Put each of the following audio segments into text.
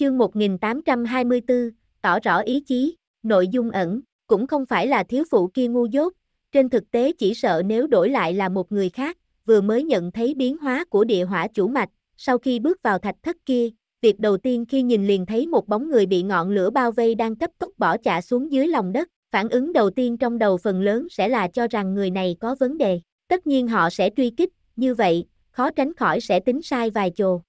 Chương 1824, tỏ rõ ý chí, nội dung ẩn, cũng không phải là thiếu phụ kia ngu dốt, trên thực tế chỉ sợ nếu đổi lại là một người khác, vừa mới nhận thấy biến hóa của địa hỏa chủ mạch, sau khi bước vào thạch thất kia, việc đầu tiên khi nhìn liền thấy một bóng người bị ngọn lửa bao vây đang cấp tốc bỏ chạ xuống dưới lòng đất, phản ứng đầu tiên trong đầu phần lớn sẽ là cho rằng người này có vấn đề, tất nhiên họ sẽ truy kích, như vậy, khó tránh khỏi sẽ tính sai vài chồ.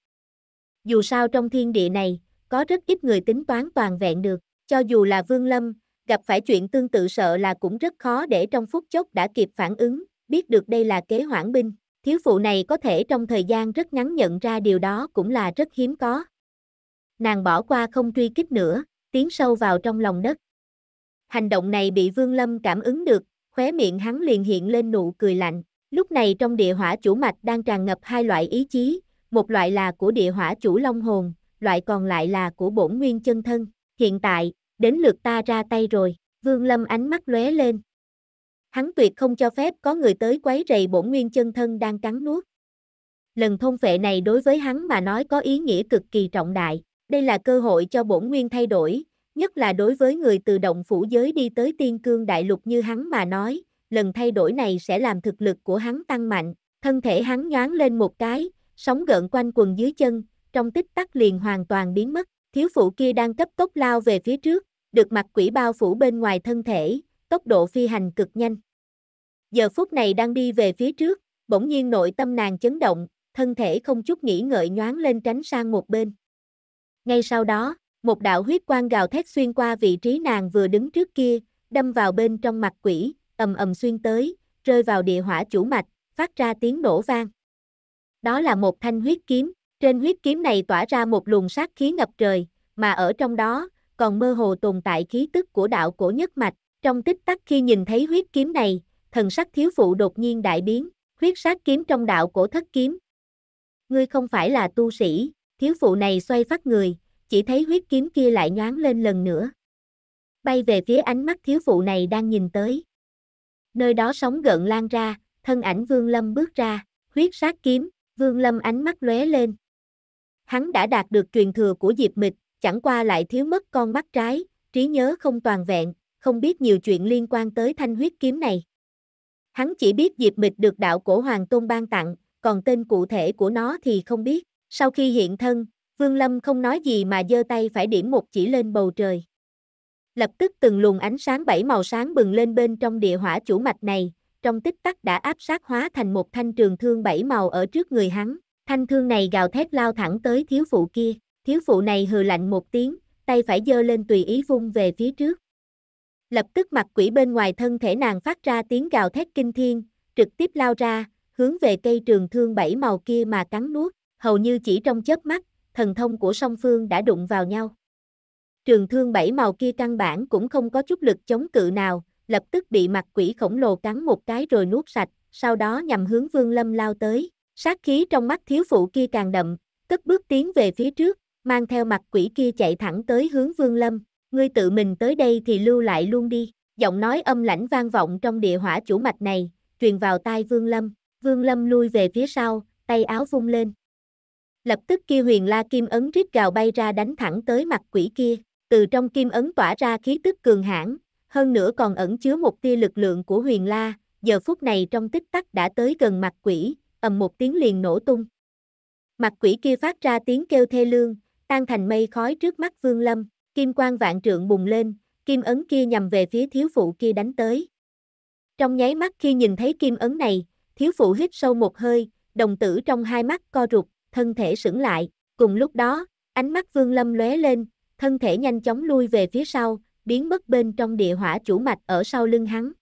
Dù sao trong thiên địa này, có rất ít người tính toán toàn vẹn được, cho dù là Vương Lâm, gặp phải chuyện tương tự sợ là cũng rất khó để trong phút chốc đã kịp phản ứng, biết được đây là kế hoãn binh, thiếu phụ này có thể trong thời gian rất ngắn nhận ra điều đó cũng là rất hiếm có. Nàng bỏ qua không truy kích nữa, tiến sâu vào trong lòng đất. Hành động này bị Vương Lâm cảm ứng được, khóe miệng hắn liền hiện lên nụ cười lạnh. Lúc này trong địa hỏa chủ mạch đang tràn ngập hai loại ý chí, một loại là của địa hỏa chủ long hồn, loại còn lại là của bổn nguyên chân thân. Hiện tại, đến lượt ta ra tay rồi, Vương Lâm ánh mắt lóe lên. Hắn tuyệt không cho phép có người tới quấy rầy bổn nguyên chân thân đang cắn nuốt. Lần thôn phệ này đối với hắn mà nói có ý nghĩa cực kỳ trọng đại, đây là cơ hội cho bổn nguyên thay đổi, nhất là đối với người từ động phủ giới đi tới tiên cương đại lục như hắn mà nói, lần thay đổi này sẽ làm thực lực của hắn tăng mạnh, thân thể hắn nhoáng lên một cái, sóng gợn quanh quần dưới chân, trong tích tắc liền hoàn toàn biến mất. Thiếu phụ kia đang cấp tốc lao về phía trước, được mặt quỷ bao phủ bên ngoài thân thể, tốc độ phi hành cực nhanh. Giờ phút này đang đi về phía trước, bỗng nhiên nội tâm nàng chấn động, thân thể không chút nghĩ ngợi nhoáng lên tránh sang một bên. Ngay sau đó, một đạo huyết quang gào thét xuyên qua vị trí nàng vừa đứng trước kia, đâm vào bên trong mặt quỷ, ầm ầm xuyên tới, rơi vào địa hỏa chủ mạch, phát ra tiếng nổ vang. Đó là một thanh huyết kiếm, trên huyết kiếm này tỏa ra một luồng sát khí ngập trời, mà ở trong đó, còn mơ hồ tồn tại khí tức của đạo cổ nhất mạch. Trong tích tắc khi nhìn thấy huyết kiếm này, thần sắc thiếu phụ đột nhiên đại biến, huyết sát kiếm trong đạo cổ thất kiếm. Ngươi không phải là tu sĩ, thiếu phụ này xoay phát người, chỉ thấy huyết kiếm kia lại nhoáng lên lần nữa. Bay về phía ánh mắt thiếu phụ này đang nhìn tới. Nơi đó sóng gợn lan ra, thân ảnh Vương Lâm bước ra, huyết sát kiếm, Vương Lâm ánh mắt lóe lên, Hắn đã đạt được truyền thừa của Diệp Mịch, chẳng qua lại thiếu mất con mắt trái, trí nhớ không toàn vẹn, không biết nhiều chuyện liên quan tới thanh huyết kiếm này. Hắn chỉ biết Diệp Mịch được đạo cổ Hoàng Tôn ban tặng, còn tên cụ thể của nó thì không biết. Sau khi hiện thân, Vương Lâm không nói gì mà giơ tay phải điểm một chỉ lên bầu trời. Lập tức từng luồng ánh sáng bảy màu sáng bừng lên bên trong địa hỏa chủ mạch này, trong tích tắc đã áp sát hóa thành một thanh trường thương bảy màu ở trước người hắn. Thanh thương này gào thét lao thẳng tới thiếu phụ kia, thiếu phụ này hừ lạnh một tiếng, tay phải giơ lên tùy ý vung về phía trước. Lập tức mặt quỷ bên ngoài thân thể nàng phát ra tiếng gào thét kinh thiên, trực tiếp lao ra, hướng về cây trường thương bảy màu kia mà cắn nuốt, hầu như chỉ trong chớp mắt, thần thông của song phương đã đụng vào nhau. Trường thương bảy màu kia căn bản cũng không có chút lực chống cự nào, lập tức bị mặt quỷ khổng lồ cắn một cái rồi nuốt sạch, sau đó nhằm hướng Vương Lâm lao tới. Sát khí trong mắt thiếu phụ kia càng đậm, cất bước tiến về phía trước, mang theo mặt quỷ kia chạy thẳng tới hướng Vương Lâm, ngươi tự mình tới đây thì lưu lại luôn đi. Giọng nói âm lãnh vang vọng trong địa hỏa chủ mạch này, truyền vào tai Vương Lâm, Vương Lâm lui về phía sau, tay áo vung lên. Lập tức kia huyền la kim ấn rít gào bay ra đánh thẳng tới mặt quỷ kia, từ trong kim ấn tỏa ra khí tức cường hãn, hơn nữa còn ẩn chứa một tia lực lượng của huyền la, giờ phút này trong tích tắc đã tới gần mặt quỷ, ầm một tiếng liền nổ tung. Mặt quỷ kia phát ra tiếng kêu thê lương, tan thành mây khói trước mắt Vương Lâm, kim quang vạn trượng bùng lên, kim ấn kia nhằm về phía thiếu phụ kia đánh tới. Trong nháy mắt khi nhìn thấy kim ấn này, thiếu phụ hít sâu một hơi, đồng tử trong hai mắt co rụt, thân thể sững lại, cùng lúc đó, ánh mắt Vương Lâm lóe lên, thân thể nhanh chóng lui về phía sau, biến mất bên trong địa hỏa chủ mạch ở sau lưng hắn.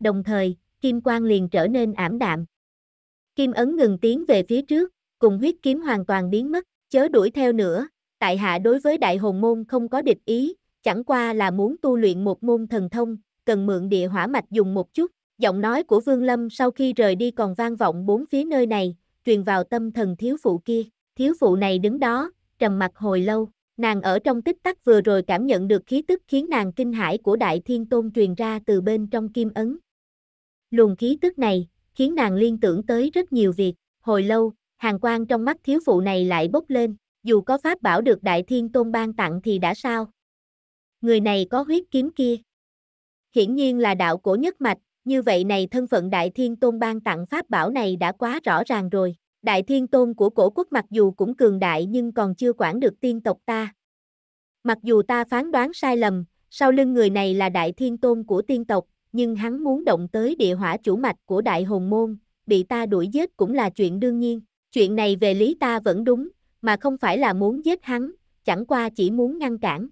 Đồng thời, kim quang liền trở nên ảm đạm, Kim ấn ngừng tiến về phía trước, cùng huyết kiếm hoàn toàn biến mất, chớ đuổi theo nữa. Tại hạ đối với đại hồn môn không có địch ý, chẳng qua là muốn tu luyện một môn thần thông, cần mượn địa hỏa mạch dùng một chút. Giọng nói của Vương Lâm sau khi rời đi còn vang vọng bốn phía nơi này, truyền vào tâm thần thiếu phụ kia. Thiếu phụ này đứng đó, trầm mặt hồi lâu, nàng ở trong tích tắc vừa rồi cảm nhận được khí tức khiến nàng kinh hãi của Đại Thiên Tôn truyền ra từ bên trong kim ấn. Luồng khí tức này, khiến nàng liên tưởng tới rất nhiều việc. Hồi lâu, hàng quang trong mắt thiếu phụ này lại bốc lên, dù có pháp bảo được đại thiên tôn ban tặng thì đã sao? Người này có huyết kiếm kia. Hiển nhiên là đạo cổ nhất mạch, như vậy này thân phận đại thiên tôn ban tặng pháp bảo này đã quá rõ ràng rồi. Đại thiên tôn của cổ quốc mặc dù cũng cường đại nhưng còn chưa quản được tiên tộc ta. Mặc dù ta phán đoán sai lầm, sau lưng người này là đại thiên tôn của tiên tộc, nhưng hắn muốn động tới địa hỏa chủ mạch của đại hồn môn, bị ta đuổi giết cũng là chuyện đương nhiên. Chuyện này về lý ta vẫn đúng, mà không phải là muốn giết hắn, chẳng qua chỉ muốn ngăn cản.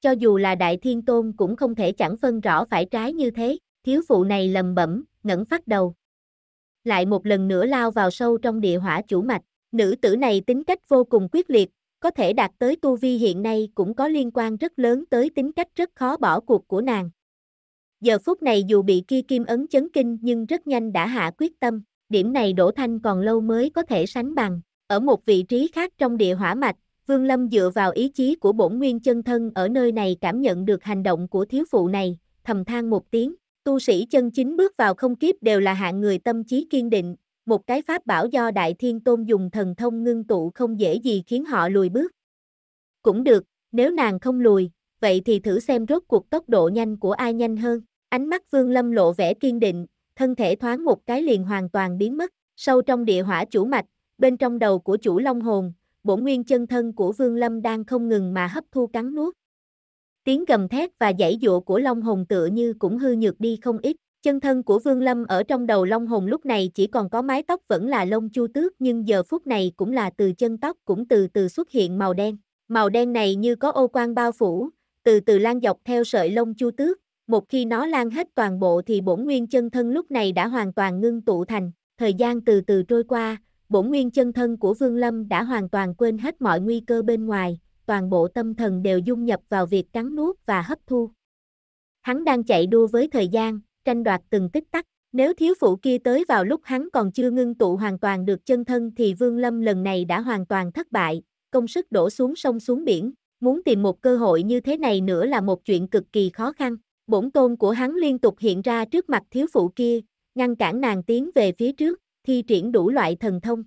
Cho dù là đại thiên tôn cũng không thể chẳng phân rõ phải trái như thế, thiếu phụ này lầm bẩm, ngẩn phát đầu. Lại một lần nữa lao vào sâu trong địa hỏa chủ mạch, nữ tử này tính cách vô cùng quyết liệt, có thể đạt tới tu vi hiện nay cũng có liên quan rất lớn tới tính cách rất khó bỏ cuộc của nàng. Giờ phút này dù bị kia kim ấn chấn kinh nhưng rất nhanh đã hạ quyết tâm, điểm này Đỗ Thanh còn lâu mới có thể sánh bằng. Ở một vị trí khác trong địa hỏa mạch, Vương Lâm dựa vào ý chí của bổn nguyên chân thân ở nơi này cảm nhận được hành động của thiếu phụ này, thầm than một tiếng, tu sĩ chân chính bước vào không kiếp đều là hạng người tâm trí kiên định, một cái pháp bảo do Đại Thiên Tôn dùng thần thông ngưng tụ không dễ gì khiến họ lùi bước. Cũng được, nếu nàng không lùi, vậy thì thử xem rốt cuộc tốc độ nhanh của ai nhanh hơn. Ánh mắt Vương Lâm lộ vẻ kiên định, thân thể thoáng một cái liền hoàn toàn biến mất, sâu trong địa hỏa chủ mạch, bên trong đầu của chủ long hồn, bổn nguyên chân thân của Vương Lâm đang không ngừng mà hấp thu cắn nuốt. Tiếng gầm thét và giãy dụa của long hồn tựa như cũng hư nhược đi không ít, chân thân của Vương Lâm ở trong đầu long hồn lúc này chỉ còn có mái tóc vẫn là lông chu tước nhưng giờ phút này cũng là từ chân tóc cũng từ từ xuất hiện màu đen. Màu đen này như có ô quang bao phủ, từ từ lan dọc theo sợi lông chu tước, một khi nó lan hết toàn bộ thì bổn nguyên chân thân lúc này đã hoàn toàn ngưng tụ thành, thời gian từ từ trôi qua, bổn nguyên chân thân của Vương Lâm đã hoàn toàn quên hết mọi nguy cơ bên ngoài, toàn bộ tâm thần đều dung nhập vào việc cắn nuốt và hấp thu. Hắn đang chạy đua với thời gian, tranh đoạt từng tích tắc, nếu thiếu phụ kia tới vào lúc hắn còn chưa ngưng tụ hoàn toàn được chân thân thì Vương Lâm lần này đã hoàn toàn thất bại, công sức đổ xuống sông xuống biển, muốn tìm một cơ hội như thế này nữa là một chuyện cực kỳ khó khăn bổn tôn của hắn liên tục hiện ra trước mặt thiếu phụ kia, ngăn cản nàng tiến về phía trước, thi triển đủ loại thần thông.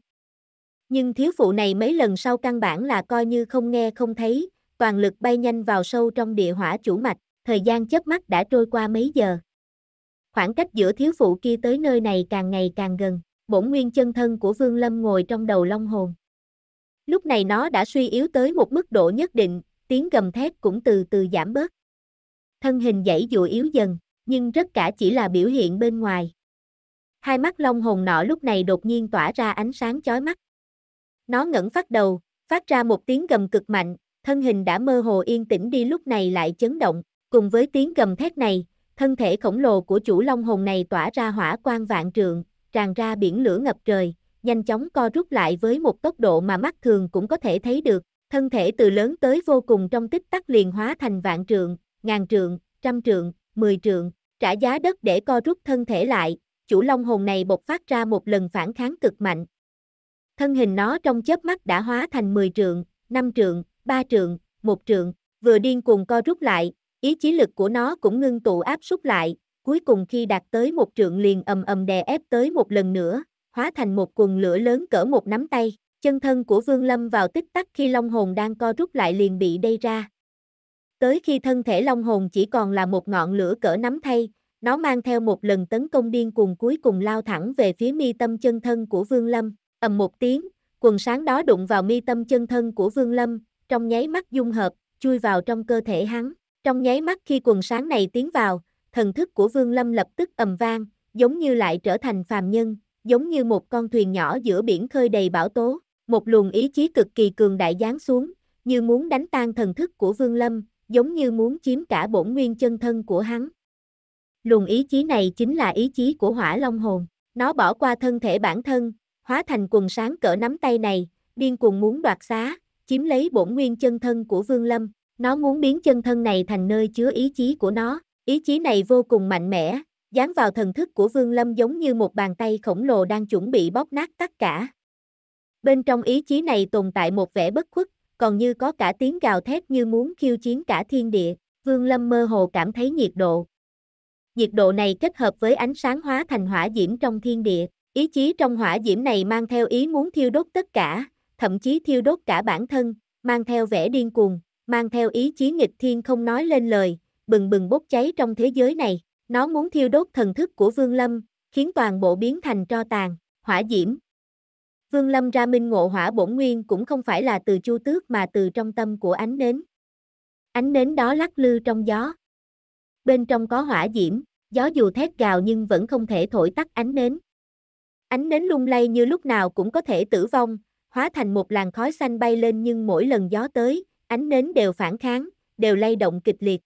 Nhưng thiếu phụ này mấy lần sau căn bản là coi như không nghe không thấy, toàn lực bay nhanh vào sâu trong địa hỏa chủ mạch, thời gian chớp mắt đã trôi qua mấy giờ. Khoảng cách giữa thiếu phụ kia tới nơi này càng ngày càng gần, bổn nguyên chân thân của Vương Lâm ngồi trong đầu long hồn. Lúc này nó đã suy yếu tới một mức độ nhất định, tiếng gầm thét cũng từ từ giảm bớt thân hình dãy dụ yếu dần, nhưng rất cả chỉ là biểu hiện bên ngoài. Hai mắt long hồn nọ lúc này đột nhiên tỏa ra ánh sáng chói mắt. Nó ngẩng phát đầu, phát ra một tiếng gầm cực mạnh, thân hình đã mơ hồ yên tĩnh đi lúc này lại chấn động, cùng với tiếng gầm thét này, thân thể khổng lồ của chủ long hồn này tỏa ra hỏa quang vạn trượng, tràn ra biển lửa ngập trời, nhanh chóng co rút lại với một tốc độ mà mắt thường cũng có thể thấy được, thân thể từ lớn tới vô cùng trong tích tắc liền hóa thành vạn trượng, ngàn trượng, trăm trượng, mười trượng, trả giá đất để co rút thân thể lại, chủ long hồn này bộc phát ra một lần phản kháng cực mạnh. Thân hình nó trong chớp mắt đã hóa thành mười trượng, năm trượng, ba trượng, một trượng, vừa điên cuồng co rút lại, ý chí lực của nó cũng ngưng tụ áp súc lại, cuối cùng khi đạt tới một trượng liền ầm ầm đè ép tới một lần nữa, hóa thành một cuồng lửa lớn cỡ một nắm tay, chân thân của Vương Lâm vào tích tắc khi long hồn đang co rút lại liền bị đây ra tới khi thân thể long hồn chỉ còn là một ngọn lửa cỡ nắm thay, nó mang theo một lần tấn công điên cuồng cuối cùng lao thẳng về phía mi tâm chân thân của Vương Lâm, ầm một tiếng, quần sáng đó đụng vào mi tâm chân thân của Vương Lâm, trong nháy mắt dung hợp, chui vào trong cơ thể hắn. Trong nháy mắt khi quần sáng này tiến vào, thần thức của Vương Lâm lập tức ầm vang, giống như lại trở thành phàm nhân, giống như một con thuyền nhỏ giữa biển khơi đầy bão tố, một luồng ý chí cực kỳ cường đại giáng xuống, như muốn đánh tan thần thức của Vương Lâm, giống như muốn chiếm cả bổn nguyên chân thân của hắn. Luồng ý chí này chính là ý chí của hỏa long hồn, nó bỏ qua thân thể bản thân, hóa thành quần sáng cỡ nắm tay này, điên cuồng muốn đoạt xá, chiếm lấy bổn nguyên chân thân của Vương Lâm, nó muốn biến chân thân này thành nơi chứa ý chí của nó, ý chí này vô cùng mạnh mẽ, dán vào thần thức của Vương Lâm giống như một bàn tay khổng lồ đang chuẩn bị bóp nát tất cả. Bên trong ý chí này tồn tại một vẻ bất khuất, còn như có cả tiếng gào thét như muốn khiêu chiến cả thiên địa, Vương Lâm mơ hồ cảm thấy nhiệt độ. Nhiệt độ này kết hợp với ánh sáng hóa thành hỏa diễm trong thiên địa, ý chí trong hỏa diễm này mang theo ý muốn thiêu đốt tất cả, thậm chí thiêu đốt cả bản thân, mang theo vẻ điên cuồng, mang theo ý chí nghịch thiên không nói lên lời, bừng bừng bốc cháy trong thế giới này. Nó muốn thiêu đốt thần thức của Vương Lâm, khiến toàn bộ biến thành tro tàn, hỏa diễm, Vương Lâm ra minh ngộ hỏa bổn nguyên cũng không phải là từ chu tước mà từ trong tâm của ánh nến. Ánh nến đó lắc lư trong gió. Bên trong có hỏa diễm, gió dù thét gào nhưng vẫn không thể thổi tắt ánh nến. Ánh nến lung lay như lúc nào cũng có thể tử vong, hóa thành một làn khói xanh bay lên nhưng mỗi lần gió tới, ánh nến đều phản kháng, đều lay động kịch liệt.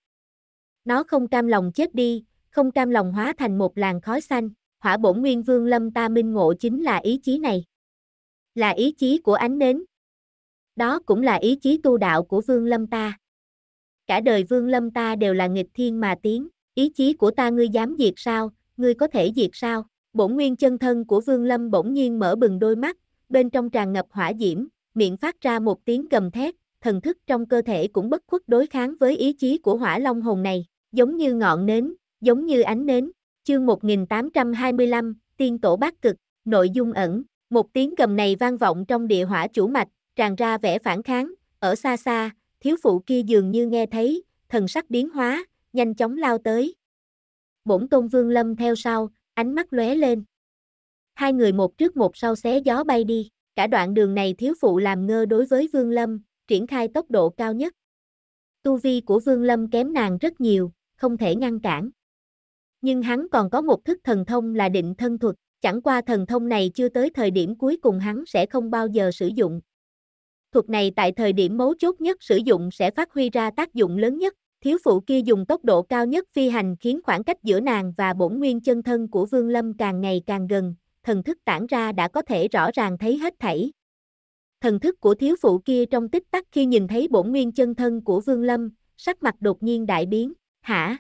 Nó không cam lòng chết đi, không cam lòng hóa thành một làn khói xanh, hỏa bổn nguyên vương lâm ta minh ngộ chính là ý chí này là ý chí của ánh nến. Đó cũng là ý chí tu đạo của Vương Lâm ta. Cả đời Vương Lâm ta đều là nghịch thiên mà tiến, ý chí của ta ngươi dám diệt sao, ngươi có thể diệt sao? Bổn nguyên chân thân của Vương Lâm bỗng nhiên mở bừng đôi mắt, bên trong tràn ngập hỏa diễm, miệng phát ra một tiếng gầm thét, thần thức trong cơ thể cũng bất khuất đối kháng với ý chí của hỏa long hồn này, giống như ngọn nến, giống như ánh nến. Chương 1825, Tiên tổ bát cực, nội dung ẩn, một tiếng gầm này vang vọng trong địa hỏa chủ mạch, tràn ra vẻ phản kháng, ở xa xa, thiếu phụ kia dường như nghe thấy, thần sắc biến hóa, nhanh chóng lao tới. Bổn tôn vương lâm theo sau, ánh mắt lóe lên. Hai người một trước một sau xé gió bay đi, cả đoạn đường này thiếu phụ làm ngơ đối với vương lâm, triển khai tốc độ cao nhất. Tu vi của vương lâm kém nàng rất nhiều, không thể ngăn cản. Nhưng hắn còn có một thức thần thông là định thân thuật. Chẳng qua thần thông này chưa tới thời điểm cuối cùng hắn sẽ không bao giờ sử dụng. Thuật này tại thời điểm mấu chốt nhất sử dụng sẽ phát huy ra tác dụng lớn nhất, thiếu phụ kia dùng tốc độ cao nhất phi hành khiến khoảng cách giữa nàng và bổn nguyên chân thân của Vương Lâm càng ngày càng gần, thần thức tản ra đã có thể rõ ràng thấy hết thảy. Thần thức của thiếu phụ kia trong tích tắc khi nhìn thấy bổn nguyên chân thân của Vương Lâm, sắc mặt đột nhiên đại biến, hả?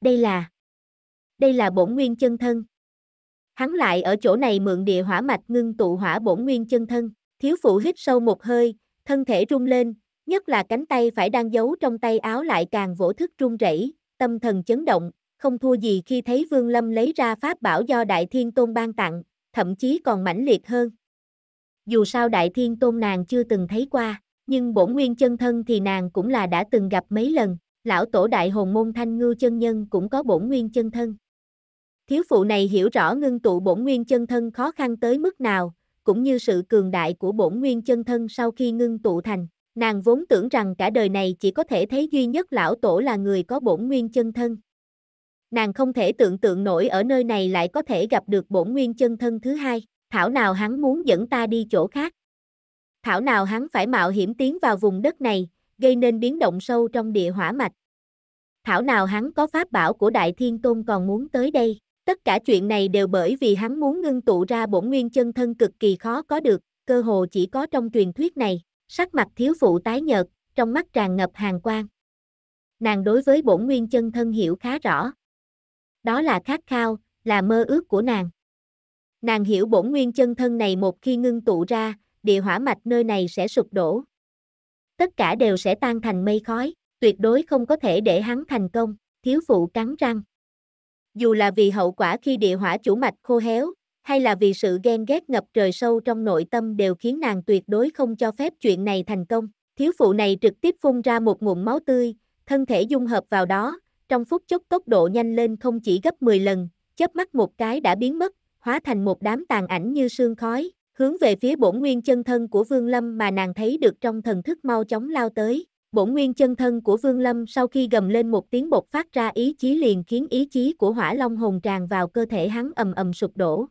Đây là... Đây là bổn nguyên chân thân. Hắn lại ở chỗ này mượn địa hỏa mạch ngưng tụ hỏa bổn nguyên chân thân, thiếu phụ hít sâu một hơi, thân thể rung lên, nhất là cánh tay phải đang giấu trong tay áo lại càng vỗ thức rung rẩy, tâm thần chấn động, không thua gì khi thấy Vương Lâm lấy ra pháp bảo do Đại Thiên Tôn ban tặng, thậm chí còn mãnh liệt hơn. Dù sao Đại Thiên Tôn nàng chưa từng thấy qua, nhưng bổn nguyên chân thân thì nàng cũng là đã từng gặp mấy lần, lão tổ đại hồn môn thanh ngư chân nhân cũng có bổn nguyên chân thân. Thiếu phụ này hiểu rõ ngưng tụ bổn nguyên chân thân khó khăn tới mức nào, cũng như sự cường đại của bổn nguyên chân thân sau khi ngưng tụ thành. Nàng vốn tưởng rằng cả đời này chỉ có thể thấy duy nhất lão tổ là người có bổn nguyên chân thân. Nàng không thể tưởng tượng nổi ở nơi này lại có thể gặp được bổn nguyên chân thân thứ hai, thảo nào hắn muốn dẫn ta đi chỗ khác. Thảo nào hắn phải mạo hiểm tiến vào vùng đất này, gây nên biến động sâu trong địa hỏa mạch. Thảo nào hắn có pháp bảo của Đại Thiên Tôn còn muốn tới đây. Tất cả chuyện này đều bởi vì hắn muốn ngưng tụ ra bổn nguyên chân thân cực kỳ khó có được, cơ hồ chỉ có trong truyền thuyết này, sắc mặt thiếu phụ tái nhợt, trong mắt tràn ngập hàng quang. Nàng đối với bổn nguyên chân thân hiểu khá rõ. Đó là khát khao, là mơ ước của nàng. Nàng hiểu bổn nguyên chân thân này một khi ngưng tụ ra, địa hỏa mạch nơi này sẽ sụp đổ. Tất cả đều sẽ tan thành mây khói, tuyệt đối không có thể để hắn thành công, thiếu phụ cắn răng, dù là vì hậu quả khi địa hỏa chủ mạch khô héo, hay là vì sự ghen ghét ngập trời sâu trong nội tâm đều khiến nàng tuyệt đối không cho phép chuyện này thành công. Thiếu phụ này trực tiếp phun ra một ngụm máu tươi, thân thể dung hợp vào đó, trong phút chốc tốc độ nhanh lên không chỉ gấp 10 lần, chớp mắt một cái đã biến mất, hóa thành một đám tàn ảnh như sương khói, hướng về phía bổn nguyên chân thân của Vương Lâm mà nàng thấy được trong thần thức mau chóng lao tới bổn nguyên chân thân của Vương Lâm sau khi gầm lên một tiếng bột phát ra ý chí liền khiến ý chí của hỏa long hồn tràn vào cơ thể hắn ầm ầm sụp đổ.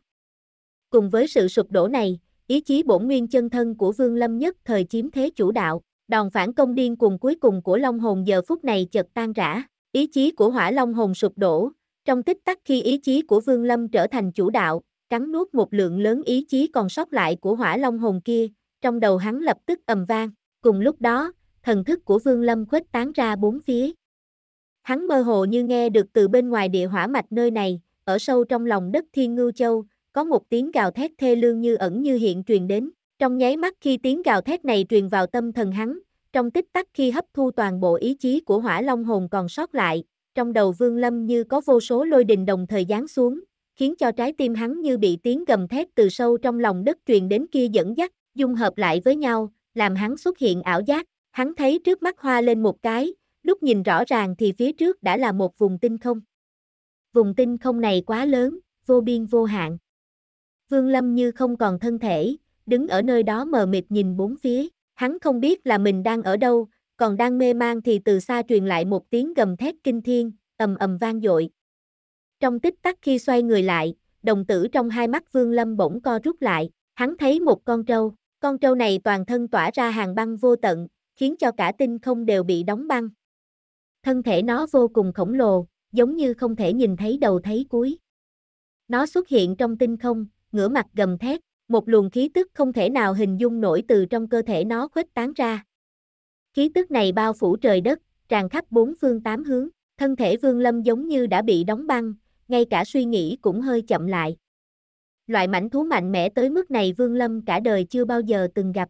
Cùng với sự sụp đổ này, ý chí bổn nguyên chân thân của Vương Lâm nhất thời chiếm thế chủ đạo, đòn phản công điên cùng cuối cùng của long hồn giờ phút này chợt tan rã, ý chí của hỏa long hồn sụp đổ, trong tích tắc khi ý chí của Vương Lâm trở thành chủ đạo, cắn nuốt một lượng lớn ý chí còn sót lại của hỏa long hồn kia, trong đầu hắn lập tức ầm vang, cùng lúc đó, thần thức của Vương Lâm khuếch tán ra bốn phía. Hắn mơ hồ như nghe được từ bên ngoài địa hỏa mạch nơi này, ở sâu trong lòng đất Thiên Ngưu Châu, có một tiếng gào thét thê lương như ẩn như hiện truyền đến. Trong nháy mắt khi tiếng gào thét này truyền vào tâm thần hắn, trong tích tắc khi hấp thu toàn bộ ý chí của hỏa long hồn còn sót lại, trong đầu Vương Lâm như có vô số lôi đình đồng thời giáng xuống, khiến cho trái tim hắn như bị tiếng gầm thét từ sâu trong lòng đất truyền đến kia dẫn dắt, dung hợp lại với nhau, làm hắn xuất hiện ảo giác. Hắn thấy trước mắt hoa lên một cái, lúc nhìn rõ ràng thì phía trước đã là một vùng tinh không. Vùng tinh không này quá lớn, vô biên vô hạn. Vương Lâm như không còn thân thể, đứng ở nơi đó mờ mịt nhìn bốn phía, hắn không biết là mình đang ở đâu, còn đang mê mang thì từ xa truyền lại một tiếng gầm thét kinh thiên, ầm ầm vang dội. Trong tích tắc khi xoay người lại, đồng tử trong hai mắt Vương Lâm bỗng co rút lại, hắn thấy một con trâu, con trâu này toàn thân tỏa ra hàng băng vô tận, khiến cho cả tinh không đều bị đóng băng. Thân thể nó vô cùng khổng lồ, giống như không thể nhìn thấy đầu thấy cuối. Nó xuất hiện trong tinh không, ngửa mặt gầm thét, một luồng khí tức không thể nào hình dung nổi từ trong cơ thể nó khuếch tán ra. Khí tức này bao phủ trời đất, tràn khắp bốn phương tám hướng, thân thể Vương Lâm giống như đã bị đóng băng, ngay cả suy nghĩ cũng hơi chậm lại. Loại mảnh thú mạnh mẽ tới mức này Vương Lâm cả đời chưa bao giờ từng gặp.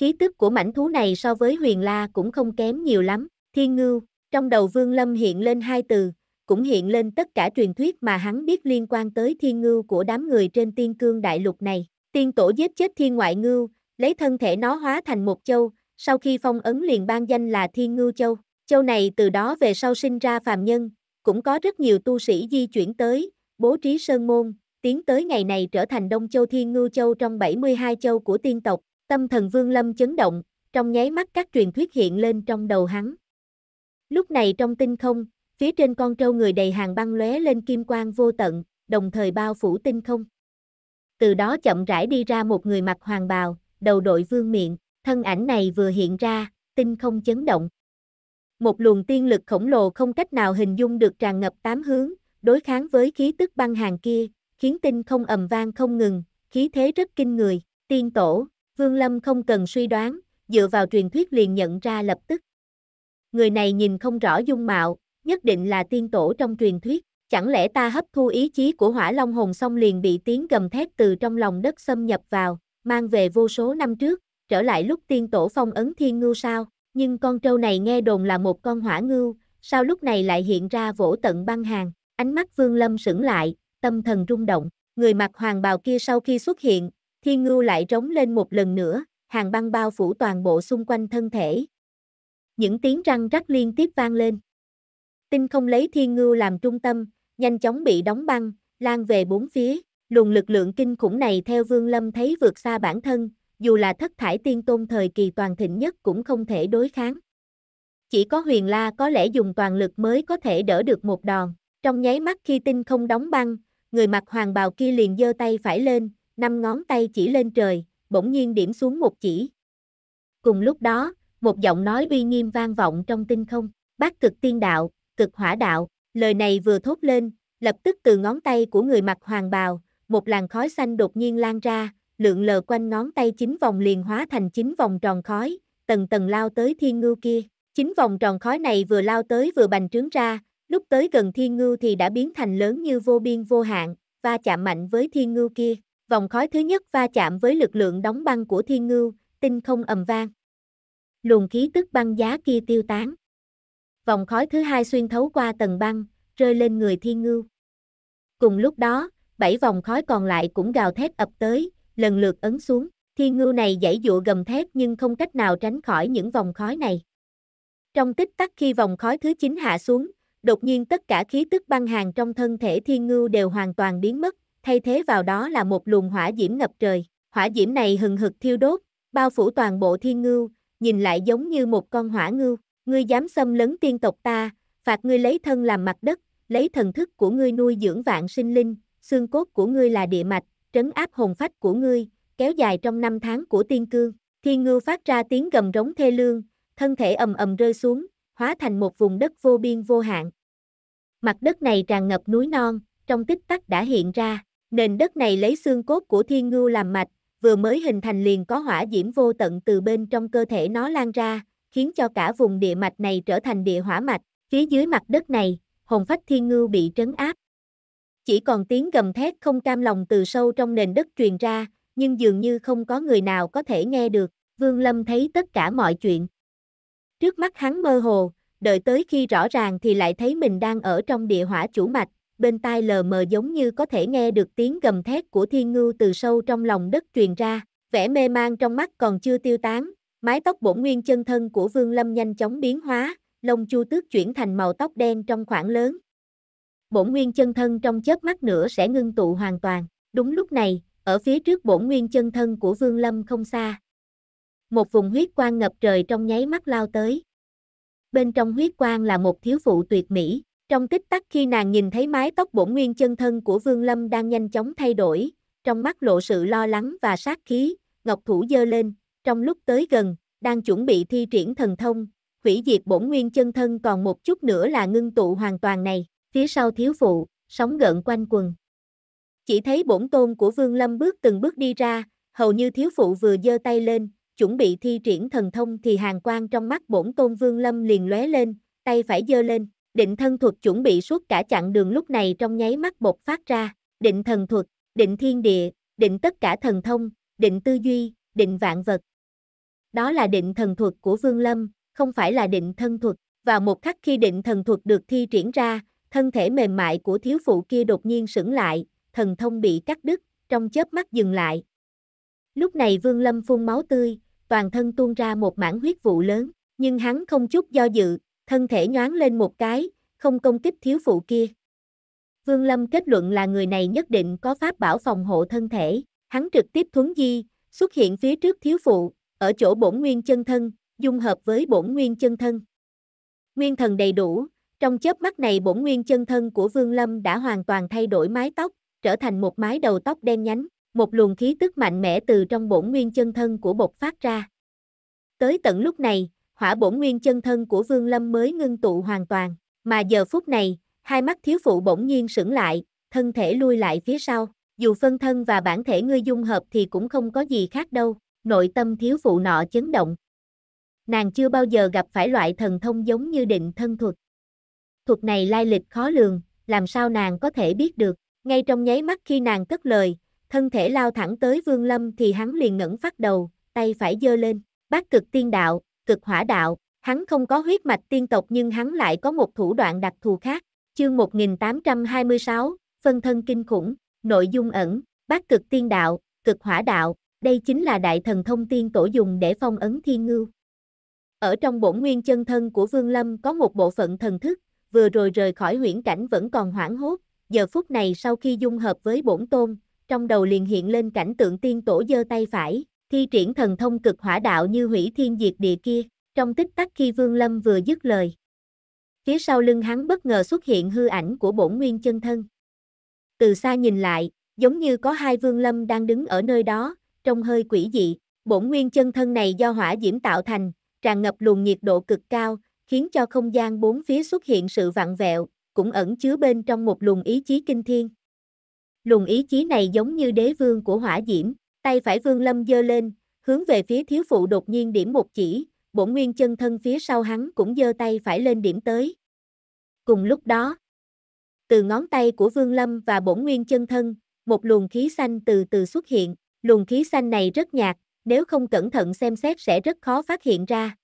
Khí tức của mảnh thú này so với huyền la cũng không kém nhiều lắm. Thiên ngưu, trong đầu Vương Lâm hiện lên hai từ, cũng hiện lên tất cả truyền thuyết mà hắn biết liên quan tới thiên ngưu của đám người trên tiên cương đại lục này. Tiên tổ giết chết thiên ngoại ngưu, lấy thân thể nó hóa thành một châu, sau khi phong ấn liền ban danh là thiên ngưu châu. Châu này từ đó về sau sinh ra phàm nhân, cũng có rất nhiều tu sĩ di chuyển tới, bố trí sơn môn, tiến tới ngày này trở thành Đông Châu Thiên Ngưu Châu trong 72 châu của tiên tộc, Tâm thần Vương Lâm chấn động, trong nháy mắt các truyền thuyết hiện lên trong đầu hắn. Lúc này trong tinh không, phía trên con trâu người đầy hàng băng lóe lên kim quang vô tận, đồng thời bao phủ tinh không. Từ đó chậm rãi đi ra một người mặc hoàng bào, đầu đội vương miệng, thân ảnh này vừa hiện ra, tinh không chấn động. Một luồng tiên lực khổng lồ không cách nào hình dung được tràn ngập tám hướng, đối kháng với khí tức băng hàng kia, khiến tinh không ầm vang không ngừng, khí thế rất kinh người, tiên tổ, Vương Lâm không cần suy đoán, dựa vào truyền thuyết liền nhận ra lập tức. Người này nhìn không rõ dung mạo, nhất định là tiên tổ trong truyền thuyết, chẳng lẽ ta hấp thu ý chí của hỏa long hồn xong liền bị tiếng gầm thét từ trong lòng đất xâm nhập vào, mang về vô số năm trước, trở lại lúc tiên tổ phong ấn thiên ngưu sao, nhưng con trâu này nghe đồn là một con hỏa ngưu, sao lúc này lại hiện ra vỗ tận băng hàng, ánh mắt vương lâm sững lại, tâm thần rung động, người mặc hoàng bào kia sau khi xuất hiện, Thiên ngưu lại rống lên một lần nữa, hàng băng bao phủ toàn bộ xung quanh thân thể. Những tiếng răng rắc liên tiếp vang lên. Tinh không lấy thiên ngưu làm trung tâm, nhanh chóng bị đóng băng, lan về bốn phía. Luồng lực lượng kinh khủng này theo Vương Lâm thấy vượt xa bản thân, dù là thất thải tiên tôn thời kỳ toàn thịnh nhất cũng không thể đối kháng. Chỉ có huyền la có lẽ dùng toàn lực mới có thể đỡ được một đòn. Trong nháy mắt khi tinh không đóng băng, người mặc hoàng bào kia liền giơ tay phải lên, năm ngón tay chỉ lên trời, bỗng nhiên điểm xuống một chỉ. Cùng lúc đó, một giọng nói uy nghiêm vang vọng trong tinh không, bác cực tiên đạo, cực hỏa đạo, lời này vừa thốt lên, lập tức từ ngón tay của người mặc hoàng bào, một làn khói xanh đột nhiên lan ra, lượn lờ quanh ngón tay chín vòng liền hóa thành chín vòng tròn khói, tầng tầng lao tới thiên ngưu kia. Chín vòng tròn khói này vừa lao tới vừa bành trướng ra, lúc tới gần thiên ngưu thì đã biến thành lớn như vô biên vô hạn, va chạm mạnh với thiên ngưu kia vòng khói thứ nhất va chạm với lực lượng đóng băng của thiên ngưu, tinh không ầm vang. Luồng khí tức băng giá kia tiêu tán. Vòng khói thứ hai xuyên thấu qua tầng băng, rơi lên người thiên ngưu. Cùng lúc đó, bảy vòng khói còn lại cũng gào thét ập tới, lần lượt ấn xuống. Thiên ngưu này dãy dụa gầm thét nhưng không cách nào tránh khỏi những vòng khói này. Trong tích tắc khi vòng khói thứ chín hạ xuống, đột nhiên tất cả khí tức băng hàng trong thân thể thiên ngưu đều hoàn toàn biến mất, thay thế vào đó là một luồng hỏa diễm ngập trời. Hỏa diễm này hừng hực thiêu đốt, bao phủ toàn bộ thiên ngưu, nhìn lại giống như một con hỏa ngưu. Ngươi dám xâm lấn tiên tộc ta, phạt ngươi lấy thân làm mặt đất, lấy thần thức của ngươi nuôi dưỡng vạn sinh linh, xương cốt của ngươi là địa mạch, trấn áp hồn phách của ngươi, kéo dài trong năm tháng của tiên cương. Thiên ngưu phát ra tiếng gầm rống thê lương, thân thể ầm ầm rơi xuống, hóa thành một vùng đất vô biên vô hạn. Mặt đất này tràn ngập núi non, trong tích tắc đã hiện ra, Nền đất này lấy xương cốt của thiên ngưu làm mạch, vừa mới hình thành liền có hỏa diễm vô tận từ bên trong cơ thể nó lan ra, khiến cho cả vùng địa mạch này trở thành địa hỏa mạch. Phía dưới mặt đất này, hồn phách thiên ngưu bị trấn áp. Chỉ còn tiếng gầm thét không cam lòng từ sâu trong nền đất truyền ra, nhưng dường như không có người nào có thể nghe được. Vương Lâm thấy tất cả mọi chuyện. Trước mắt hắn mơ hồ, đợi tới khi rõ ràng thì lại thấy mình đang ở trong địa hỏa chủ mạch, bên tai lờ mờ giống như có thể nghe được tiếng gầm thét của thiên ngưu từ sâu trong lòng đất truyền ra, vẻ mê mang trong mắt còn chưa tiêu tán, mái tóc bổn nguyên chân thân của Vương Lâm nhanh chóng biến hóa, lông chu tước chuyển thành màu tóc đen trong khoảng lớn. Bổn nguyên chân thân trong chớp mắt nữa sẽ ngưng tụ hoàn toàn, đúng lúc này, ở phía trước bổn nguyên chân thân của Vương Lâm không xa. Một vùng huyết quang ngập trời trong nháy mắt lao tới. Bên trong huyết quang là một thiếu phụ tuyệt mỹ, trong tích tắc khi nàng nhìn thấy mái tóc bổn nguyên chân thân của Vương Lâm đang nhanh chóng thay đổi, trong mắt lộ sự lo lắng và sát khí, Ngọc Thủ dơ lên, trong lúc tới gần, đang chuẩn bị thi triển thần thông, hủy diệt bổn nguyên chân thân còn một chút nữa là ngưng tụ hoàn toàn này, phía sau thiếu phụ, sóng gợn quanh quần. Chỉ thấy bổn tôn của Vương Lâm bước từng bước đi ra, hầu như thiếu phụ vừa giơ tay lên, chuẩn bị thi triển thần thông thì hàng quang trong mắt bổn tôn Vương Lâm liền lóe lên, tay phải giơ lên định thân thuật chuẩn bị suốt cả chặng đường lúc này trong nháy mắt bột phát ra, định thần thuật, định thiên địa, định tất cả thần thông, định tư duy, định vạn vật. Đó là định thần thuật của Vương Lâm, không phải là định thân thuật. và một khắc khi định thần thuật được thi triển ra, thân thể mềm mại của thiếu phụ kia đột nhiên sững lại, thần thông bị cắt đứt, trong chớp mắt dừng lại. Lúc này Vương Lâm phun máu tươi, toàn thân tuôn ra một mảng huyết vụ lớn, nhưng hắn không chút do dự, thân thể nhoáng lên một cái, không công kích thiếu phụ kia. Vương Lâm kết luận là người này nhất định có pháp bảo phòng hộ thân thể, hắn trực tiếp thuấn di, xuất hiện phía trước thiếu phụ, ở chỗ bổn nguyên chân thân, dung hợp với bổn nguyên chân thân. Nguyên thần đầy đủ, trong chớp mắt này bổn nguyên chân thân của Vương Lâm đã hoàn toàn thay đổi mái tóc, trở thành một mái đầu tóc đen nhánh, một luồng khí tức mạnh mẽ từ trong bổn nguyên chân thân của bột phát ra. Tới tận lúc này, hỏa bổn nguyên chân thân của Vương Lâm mới ngưng tụ hoàn toàn, mà giờ phút này, hai mắt thiếu phụ bỗng nhiên sững lại, thân thể lui lại phía sau, dù phân thân và bản thể ngươi dung hợp thì cũng không có gì khác đâu, nội tâm thiếu phụ nọ chấn động. Nàng chưa bao giờ gặp phải loại thần thông giống như định thân thuật. Thuật này lai lịch khó lường, làm sao nàng có thể biết được, ngay trong nháy mắt khi nàng cất lời, thân thể lao thẳng tới Vương Lâm thì hắn liền ngẩng phát đầu, tay phải giơ lên, bát cực tiên đạo, cực hỏa đạo, hắn không có huyết mạch tiên tộc nhưng hắn lại có một thủ đoạn đặc thù khác. Chương 1826, phân thân kinh khủng, nội dung ẩn, bát cực tiên đạo, cực hỏa đạo, đây chính là đại thần thông tiên tổ dùng để phong ấn thiên ngưu. Ở trong bổn nguyên chân thân của Vương Lâm có một bộ phận thần thức, vừa rồi rời khỏi huyễn cảnh vẫn còn hoảng hốt, giờ phút này sau khi dung hợp với bổn tôn, trong đầu liền hiện lên cảnh tượng tiên tổ giơ tay phải, thi triển thần thông cực hỏa đạo như hủy thiên diệt địa kia, trong tích tắc khi Vương Lâm vừa dứt lời. Phía sau lưng hắn bất ngờ xuất hiện hư ảnh của bổn nguyên chân thân. Từ xa nhìn lại, giống như có hai Vương Lâm đang đứng ở nơi đó, trong hơi quỷ dị, bổn nguyên chân thân này do hỏa diễm tạo thành, tràn ngập luồng nhiệt độ cực cao, khiến cho không gian bốn phía xuất hiện sự vặn vẹo, cũng ẩn chứa bên trong một luồng ý chí kinh thiên. Luồng ý chí này giống như đế vương của hỏa diễm, Tay phải Vương Lâm giơ lên, hướng về phía thiếu phụ đột nhiên điểm một chỉ, bổn nguyên chân thân phía sau hắn cũng giơ tay phải lên điểm tới. Cùng lúc đó, từ ngón tay của Vương Lâm và bổn nguyên chân thân, một luồng khí xanh từ từ xuất hiện, luồng khí xanh này rất nhạt, nếu không cẩn thận xem xét sẽ rất khó phát hiện ra.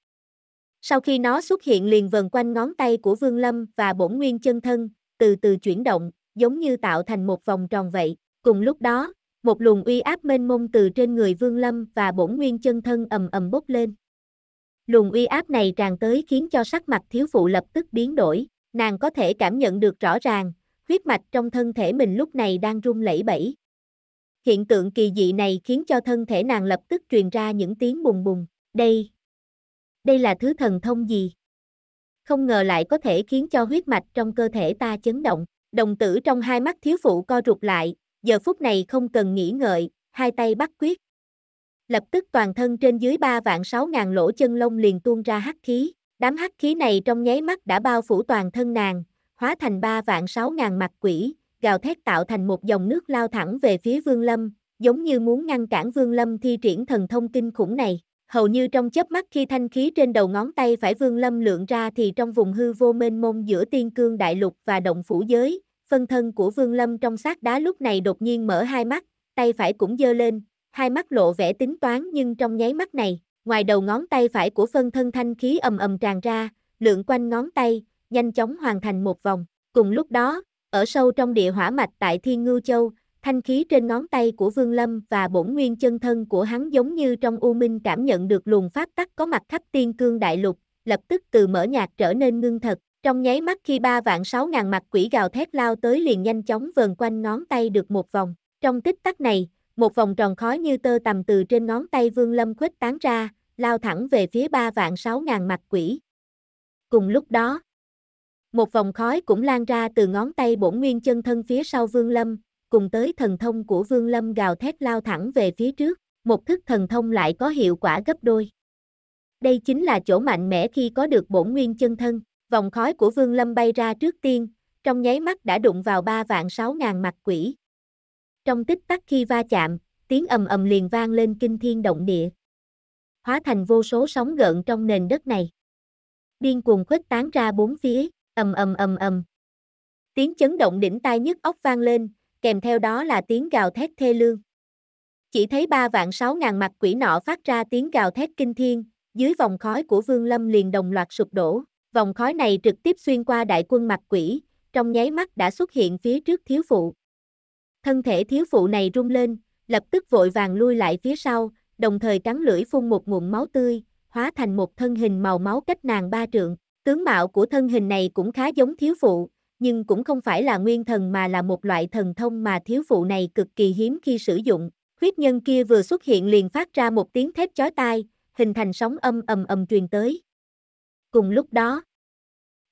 Sau khi nó xuất hiện liền vần quanh ngón tay của Vương Lâm và bổn nguyên chân thân, từ từ chuyển động, giống như tạo thành một vòng tròn vậy. Cùng lúc đó, một luồng uy áp mênh mông từ trên người Vương Lâm và bổn nguyên chân thân ầm ầm bốc lên. Luồng uy áp này tràn tới khiến cho sắc mặt thiếu phụ lập tức biến đổi, nàng có thể cảm nhận được rõ ràng, huyết mạch trong thân thể mình lúc này đang run lẩy bẩy. Hiện tượng kỳ dị này khiến cho thân thể nàng lập tức truyền ra những tiếng bùng bùng, đây, đây là thứ thần thông gì? Không ngờ lại có thể khiến cho huyết mạch trong cơ thể ta chấn động, đồng tử trong hai mắt thiếu phụ co rụt lại, giờ phút này không cần nghĩ ngợi, hai tay bắt quyết. Lập tức toàn thân trên dưới 3 vạn 6 ngàn lỗ chân lông liền tuôn ra hắc khí, đám hắc khí này trong nháy mắt đã bao phủ toàn thân nàng, hóa thành 3 vạn 6 ngàn mặt quỷ, gào thét tạo thành một dòng nước lao thẳng về phía Vương Lâm, giống như muốn ngăn cản Vương Lâm thi triển thần thông kinh khủng này. Hầu như trong chớp mắt khi thanh khí trên đầu ngón tay phải Vương Lâm lượng ra thì trong vùng hư vô mênh mông giữa Tiên Cương Đại Lục và Động Phủ Giới, phân thân của Vương Lâm trong xác đá lúc này đột nhiên mở hai mắt, tay phải cũng dơ lên, hai mắt lộ vẻ tính toán nhưng trong nháy mắt này, ngoài đầu ngón tay phải của phân thân thanh khí ầm ầm tràn ra, lượn quanh ngón tay, nhanh chóng hoàn thành một vòng. Cùng lúc đó, ở sâu trong địa hỏa mạch tại Thiên Ngưu Châu, thanh khí trên ngón tay của Vương Lâm và bổn nguyên chân thân của hắn giống như trong u minh cảm nhận được luồng pháp tắc có mặt khắp tiên cương đại lục, lập tức từ mở nhạc trở nên ngưng thật, trong nháy mắt khi ba vạn sáu ngàn mặt quỷ gào thét lao tới liền nhanh chóng vờn quanh ngón tay được một vòng. Trong tích tắc này, một vòng tròn khói như tơ tầm từ trên ngón tay vương lâm khuếch tán ra, lao thẳng về phía ba vạn sáu ngàn mặt quỷ. Cùng lúc đó, một vòng khói cũng lan ra từ ngón tay bổn nguyên chân thân phía sau vương lâm, cùng tới thần thông của vương lâm gào thét lao thẳng về phía trước, một thức thần thông lại có hiệu quả gấp đôi. Đây chính là chỗ mạnh mẽ khi có được bổn nguyên chân thân. Vòng khói của Vương Lâm bay ra trước tiên, trong nháy mắt đã đụng vào ba vạn sáu ngàn mặt quỷ. Trong tích tắc khi va chạm, tiếng ầm ầm liền vang lên kinh thiên động địa. Hóa thành vô số sóng gợn trong nền đất này. Điên cuồng khuếch tán ra bốn phía, ầm ầm ầm ầm. Tiếng chấn động đỉnh tai nhất ốc vang lên, kèm theo đó là tiếng gào thét thê lương. Chỉ thấy ba vạn sáu ngàn mặt quỷ nọ phát ra tiếng gào thét kinh thiên, dưới vòng khói của Vương Lâm liền đồng loạt sụp đổ. Vòng khói này trực tiếp xuyên qua đại quân mặt quỷ, trong nháy mắt đã xuất hiện phía trước thiếu phụ. Thân thể thiếu phụ này rung lên, lập tức vội vàng lui lại phía sau, đồng thời cắn lưỡi phun một nguồn máu tươi, hóa thành một thân hình màu máu cách nàng ba trượng. Tướng mạo của thân hình này cũng khá giống thiếu phụ, nhưng cũng không phải là nguyên thần mà là một loại thần thông mà thiếu phụ này cực kỳ hiếm khi sử dụng. Huyết nhân kia vừa xuất hiện liền phát ra một tiếng thép chói tai, hình thành sóng âm ầm ầm truyền tới. Cùng lúc đó,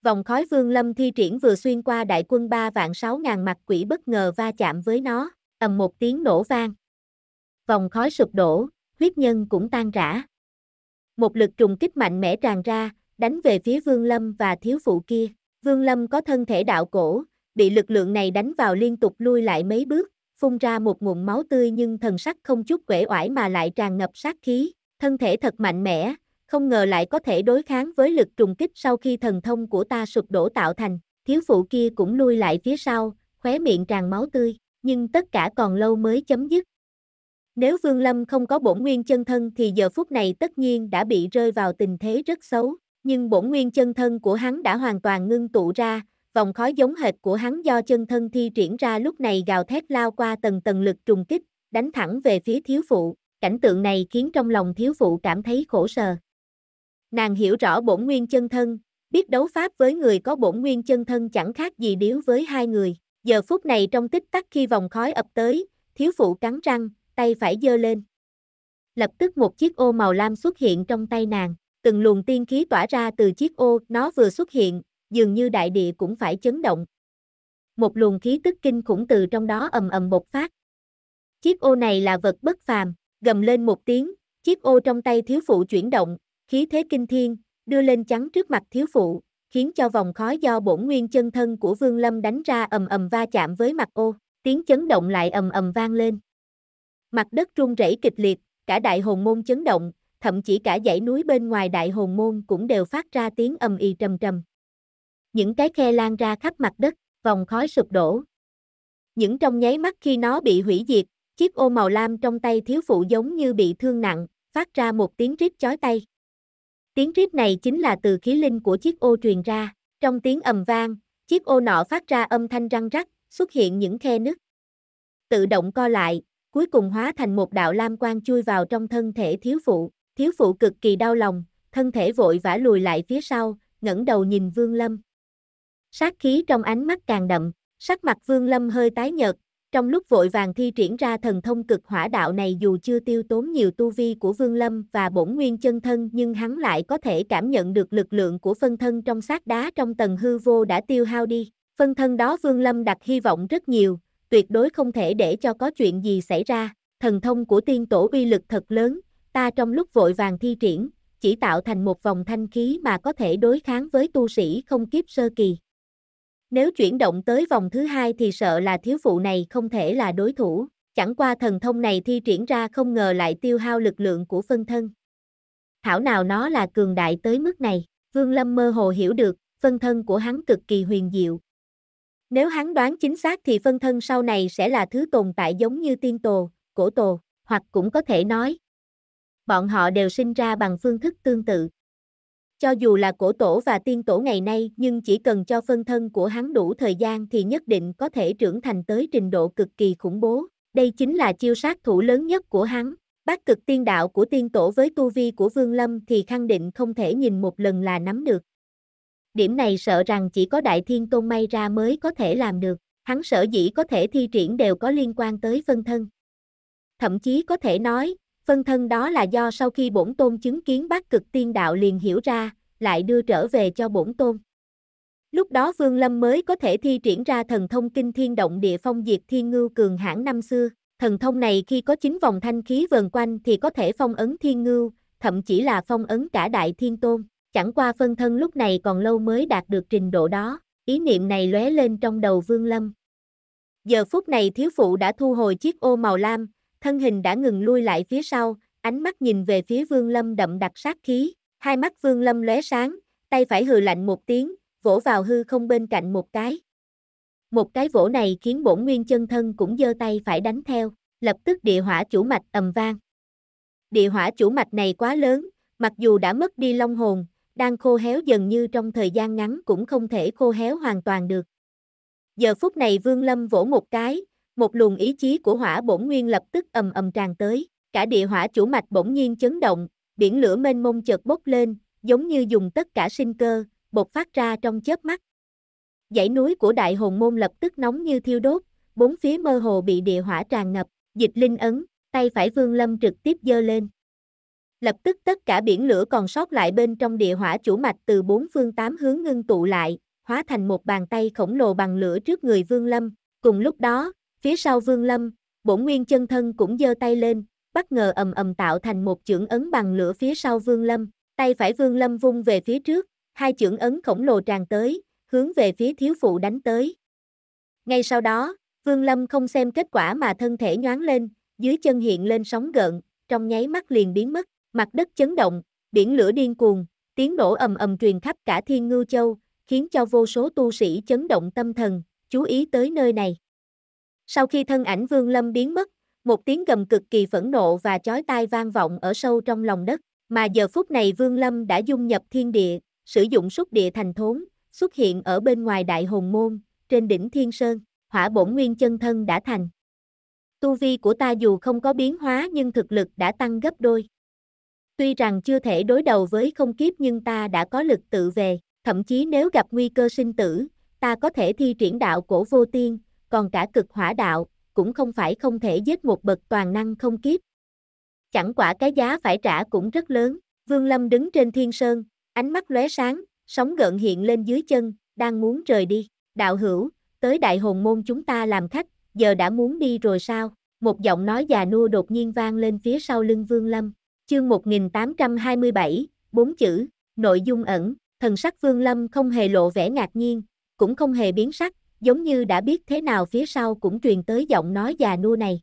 vòng khói vương lâm thi triển vừa xuyên qua đại quân ba vạn sáu ngàn mặt quỷ bất ngờ va chạm với nó, ầm một tiếng nổ vang. Vòng khói sụp đổ, huyết nhân cũng tan rã. Một lực trùng kích mạnh mẽ tràn ra, đánh về phía vương lâm và thiếu phụ kia. Vương lâm có thân thể đạo cổ, bị lực lượng này đánh vào liên tục lui lại mấy bước, phun ra một nguồn máu tươi nhưng thần sắc không chút quể oải mà lại tràn ngập sát khí, thân thể thật mạnh mẽ, không ngờ lại có thể đối kháng với lực trùng kích sau khi thần thông của ta sụp đổ tạo thành, thiếu phụ kia cũng lui lại phía sau, khóe miệng tràn máu tươi, nhưng tất cả còn lâu mới chấm dứt. Nếu Vương Lâm không có bổn nguyên chân thân thì giờ phút này tất nhiên đã bị rơi vào tình thế rất xấu, nhưng bổn nguyên chân thân của hắn đã hoàn toàn ngưng tụ ra, vòng khói giống hệt của hắn do chân thân thi triển ra lúc này gào thét lao qua tầng tầng lực trùng kích, đánh thẳng về phía thiếu phụ, cảnh tượng này khiến trong lòng thiếu phụ cảm thấy khổ sở. Nàng hiểu rõ bổn nguyên chân thân, biết đấu pháp với người có bổn nguyên chân thân chẳng khác gì điếu với hai người. Giờ phút này trong tích tắc khi vòng khói ập tới, thiếu phụ cắn răng, tay phải giơ lên. Lập tức một chiếc ô màu lam xuất hiện trong tay nàng, từng luồng tiên khí tỏa ra từ chiếc ô, nó vừa xuất hiện, dường như đại địa cũng phải chấn động. Một luồng khí tức kinh khủng từ trong đó ầm ầm bộc phát. Chiếc ô này là vật bất phàm, gầm lên một tiếng, chiếc ô trong tay thiếu phụ chuyển động, khí thế kinh thiên, đưa lên chắn trước mặt thiếu phụ, khiến cho vòng khói do bổn nguyên chân thân của Vương Lâm đánh ra ầm ầm va chạm với mặt ô, tiếng chấn động lại ầm ầm vang lên. Mặt đất rung rẩy kịch liệt, cả đại hồn môn chấn động, thậm chí cả dãy núi bên ngoài đại hồn môn cũng đều phát ra tiếng ầm y trầm trầm. Những cái khe lan ra khắp mặt đất, vòng khói sụp đổ. Những trong nháy mắt khi nó bị hủy diệt, chiếc ô màu lam trong tay thiếu phụ giống như bị thương nặng, phát ra một tiếng rít chói tay. Tiếng rít này chính là từ khí linh của chiếc ô truyền ra. Trong tiếng ầm vang, chiếc ô nọ phát ra âm thanh răng rắc, xuất hiện những khe nứt. Tự động co lại, cuối cùng hóa thành một đạo lam quang chui vào trong thân thể thiếu phụ. Thiếu phụ cực kỳ đau lòng, thân thể vội vã lùi lại phía sau, ngẩng đầu nhìn Vương Lâm. Sát khí trong ánh mắt càng đậm, sắc mặt Vương Lâm hơi tái nhợt, trong lúc vội vàng thi triển ra thần thông cực hỏa đạo này dù chưa tiêu tốn nhiều tu vi của Vương Lâm và bổn nguyên chân thân nhưng hắn lại có thể cảm nhận được lực lượng của phân thân trong sát đá trong tầng hư vô đã tiêu hao đi. Phân thân đó Vương Lâm đặt hy vọng rất nhiều, tuyệt đối không thể để cho có chuyện gì xảy ra. Thần thông của tiên tổ uy lực thật lớn, ta trong lúc vội vàng thi triển, chỉ tạo thành một vòng thanh khí mà có thể đối kháng với tu sĩ không kiếp sơ kỳ. Nếu chuyển động tới vòng thứ hai thì sợ là thiếu phụ này không thể là đối thủ, chẳng qua thần thông này thi triển ra không ngờ lại tiêu hao lực lượng của phân thân. Thảo nào nó là cường đại tới mức này, Vương Lâm mơ hồ hiểu được, phân thân của hắn cực kỳ huyền diệu. Nếu hắn đoán chính xác thì phân thân sau này sẽ là thứ tồn tại giống như tiên tồ, cổ tồ, hoặc cũng có thể nói. Bọn họ đều sinh ra bằng phương thức tương tự. Cho dù là cổ tổ và tiên tổ ngày nay nhưng chỉ cần cho phân thân của hắn đủ thời gian thì nhất định có thể trưởng thành tới trình độ cực kỳ khủng bố. Đây chính là chiêu sát thủ lớn nhất của hắn. Bác cực tiên đạo của tiên tổ với tu vi của Vương Lâm thì khẳng định không thể nhìn một lần là nắm được. Điểm này sợ rằng chỉ có Đại Thiên Tôn may ra mới có thể làm được. Hắn sở dĩ có thể thi triển đều có liên quan tới phân thân. Thậm chí có thể nói, Phân thân đó là do sau khi bổn tôn chứng kiến bát cực tiên đạo liền hiểu ra, lại đưa trở về cho bổn tôn. Lúc đó Vương Lâm mới có thể thi triển ra thần thông kinh thiên động địa phong diệt thiên ngưu cường hãn năm xưa. Thần thông này khi có chín vòng thanh khí vờn quanh thì có thể phong ấn thiên ngưu, thậm chỉ là phong ấn cả đại thiên tôn. Chẳng qua phân thân lúc này còn lâu mới đạt được trình độ đó, ý niệm này lóe lên trong đầu Vương Lâm. Giờ phút này thiếu phụ đã thu hồi chiếc ô màu lam, thân hình đã ngừng lui lại phía sau, ánh mắt nhìn về phía Vương Lâm đậm đặc sát khí, hai mắt Vương Lâm lóe sáng, tay phải hừ lạnh một tiếng, vỗ vào hư không bên cạnh một cái. Một cái vỗ này khiến bổn nguyên chân thân cũng giơ tay phải đánh theo, lập tức địa hỏa chủ mạch ầm vang. Địa hỏa chủ mạch này quá lớn, mặc dù đã mất đi long hồn, đang khô héo dần như trong thời gian ngắn cũng không thể khô héo hoàn toàn được. Giờ phút này Vương Lâm vỗ một cái, một luồng ý chí của hỏa bổn nguyên lập tức ầm ầm tràn tới, cả địa hỏa chủ mạch bỗng nhiên chấn động, biển lửa mênh mông chợt bốc lên, giống như dùng tất cả sinh cơ, bột phát ra trong chớp mắt. Dãy núi của đại hồn môn lập tức nóng như thiêu đốt, bốn phía mơ hồ bị địa hỏa tràn ngập, dịch linh ấn, tay phải vương lâm trực tiếp dơ lên. Lập tức tất cả biển lửa còn sót lại bên trong địa hỏa chủ mạch từ bốn phương tám hướng ngưng tụ lại, hóa thành một bàn tay khổng lồ bằng lửa trước người vương lâm. Cùng lúc đó, Phía sau Vương Lâm, bổn nguyên chân thân cũng giơ tay lên, bất ngờ ầm ầm tạo thành một chưởng ấn bằng lửa phía sau Vương Lâm, tay phải Vương Lâm vung về phía trước, hai chưởng ấn khổng lồ tràn tới, hướng về phía thiếu phụ đánh tới. Ngay sau đó, Vương Lâm không xem kết quả mà thân thể nhoáng lên, dưới chân hiện lên sóng gợn, trong nháy mắt liền biến mất, mặt đất chấn động, biển lửa điên cuồng, tiếng nổ ầm ầm truyền khắp cả Thiên Ngưu Châu, khiến cho vô số tu sĩ chấn động tâm thần, chú ý tới nơi này. Sau khi thân ảnh Vương Lâm biến mất, một tiếng gầm cực kỳ phẫn nộ và chói tai vang vọng ở sâu trong lòng đất, mà giờ phút này Vương Lâm đã dung nhập thiên địa, sử dụng xúc địa thành thốn, xuất hiện ở bên ngoài đại hồn môn, trên đỉnh thiên sơn, hỏa bổn nguyên chân thân đã thành. Tu vi của ta dù không có biến hóa nhưng thực lực đã tăng gấp đôi. Tuy rằng chưa thể đối đầu với không kiếp nhưng ta đã có lực tự về, thậm chí nếu gặp nguy cơ sinh tử, ta có thể thi triển đạo cổ vô tiên, còn cả cực hỏa đạo, cũng không phải không thể giết một bậc toàn năng không kiếp. Chẳng quả cái giá phải trả cũng rất lớn, Vương Lâm đứng trên thiên sơn, ánh mắt lóe sáng, sóng gợn hiện lên dưới chân, đang muốn rời đi, đạo hữu, tới đại hồn môn chúng ta làm khách, giờ đã muốn đi rồi sao? Một giọng nói già nua đột nhiên vang lên phía sau lưng Vương Lâm, chương 1827, bốn chữ, nội dung ẩn, thần sắc Vương Lâm không hề lộ vẻ ngạc nhiên, cũng không hề biến sắc, giống như đã biết thế nào phía sau cũng truyền tới giọng nói già nua này.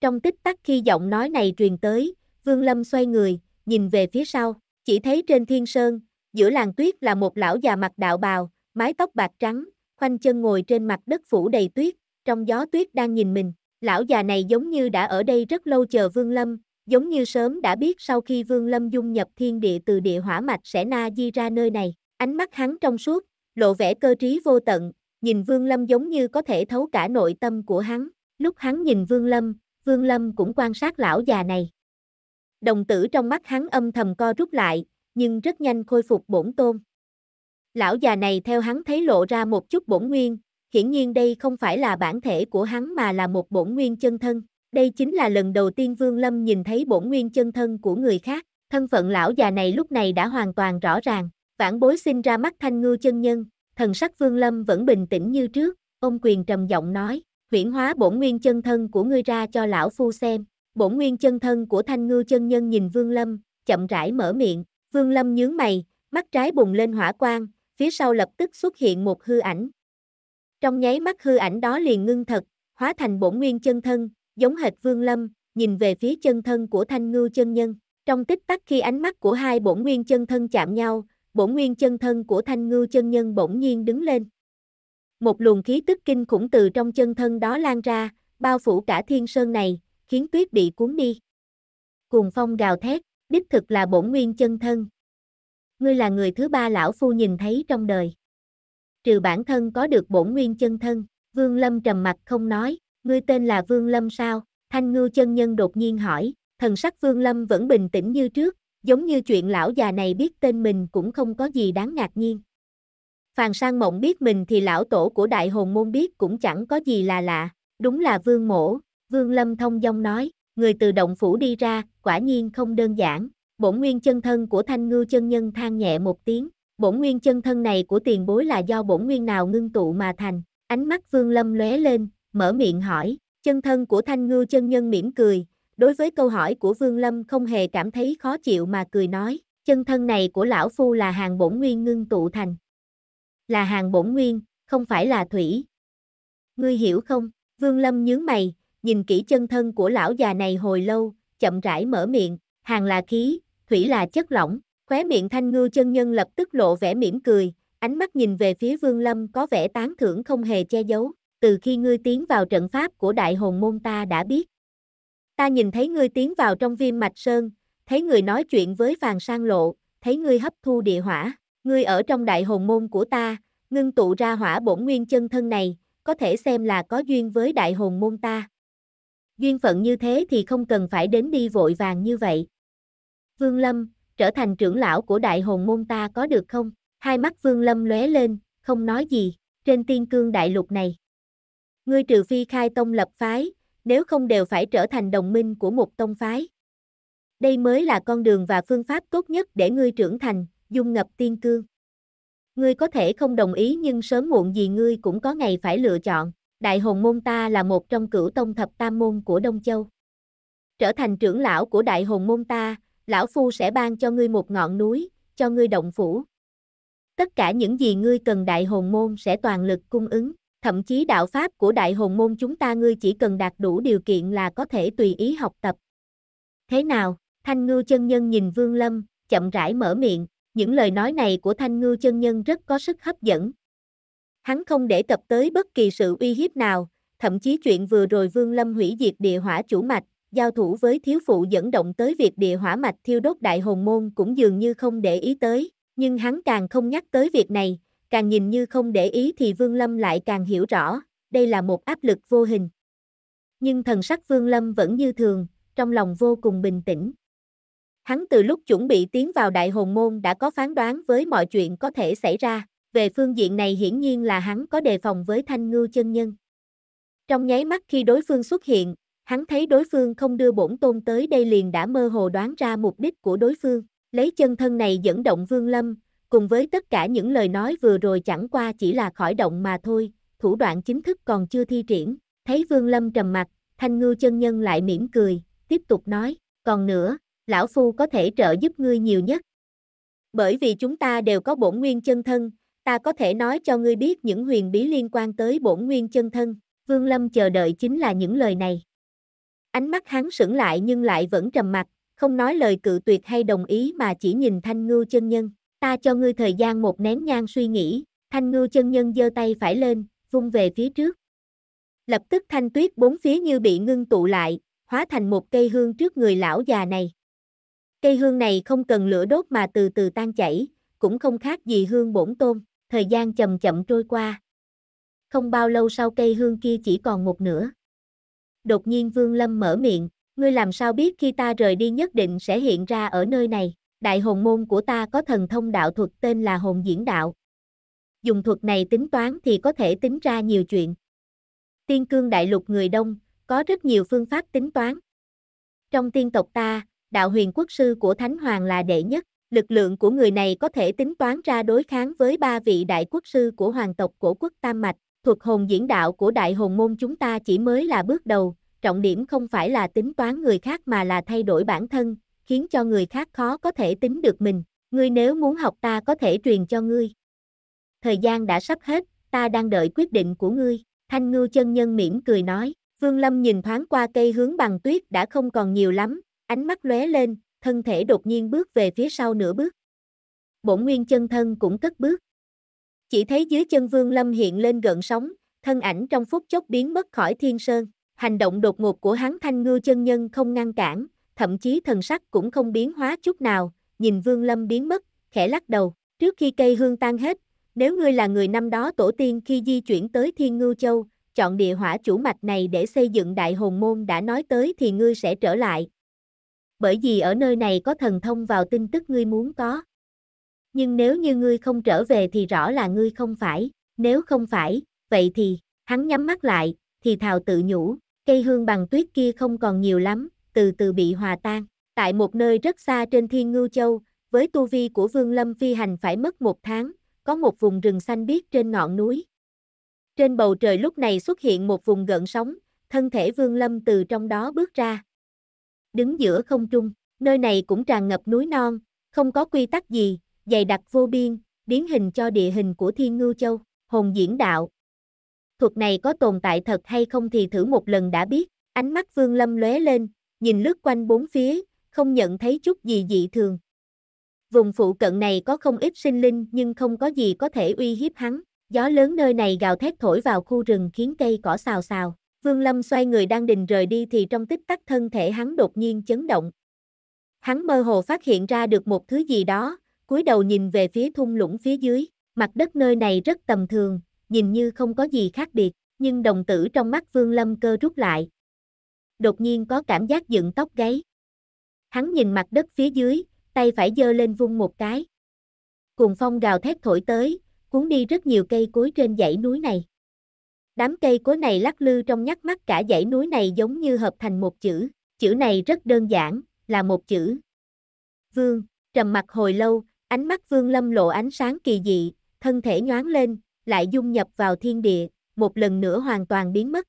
Trong tích tắc khi giọng nói này truyền tới, Vương Lâm xoay người, nhìn về phía sau, chỉ thấy trên thiên sơn, giữa làng tuyết là một lão già mặc đạo bào, mái tóc bạc trắng, khoanh chân ngồi trên mặt đất phủ đầy tuyết, trong gió tuyết đang nhìn mình. Lão già này giống như đã ở đây rất lâu chờ Vương Lâm, giống như sớm đã biết sau khi Vương Lâm dung nhập thiên địa từ địa hỏa mạch sẽ na di ra nơi này. Ánh mắt hắn trong suốt, lộ vẻ cơ trí vô tận, nhìn Vương Lâm giống như có thể thấu cả nội tâm của hắn. Lúc hắn nhìn Vương Lâm, Vương Lâm cũng quan sát lão già này. Đồng tử trong mắt hắn âm thầm co rút lại, nhưng rất nhanh khôi phục bổn tôn. Lão già này theo hắn thấy lộ ra một chút bổn nguyên, hiển nhiên đây không phải là bản thể của hắn mà là một bổn nguyên chân thân. Đây chính là lần đầu tiên Vương Lâm nhìn thấy bổn nguyên chân thân của người khác. Thân phận lão già này lúc này đã hoàn toàn rõ ràng. Vãn bối sinh ra mắt thanh ngư chân nhân, thần sắc Vương Lâm vẫn bình tĩnh như trước, ông quyền trầm giọng nói, huyển hóa bổn nguyên chân thân của ngươi ra cho lão phu xem. Bổn nguyên chân thân của thanh ngư chân nhân nhìn Vương Lâm, chậm rãi mở miệng, Vương Lâm nhướng mày, mắt trái bùng lên hỏa quang, phía sau lập tức xuất hiện một hư ảnh. Trong nháy mắt hư ảnh đó liền ngưng thật, hóa thành bổn nguyên chân thân, giống hệt Vương Lâm, nhìn về phía chân thân của thanh ngư chân nhân. Trong tích tắc khi ánh mắt của hai bổn nguyên chân thân chạm nhau, bổn nguyên chân thân của thanh ngư chân nhân bỗng nhiên đứng lên. Một luồng khí tức kinh khủng từ trong chân thân đó lan ra, bao phủ cả thiên sơn này, khiến tuyết bị cuốn đi. Cùng phong gào thét, đích thực là bổn nguyên chân thân. Ngươi là người thứ ba lão phu nhìn thấy trong đời. Trừ bản thân có được bổn nguyên chân thân, Vương Lâm trầm mặt không nói, ngươi tên là Vương Lâm sao? Thanh ngư chân nhân đột nhiên hỏi, thần sắc Vương Lâm vẫn bình tĩnh như trước, giống như chuyện lão già này biết tên mình cũng không có gì đáng ngạc nhiên. Phàn sang mộng biết mình thì lão tổ của đại hồn môn biết cũng chẳng có gì là lạ, đúng là vương mổ, vương lâm thông dong nói, người từ động phủ đi ra, quả nhiên không đơn giản, bổn nguyên chân thân của thanh ngư chân nhân than nhẹ một tiếng, bổn nguyên chân thân này của tiền bối là do bổn nguyên nào ngưng tụ mà thành, ánh mắt vương lâm lóe lên, mở miệng hỏi, chân thân của thanh ngư chân nhân mỉm cười, đối với câu hỏi của Vương Lâm không hề cảm thấy khó chịu mà cười nói, chân thân này của lão phu là hàng bổn nguyên ngưng tụ thành. Là hàng bổn nguyên, không phải là thủy. Ngươi hiểu không? Vương Lâm nhướng mày, nhìn kỹ chân thân của lão già này hồi lâu, chậm rãi mở miệng, hàng là khí, thủy là chất lỏng, khóe miệng thanh ngư chân nhân lập tức lộ vẻ mỉm cười, ánh mắt nhìn về phía Vương Lâm có vẻ tán thưởng không hề che giấu, từ khi ngươi tiến vào trận pháp của đại hồn môn ta đã biết, Ta nhìn thấy ngươi tiến vào trong viêm mạch sơn, thấy người nói chuyện với vàng sang lộ, thấy ngươi hấp thu địa hỏa, ngươi ở trong đại hồn môn của ta, ngưng tụ ra hỏa bổn nguyên chân thân này, có thể xem là có duyên với đại hồn môn ta. Duyên phận như thế thì không cần phải đến đi vội vàng như vậy. Vương Lâm, trở thành trưởng lão của đại hồn môn ta có được không? Hai mắt Vương Lâm lóe lên, không nói gì, trên tiên cương đại lục này. Ngươi trừ phi khai tông lập phái, nếu không đều phải trở thành đồng minh của một tông phái. Đây mới là con đường và phương pháp tốt nhất để ngươi trưởng thành, dung ngập tiên cương. Ngươi có thể không đồng ý nhưng sớm muộn gì ngươi cũng có ngày phải lựa chọn. Đại hồn Môn ta là một trong cửu tông thập tam môn của Đông Châu. Trở thành trưởng lão của Đại hồn Môn ta, lão phu sẽ ban cho ngươi một ngọn núi, cho ngươi động phủ. Tất cả những gì ngươi cần Đại hồn Môn sẽ toàn lực cung ứng. Thậm chí đạo pháp của đại hồn môn chúng ta ngươi chỉ cần đạt đủ điều kiện là có thể tùy ý học tập. Thế nào, Thanh ngư chân nhân nhìn Vương Lâm, chậm rãi mở miệng, những lời nói này của Thanh ngư chân nhân rất có sức hấp dẫn. Hắn không để cập tới bất kỳ sự uy hiếp nào, thậm chí chuyện vừa rồi Vương Lâm hủy diệt địa hỏa chủ mạch, giao thủ với thiếu phụ dẫn động tới việc địa hỏa mạch thiêu đốt đại hồn môn cũng dường như không để ý tới, nhưng hắn càng không nhắc tới việc này, càng nhìn như không để ý thì Vương Lâm lại càng hiểu rõ, đây là một áp lực vô hình. Nhưng thần sắc Vương Lâm vẫn như thường, trong lòng vô cùng bình tĩnh. Hắn từ lúc chuẩn bị tiến vào đại hồn môn đã có phán đoán với mọi chuyện có thể xảy ra, về phương diện này hiển nhiên là hắn có đề phòng với thanh ngư chân nhân. Trong nháy mắt khi đối phương xuất hiện, hắn thấy đối phương không đưa bổn tôn tới đây liền đã mơ hồ đoán ra mục đích của đối phương, lấy chân thân này dẫn động Vương Lâm, Cùng với tất cả những lời nói vừa rồi chẳng qua chỉ là khởi động mà thôi, thủ đoạn chính thức còn chưa thi triển, thấy Vương Lâm trầm mặt, Thanh Ngư chân nhân lại mỉm cười, tiếp tục nói, còn nữa, lão phu có thể trợ giúp ngươi nhiều nhất. Bởi vì chúng ta đều có bổn nguyên chân thân, ta có thể nói cho ngươi biết những huyền bí liên quan tới bổn nguyên chân thân, Vương Lâm chờ đợi chính là những lời này. Ánh mắt hắn sững lại nhưng lại vẫn trầm mặt, không nói lời cự tuyệt hay đồng ý mà chỉ nhìn Thanh Ngư chân nhân. Ta cho ngươi thời gian một nén nhang suy nghĩ, thanh ngư chân nhân giơ tay phải lên, vung về phía trước. Lập tức thanh tuyết bốn phía như bị ngưng tụ lại, hóa thành một cây hương trước người lão già này. Cây hương này không cần lửa đốt mà từ từ tan chảy, cũng không khác gì hương bổn tôn, thời gian chậm chậm trôi qua. Không bao lâu sau cây hương kia chỉ còn một nửa. Đột nhiên Vương Lâm mở miệng, ngươi làm sao biết khi ta rời đi nhất định sẽ hiện ra ở nơi này. Đại hồn môn của ta có thần thông đạo thuật tên là hồn diễn đạo. Dùng thuật này tính toán thì có thể tính ra nhiều chuyện. Tiên cương đại lục người đông, có rất nhiều phương pháp tính toán. Trong tiên tộc ta, đạo huyền quốc sư của Thánh Hoàng là đệ nhất, lực lượng của người này có thể tính toán ra đối kháng với ba vị đại quốc sư của hoàng tộc cổ quốc Tam Mạch, Thuật hồn diễn đạo của đại hồn môn chúng ta chỉ mới là bước đầu, trọng điểm không phải là tính toán người khác mà là thay đổi bản thân, khiến cho người khác khó có thể tính được mình, ngươi nếu muốn học ta có thể truyền cho ngươi. Thời gian đã sắp hết, ta đang đợi quyết định của ngươi, thanh Ngư chân nhân mỉm cười nói, Vương Lâm nhìn thoáng qua cây hướng bằng tuyết đã không còn nhiều lắm, ánh mắt lóe lên, thân thể đột nhiên bước về phía sau nửa bước. Bổn nguyên chân thân cũng cất bước. Chỉ thấy dưới chân Vương Lâm hiện lên gợn sóng, thân ảnh trong phút chốc biến mất khỏi thiên sơn. Hành động đột ngột của hắn thanh ngư chân nhân không ngăn cản, thậm chí thần sắc cũng không biến hóa chút nào, nhìn Vương Lâm biến mất, khẽ lắc đầu, trước khi cây hương tan hết, nếu ngươi là người năm đó tổ tiên khi di chuyển tới Thiên Ngưu Châu, chọn địa hỏa chủ mạch này để xây dựng đại hồn môn đã nói tới thì ngươi sẽ trở lại. Bởi vì ở nơi này có thần thông vào tin tức ngươi muốn có. Nhưng nếu như ngươi không trở về thì rõ là ngươi không phải, nếu không phải, vậy thì, hắn nhắm mắt lại, thì thào tự nhủ, cây hương bằng tuyết kia không còn nhiều lắm, từ từ bị hòa tan. Tại một nơi rất xa trên Thiên Ngưu Châu, với tu vi của Vương Lâm phi hành phải mất một tháng, có một vùng rừng xanh biếc trên ngọn núi. Trên bầu trời lúc này xuất hiện một vùng gợn sóng, thân thể Vương Lâm từ trong đó bước ra. Đứng giữa không trung, nơi này cũng tràn ngập núi non, không có quy tắc gì, dày đặc vô biên, biến hình cho địa hình của Thiên Ngưu Châu, hồn diễn đạo. Thuật này có tồn tại thật hay không thì thử một lần đã biết, ánh mắt Vương Lâm lóe lên, nhìn lướt quanh bốn phía, không nhận thấy chút gì dị thường. Vùng phụ cận này có không ít sinh linh nhưng không có gì có thể uy hiếp hắn. Gió lớn nơi này gào thét thổi vào khu rừng khiến cây cỏ xào xào. Vương Lâm xoay người đang định rời đi thì trong tích tắc thân thể hắn đột nhiên chấn động. Hắn mơ hồ phát hiện ra được một thứ gì đó, cúi đầu nhìn về phía thung lũng phía dưới, mặt đất nơi này rất tầm thường, nhìn như không có gì khác biệt, nhưng đồng tử trong mắt Vương Lâm cơ rút lại, đột nhiên có cảm giác dựng tóc gáy. Hắn nhìn mặt đất phía dưới, tay phải giơ lên vung một cái. Cùng phong gào thét thổi tới, cuốn đi rất nhiều cây cối trên dãy núi này. Đám cây cối này lắc lư trong nhắc mắt cả dãy núi này giống như hợp thành một chữ, chữ này rất đơn giản, là một chữ. Vương, trầm mặt hồi lâu, ánh mắt Vương Lâm lộ ánh sáng kỳ dị, thân thể nhoáng lên, lại dung nhập vào thiên địa, một lần nữa hoàn toàn biến mất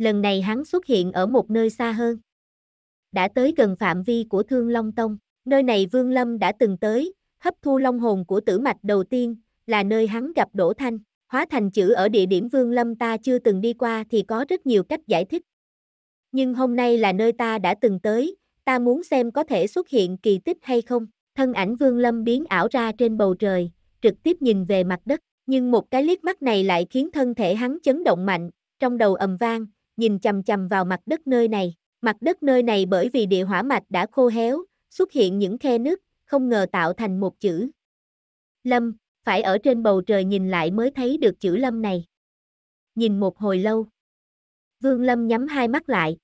lần này hắn xuất hiện ở một nơi xa hơn. Đã tới gần phạm vi của Thương Long Tông, nơi này Vương Lâm đã từng tới, hấp thu long hồn của tử mạch đầu tiên, là nơi hắn gặp Đỗ Thanh, hóa thành chữ ở địa điểm Vương Lâm ta chưa từng đi qua thì có rất nhiều cách giải thích. Nhưng hôm nay là nơi ta đã từng tới, ta muốn xem có thể xuất hiện kỳ tích hay không. Thân ảnh Vương Lâm biến ảo ra trên bầu trời, trực tiếp nhìn về mặt đất, nhưng một cái liếc mắt này lại khiến thân thể hắn chấn động mạnh, trong đầu ầm vang, nhìn chầm chầm vào mặt đất nơi này. Mặt đất nơi này bởi vì địa hỏa mạch đã khô héo, xuất hiện những khe nứt, không ngờ tạo thành một chữ. Lâm, phải ở trên bầu trời nhìn lại mới thấy được chữ Lâm này. Nhìn một hồi lâu. Vương Lâm nhắm hai mắt lại.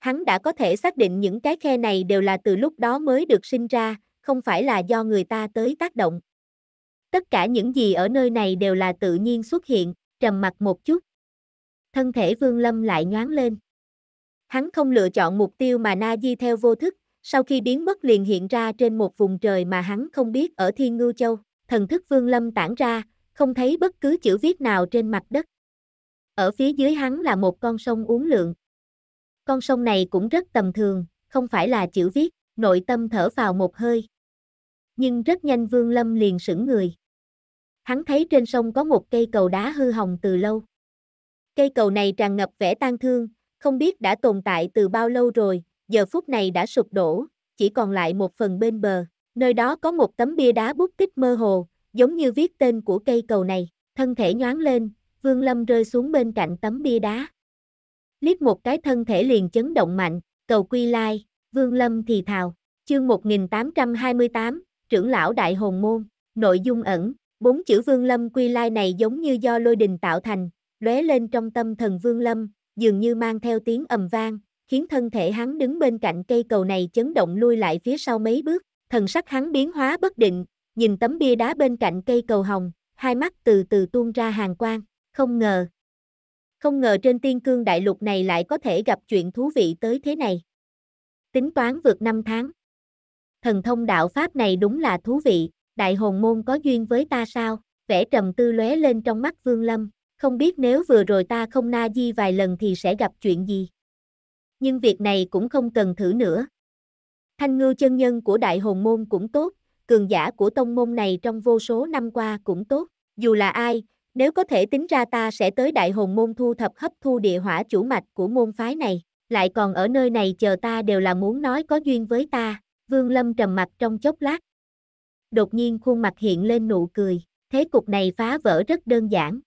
Hắn đã có thể xác định những cái khe này đều là từ lúc đó mới được sinh ra, không phải là do người ta tới tác động. Tất cả những gì ở nơi này đều là tự nhiên xuất hiện, trầm mặt một chút, thân thể Vương Lâm lại nhoáng lên. Hắn không lựa chọn mục tiêu mà Na Di theo vô thức, sau khi biến mất liền hiện ra trên một vùng trời mà hắn không biết ở Thiên Ngưu Châu, thần thức Vương Lâm tản ra, không thấy bất cứ chữ viết nào trên mặt đất. Ở phía dưới hắn là một con sông uốn lượn. Con sông này cũng rất tầm thường, không phải là chữ viết, nội tâm thở vào một hơi. Nhưng rất nhanh Vương Lâm liền sững người. Hắn thấy trên sông có một cây cầu đá hư hồng từ lâu. Cây cầu này tràn ngập vẻ tang thương, không biết đã tồn tại từ bao lâu rồi, giờ phút này đã sụp đổ, chỉ còn lại một phần bên bờ. Nơi đó có một tấm bia đá bút tích mơ hồ, giống như viết tên của cây cầu này. Thân thể nhoáng lên, Vương Lâm rơi xuống bên cạnh tấm bia đá. Liếc một cái thân thể liền chấn động mạnh, cầu quy lai, Vương Lâm thì thào. Chương 1828, trưởng lão đại hồn môn, nội dung ẩn, bốn chữ Vương Lâm quy lai này giống như do lôi đình tạo thành, lóe lên trong tâm thần Vương Lâm, dường như mang theo tiếng ầm vang, khiến thân thể hắn đứng bên cạnh cây cầu này chấn động lui lại phía sau mấy bước, thần sắc hắn biến hóa bất định, nhìn tấm bia đá bên cạnh cây cầu hồng, hai mắt từ từ tuôn ra hàng quang, không ngờ. Không ngờ trên tiên cương đại lục này lại có thể gặp chuyện thú vị tới thế này. Tính toán vượt năm tháng. Thần thông đạo Pháp này đúng là thú vị, đại hồn môn có duyên với ta sao, vẻ trầm tư lóe lên trong mắt Vương Lâm, không biết nếu vừa rồi ta không na di vài lần thì sẽ gặp chuyện gì. Nhưng việc này cũng không cần thử nữa. Thanh ngư chân nhân của đại hồn môn cũng tốt, cường giả của tông môn này trong vô số năm qua cũng tốt. Dù là ai, nếu có thể tính ra ta sẽ tới đại hồn môn thu thập hấp thu địa hỏa chủ mạch của môn phái này, lại còn ở nơi này chờ ta đều là muốn nói có duyên với ta. Vương Lâm trầm mặt trong chốc lát. Đột nhiên khuôn mặt hiện lên nụ cười, thế cục này phá vỡ rất đơn giản,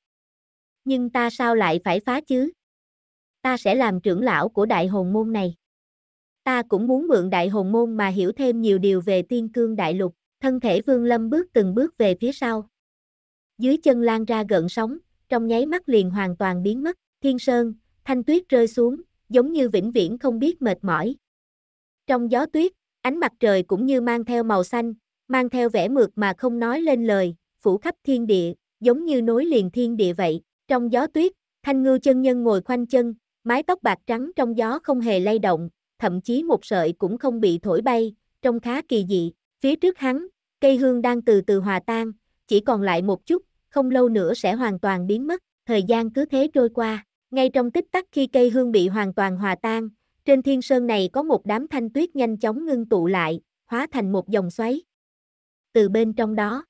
nhưng ta sao lại phải phá chứ? Ta sẽ làm trưởng lão của đại hồn môn này. Ta cũng muốn mượn đại hồn môn mà hiểu thêm nhiều điều về tiên cương đại lục, thân thể vương lâm bước từng bước về phía sau. Dưới chân lan ra gợn sóng, trong nháy mắt liền hoàn toàn biến mất, thiên sơn, thanh tuyết rơi xuống, giống như vĩnh viễn không biết mệt mỏi. Trong gió tuyết, ánh mặt trời cũng như mang theo màu xanh, mang theo vẻ mượt mà không nói lên lời, phủ khắp thiên địa, giống như nối liền thiên địa vậy. Trong gió tuyết, thanh ngư chân nhân ngồi khoanh chân, mái tóc bạc trắng trong gió không hề lay động, thậm chí một sợi cũng không bị thổi bay, trông khá kỳ dị. Phía trước hắn, cây hương đang từ từ hòa tan, chỉ còn lại một chút, không lâu nữa sẽ hoàn toàn biến mất, thời gian cứ thế trôi qua. Ngay trong tích tắc khi cây hương bị hoàn toàn hòa tan, trên thiên sơn này có một đám thanh tuyết nhanh chóng ngưng tụ lại, hóa thành một dòng xoáy. Từ bên trong đó,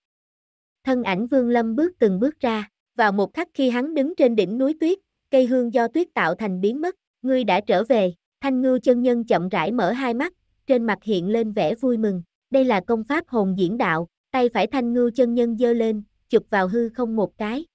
thân ảnh Vương Lâm bước từng bước ra vào một khắc khi hắn đứng trên đỉnh núi tuyết, cây hương do tuyết tạo thành biến mất, ngươi đã trở về, thanh ngư chân nhân chậm rãi mở hai mắt, trên mặt hiện lên vẻ vui mừng, đây là công pháp hồn diễn đạo, tay phải thanh ngư chân nhân giơ lên, chụp vào hư không một cái.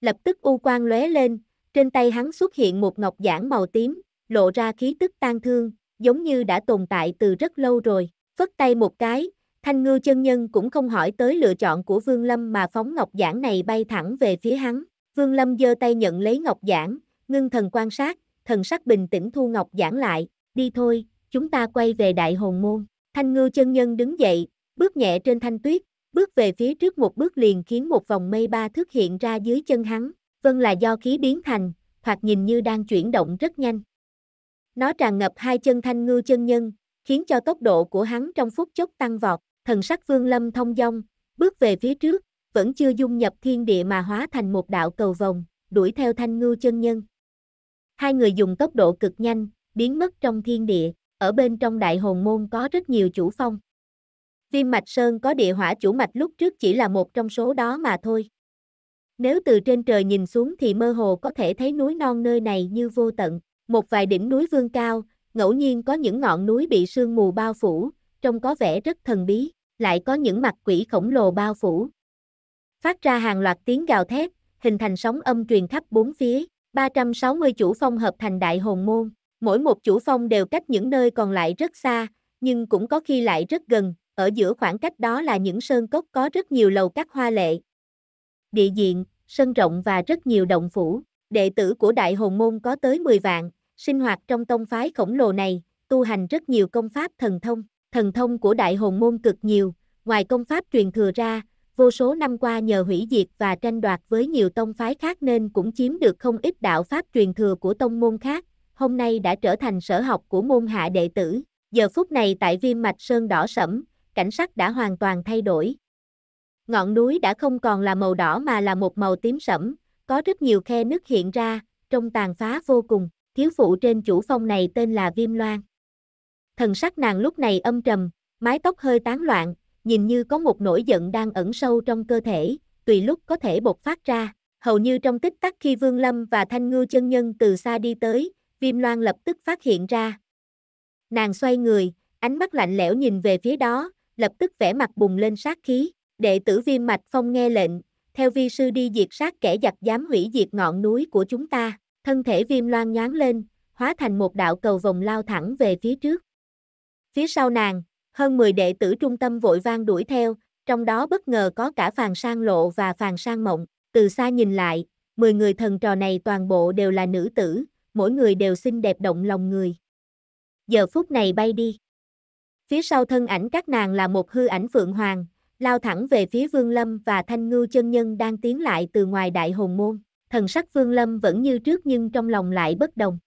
Lập tức u quang lóe lên, trên tay hắn xuất hiện một ngọc giản màu tím, lộ ra khí tức tan thương, giống như đã tồn tại từ rất lâu rồi, phất tay một cái, Thanh ngư chân nhân cũng không hỏi tới lựa chọn của Vương Lâm mà phóng ngọc giản này bay thẳng về phía hắn. Vương Lâm giơ tay nhận lấy ngọc giản, ngưng thần quan sát, thần sắc bình tĩnh thu ngọc giản lại, đi thôi, chúng ta quay về đại hồn môn. Thanh ngư chân nhân đứng dậy, bước nhẹ trên thanh tuyết, bước về phía trước một bước liền khiến một vòng mây ba thức hiện ra dưới chân hắn. Vân là do khí biến thành, hoặc nhìn như đang chuyển động rất nhanh. Nó tràn ngập hai chân thanh ngư chân nhân, khiến cho tốc độ của hắn trong phút chốc tăng vọt thần sắc vương lâm thông dong, bước về phía trước, vẫn chưa dung nhập thiên địa mà hóa thành một đạo cầu vòng, đuổi theo thanh ngư chân nhân. Hai người dùng tốc độ cực nhanh, biến mất trong thiên địa, ở bên trong đại hồn môn có rất nhiều chủ phong. Viêm mạch sơn có địa hỏa chủ mạch lúc trước chỉ là một trong số đó mà thôi. Nếu từ trên trời nhìn xuống thì mơ hồ có thể thấy núi non nơi này như vô tận, một vài đỉnh núi vương cao, ngẫu nhiên có những ngọn núi bị sương mù bao phủ, trông có vẻ rất thần bí, lại có những mặt quỷ khổng lồ bao phủ. Phát ra hàng loạt tiếng gào thét, hình thành sóng âm truyền khắp bốn phía, 360 chủ phong hợp thành đại hồn môn, mỗi một chủ phong đều cách những nơi còn lại rất xa, nhưng cũng có khi lại rất gần, ở giữa khoảng cách đó là những sơn cốc có rất nhiều lầu các hoa lệ. Địa diện, sân rộng và rất nhiều động phủ, đệ tử của đại hồn môn có tới 10 vạn, sinh hoạt trong tông phái khổng lồ này, tu hành rất nhiều công pháp thần thông thần thông của đại hồn môn cực nhiều, ngoài công pháp truyền thừa ra, vô số năm qua nhờ hủy diệt và tranh đoạt với nhiều tông phái khác nên cũng chiếm được không ít đạo pháp truyền thừa của tông môn khác, hôm nay đã trở thành sở học của môn hạ đệ tử. Giờ phút này tại viêm mạch sơn đỏ sẫm, cảnh sắc đã hoàn toàn thay đổi. Ngọn núi đã không còn là màu đỏ mà là một màu tím sẫm, có rất nhiều khe nứt hiện ra, trong tàn phá vô cùng. Thiếu phụ trên chủ phong này tên là Viêm Loan. Thần sắc nàng lúc này âm trầm, mái tóc hơi tán loạn, nhìn như có một nỗi giận đang ẩn sâu trong cơ thể, tùy lúc có thể bộc phát ra. Hầu như trong tích tắc khi Vương Lâm và Thanh Ngư chân nhân từ xa đi tới, Viêm Loan lập tức phát hiện ra. Nàng xoay người, ánh mắt lạnh lẽo nhìn về phía đó, lập tức vẻ mặt bùng lên sát khí, đệ tử Viêm Mạch Phong nghe lệnh, theo vi sư đi diệt sát kẻ giặc dám hủy diệt ngọn núi của chúng ta. Thân thể Viêm Loan nhoáng lên, hóa thành một đạo cầu vòng lao thẳng về phía trước. Phía sau nàng, hơn 10 đệ tử trung tâm vội vang đuổi theo, trong đó bất ngờ có cả Phàn Sang Lộ và Phàn Sang Mộng, từ xa nhìn lại, 10 người thần trò này toàn bộ đều là nữ tử, mỗi người đều xinh đẹp động lòng người. Giờ phút này bay đi. Phía sau thân ảnh các nàng là một hư ảnh phượng hoàng, lao thẳng về phía Vương Lâm và Thanh Ngưu chân nhân đang tiến lại từ ngoài đại hồn môn. Thần sắc Vương Lâm vẫn như trước nhưng trong lòng lại bất đồng.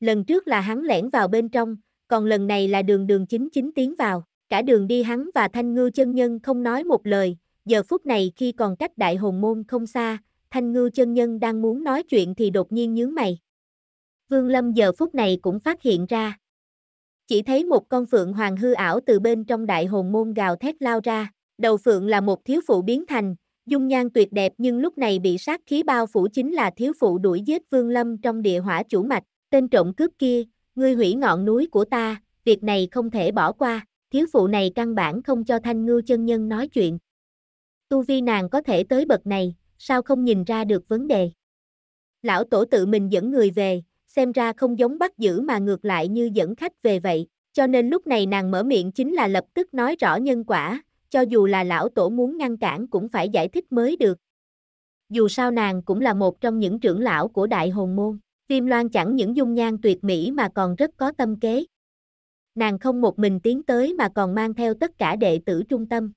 Lần trước là hắn lẻn vào bên trong, còn lần này là đường đường chính chính tiến vào, cả đường đi hắn và Thanh Ngư chân nhân không nói một lời, giờ phút này khi còn cách đại hồn môn không xa, Thanh Ngư chân nhân đang muốn nói chuyện thì đột nhiên nhướng mày. Vương Lâm giờ phút này cũng phát hiện ra. Chỉ thấy một con phượng hoàng hư ảo từ bên trong đại hồn môn gào thét lao ra, đầu phượng là một thiếu phụ biến thành, dung nhan tuyệt đẹp nhưng lúc này bị sát khí bao phủ chính là thiếu phụ đuổi giết Vương Lâm trong địa hỏa chủ mạch, tên trộm cướp kia, Ngươi hủy ngọn núi của ta, việc này không thể bỏ qua, thiếu phụ này căn bản không cho thanh ngư chân nhân nói chuyện. Tu vi nàng có thể tới bậc này, sao không nhìn ra được vấn đề. Lão tổ tự mình dẫn người về, xem ra không giống bắt giữ mà ngược lại như dẫn khách về vậy, cho nên lúc này nàng mở miệng chính là lập tức nói rõ nhân quả, cho dù là lão tổ muốn ngăn cản cũng phải giải thích mới được. Dù sao nàng cũng là một trong những trưởng lão của đại hồn môn. Kim Loan chẳng những dung nhan tuyệt mỹ mà còn rất có tâm kế. Nàng không một mình tiến tới mà còn mang theo tất cả đệ tử trung tâm.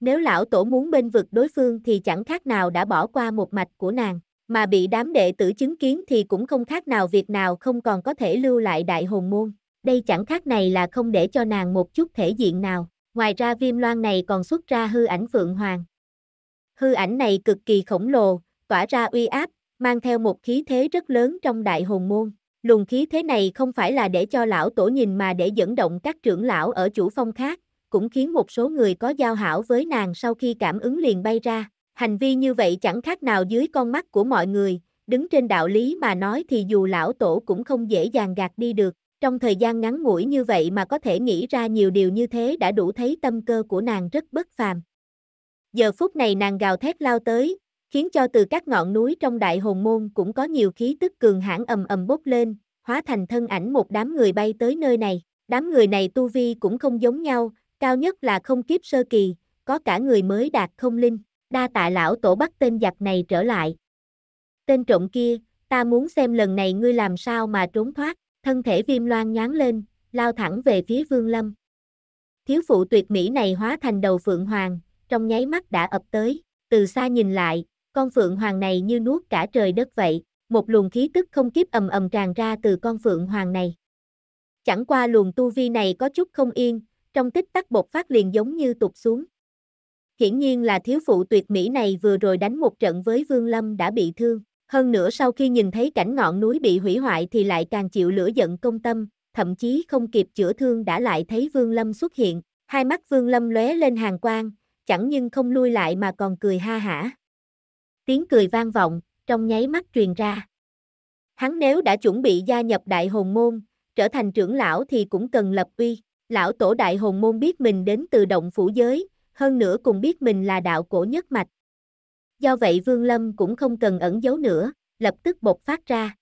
Nếu lão tổ muốn bên vực đối phương thì chẳng khác nào đã bỏ qua một mạch của nàng, mà bị đám đệ tử chứng kiến thì cũng không khác nào việc nào không còn có thể lưu lại đại hồn môn. Đây chẳng khác này là không để cho nàng một chút thể diện nào. Ngoài ra viêm loan này còn xuất ra hư ảnh Phượng Hoàng. Hư ảnh này cực kỳ khổng lồ, tỏa ra uy áp mang theo một khí thế rất lớn trong đại hồn môn. Luồng khí thế này không phải là để cho lão tổ nhìn mà để dẫn động các trưởng lão ở chủ phong khác, cũng khiến một số người có giao hảo với nàng sau khi cảm ứng liền bay ra. Hành vi như vậy chẳng khác nào dưới con mắt của mọi người, đứng trên đạo lý mà nói thì dù lão tổ cũng không dễ dàng gạt đi được. Trong thời gian ngắn ngủi như vậy mà có thể nghĩ ra nhiều điều như thế đã đủ thấy tâm cơ của nàng rất bất phàm. Giờ phút này nàng gào thét lao tới, khiến cho từ các ngọn núi trong đại hồn môn cũng có nhiều khí tức cường hãn ầm ầm bốc lên, hóa thành thân ảnh một đám người bay tới nơi này. Đám người này tu vi cũng không giống nhau, cao nhất là không kiếp sơ kỳ, có cả người mới đạt không linh, đa tạ lão tổ bắt tên giặc này trở lại. Tên trộm kia, ta muốn xem lần này ngươi làm sao mà trốn thoát, thân thể viêm loan nhán lên, lao thẳng về phía vương lâm. Thiếu phụ tuyệt mỹ này hóa thành đầu phượng hoàng, trong nháy mắt đã ập tới, từ xa nhìn lại, con phượng hoàng này như nuốt cả trời đất vậy, một luồng khí tức không kiếp ầm ầm tràn ra từ con phượng hoàng này. Chẳng qua luồng tu vi này có chút không yên, trong tích tắc bột phát liền giống như tụt xuống. Hiển nhiên là thiếu phụ tuyệt mỹ này vừa rồi đánh một trận với Vương Lâm đã bị thương, hơn nữa sau khi nhìn thấy cảnh ngọn núi bị hủy hoại thì lại càng chịu lửa giận công tâm, thậm chí không kịp chữa thương đã lại thấy Vương Lâm xuất hiện, hai mắt Vương Lâm lóe lên hàng quang, chẳng nhưng không lui lại mà còn cười ha hả tiếng cười vang vọng, trong nháy mắt truyền ra. Hắn nếu đã chuẩn bị gia nhập đại hồn môn, trở thành trưởng lão thì cũng cần lập uy. Lão tổ đại hồn môn biết mình đến từ động phủ giới, hơn nữa cùng biết mình là đạo cổ nhất mạch. Do vậy Vương Lâm cũng không cần ẩn giấu nữa, lập tức bộc phát ra.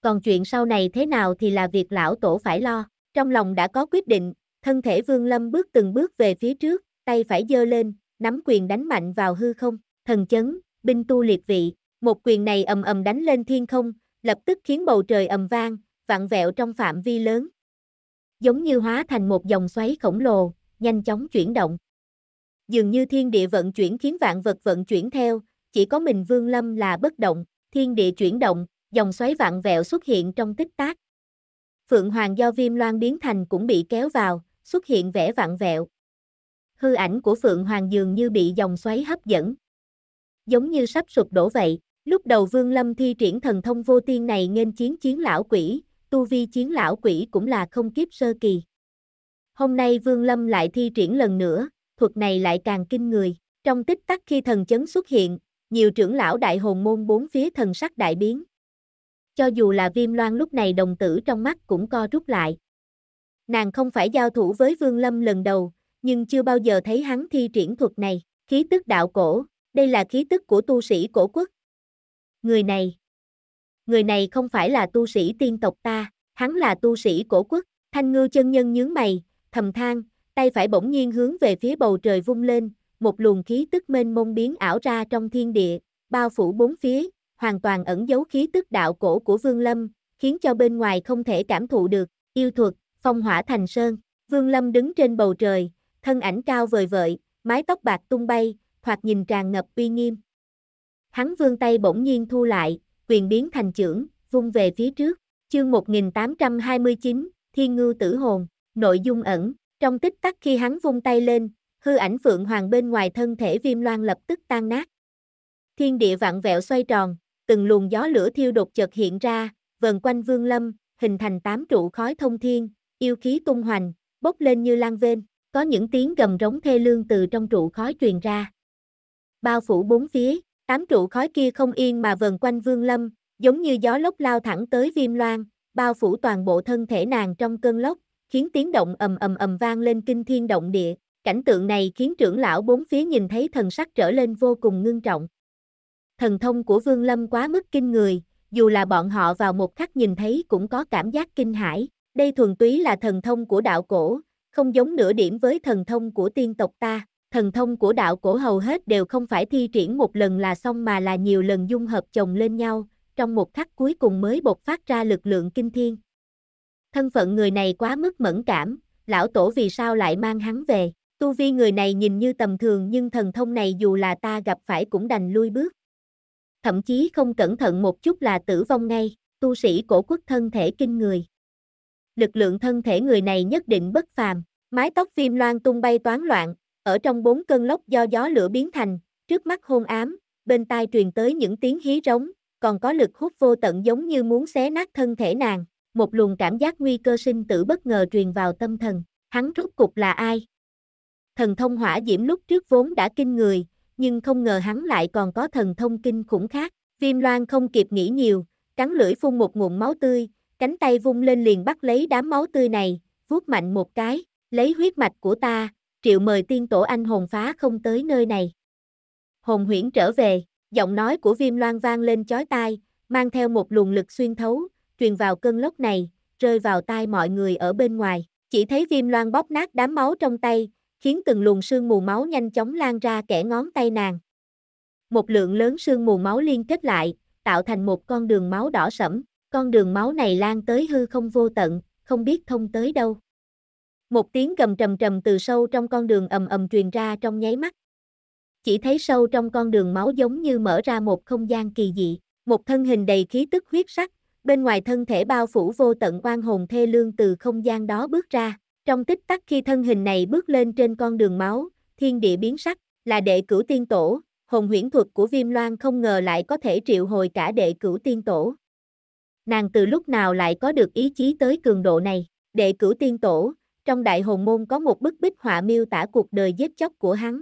Còn chuyện sau này thế nào thì là việc lão tổ phải lo, trong lòng đã có quyết định, thân thể Vương Lâm bước từng bước về phía trước, tay phải giơ lên, nắm quyền đánh mạnh vào hư không, thần chấn, binh tu liệt vị, một quyền này ầm ầm đánh lên thiên không, lập tức khiến bầu trời ầm vang, vặn vẹo trong phạm vi lớn. Giống như hóa thành một dòng xoáy khổng lồ, nhanh chóng chuyển động. Dường như thiên địa vận chuyển khiến vạn vật vận chuyển theo, chỉ có mình Vương Lâm là bất động, thiên địa chuyển động, dòng xoáy vạn vẹo xuất hiện trong tích tắc. Phượng Hoàng do viêm loan biến thành cũng bị kéo vào, xuất hiện vẻ vạn vẹo. Hư ảnh của Phượng Hoàng dường như bị dòng xoáy hấp dẫn, giống như sắp sụp đổ vậy. Lúc đầu Vương Lâm thi triển thần thông vô tiên này nghênh chiến chiến lão quỷ, tu vi chiến lão quỷ cũng là không kiếp sơ kỳ. Hôm nay Vương Lâm lại thi triển lần nữa, thuật này lại càng kinh người. Trong tích tắc khi thần chấn xuất hiện, nhiều trưởng lão đại hồn môn bốn phía thần sắc đại biến. Cho dù là viêm loan lúc này đồng tử trong mắt cũng co rút lại. Nàng không phải giao thủ với Vương Lâm lần đầu, nhưng chưa bao giờ thấy hắn thi triển thuật này, khí tức đạo cổ, đây là khí tức của tu sĩ cổ quốc. Người này, người này không phải là tu sĩ tiên tộc ta, hắn là tu sĩ cổ quốc, thanh ngư chân nhân nhướng mày, thầm than, tay phải bỗng nhiên hướng về phía bầu trời vung lên, một luồng khí tức mênh mông biến ảo ra trong thiên địa, bao phủ bốn phía, hoàn toàn ẩn giấu khí tức đạo cổ của Vương Lâm, khiến cho bên ngoài không thể cảm thụ được, yêu thuật, phong hỏa thành sơn, Vương Lâm đứng trên bầu trời, thân ảnh cao vời vợi, mái tóc bạc tung bay, hoặc nhìn tràn ngập uy nghiêm. Hắn vươn tay bỗng nhiên thu lại, quyền biến thành chưởng, vung về phía trước. Chương 1829, Thiên Ngưu Tử Hồn, nội dung ẩn, trong tích tắc khi hắn vung tay lên, hư ảnh Phượng Hoàng bên ngoài thân thể viêm loan lập tức tan nát. Thiên địa vạn vẹo xoay tròn, từng luồng gió lửa thiêu đột chợt hiện ra, vần quanh vương lâm, hình thành tám trụ khói thông thiên, yêu khí tung hoành, bốc lên như lan vên, có những tiếng gầm rống thê lương từ trong trụ khói truyền ra bao phủ bốn phía, tám trụ khói kia không yên mà vần quanh Vương Lâm, giống như gió lốc lao thẳng tới Viêm Loan, bao phủ toàn bộ thân thể nàng trong cơn lốc, khiến tiếng động ầm ầm ầm vang lên kinh thiên động địa. Cảnh tượng này khiến trưởng lão bốn phía nhìn thấy thần sắc trở lên vô cùng ngưng trọng. Thần thông của Vương Lâm quá mức kinh người, dù là bọn họ vào một khắc nhìn thấy cũng có cảm giác kinh hãi. Đây thuần túy là thần thông của đạo cổ, không giống nửa điểm với thần thông của tiên tộc ta thần thông của đạo cổ hầu hết đều không phải thi triển một lần là xong mà là nhiều lần dung hợp chồng lên nhau, trong một khắc cuối cùng mới bộc phát ra lực lượng kinh thiên. Thân phận người này quá mức mẫn cảm, lão tổ vì sao lại mang hắn về, tu vi người này nhìn như tầm thường nhưng thần thông này dù là ta gặp phải cũng đành lui bước. Thậm chí không cẩn thận một chút là tử vong ngay, tu sĩ cổ quốc thân thể kinh người. Lực lượng thân thể người này nhất định bất phàm, mái tóc phim loan tung bay toán loạn, ở trong bốn cơn lốc do gió lửa biến thành, trước mắt hôn ám, bên tai truyền tới những tiếng hí rống, còn có lực hút vô tận giống như muốn xé nát thân thể nàng. Một luồng cảm giác nguy cơ sinh tử bất ngờ truyền vào tâm thần, hắn rốt cục là ai? Thần thông hỏa diễm lúc trước vốn đã kinh người, nhưng không ngờ hắn lại còn có thần thông kinh khủng khác. Viêm loan không kịp nghĩ nhiều, cắn lưỡi phun một nguồn máu tươi, cánh tay vung lên liền bắt lấy đám máu tươi này, vuốt mạnh một cái, lấy huyết mạch của ta, triệu mời tiên tổ anh hồn phá không tới nơi này. Hồn huyễn trở về, giọng nói của viêm loan vang lên chói tai, mang theo một luồng lực xuyên thấu, truyền vào cơn lốc này, rơi vào tai mọi người ở bên ngoài. Chỉ thấy viêm loan bóp nát đám máu trong tay, khiến từng luồng sương mù máu nhanh chóng lan ra kẻ ngón tay nàng. Một lượng lớn sương mù máu liên kết lại, tạo thành một con đường máu đỏ sẫm, con đường máu này lan tới hư không vô tận, không biết thông tới đâu. Một tiếng gầm trầm trầm từ sâu trong con đường ầm ầm truyền ra trong nháy mắt. Chỉ thấy sâu trong con đường máu giống như mở ra một không gian kỳ dị, một thân hình đầy khí tức huyết sắc, bên ngoài thân thể bao phủ vô tận oan hồn thê lương từ không gian đó bước ra. Trong tích tắc khi thân hình này bước lên trên con đường máu, thiên địa biến sắc, là đệ cửu tiên tổ, hồn huyễn thuật của Viêm Loan không ngờ lại có thể triệu hồi cả đệ cửu tiên tổ. Nàng từ lúc nào lại có được ý chí tới cường độ này, đệ cửu tiên tổ, trong đại hồn môn có một bức bích họa miêu tả cuộc đời giết chóc của hắn.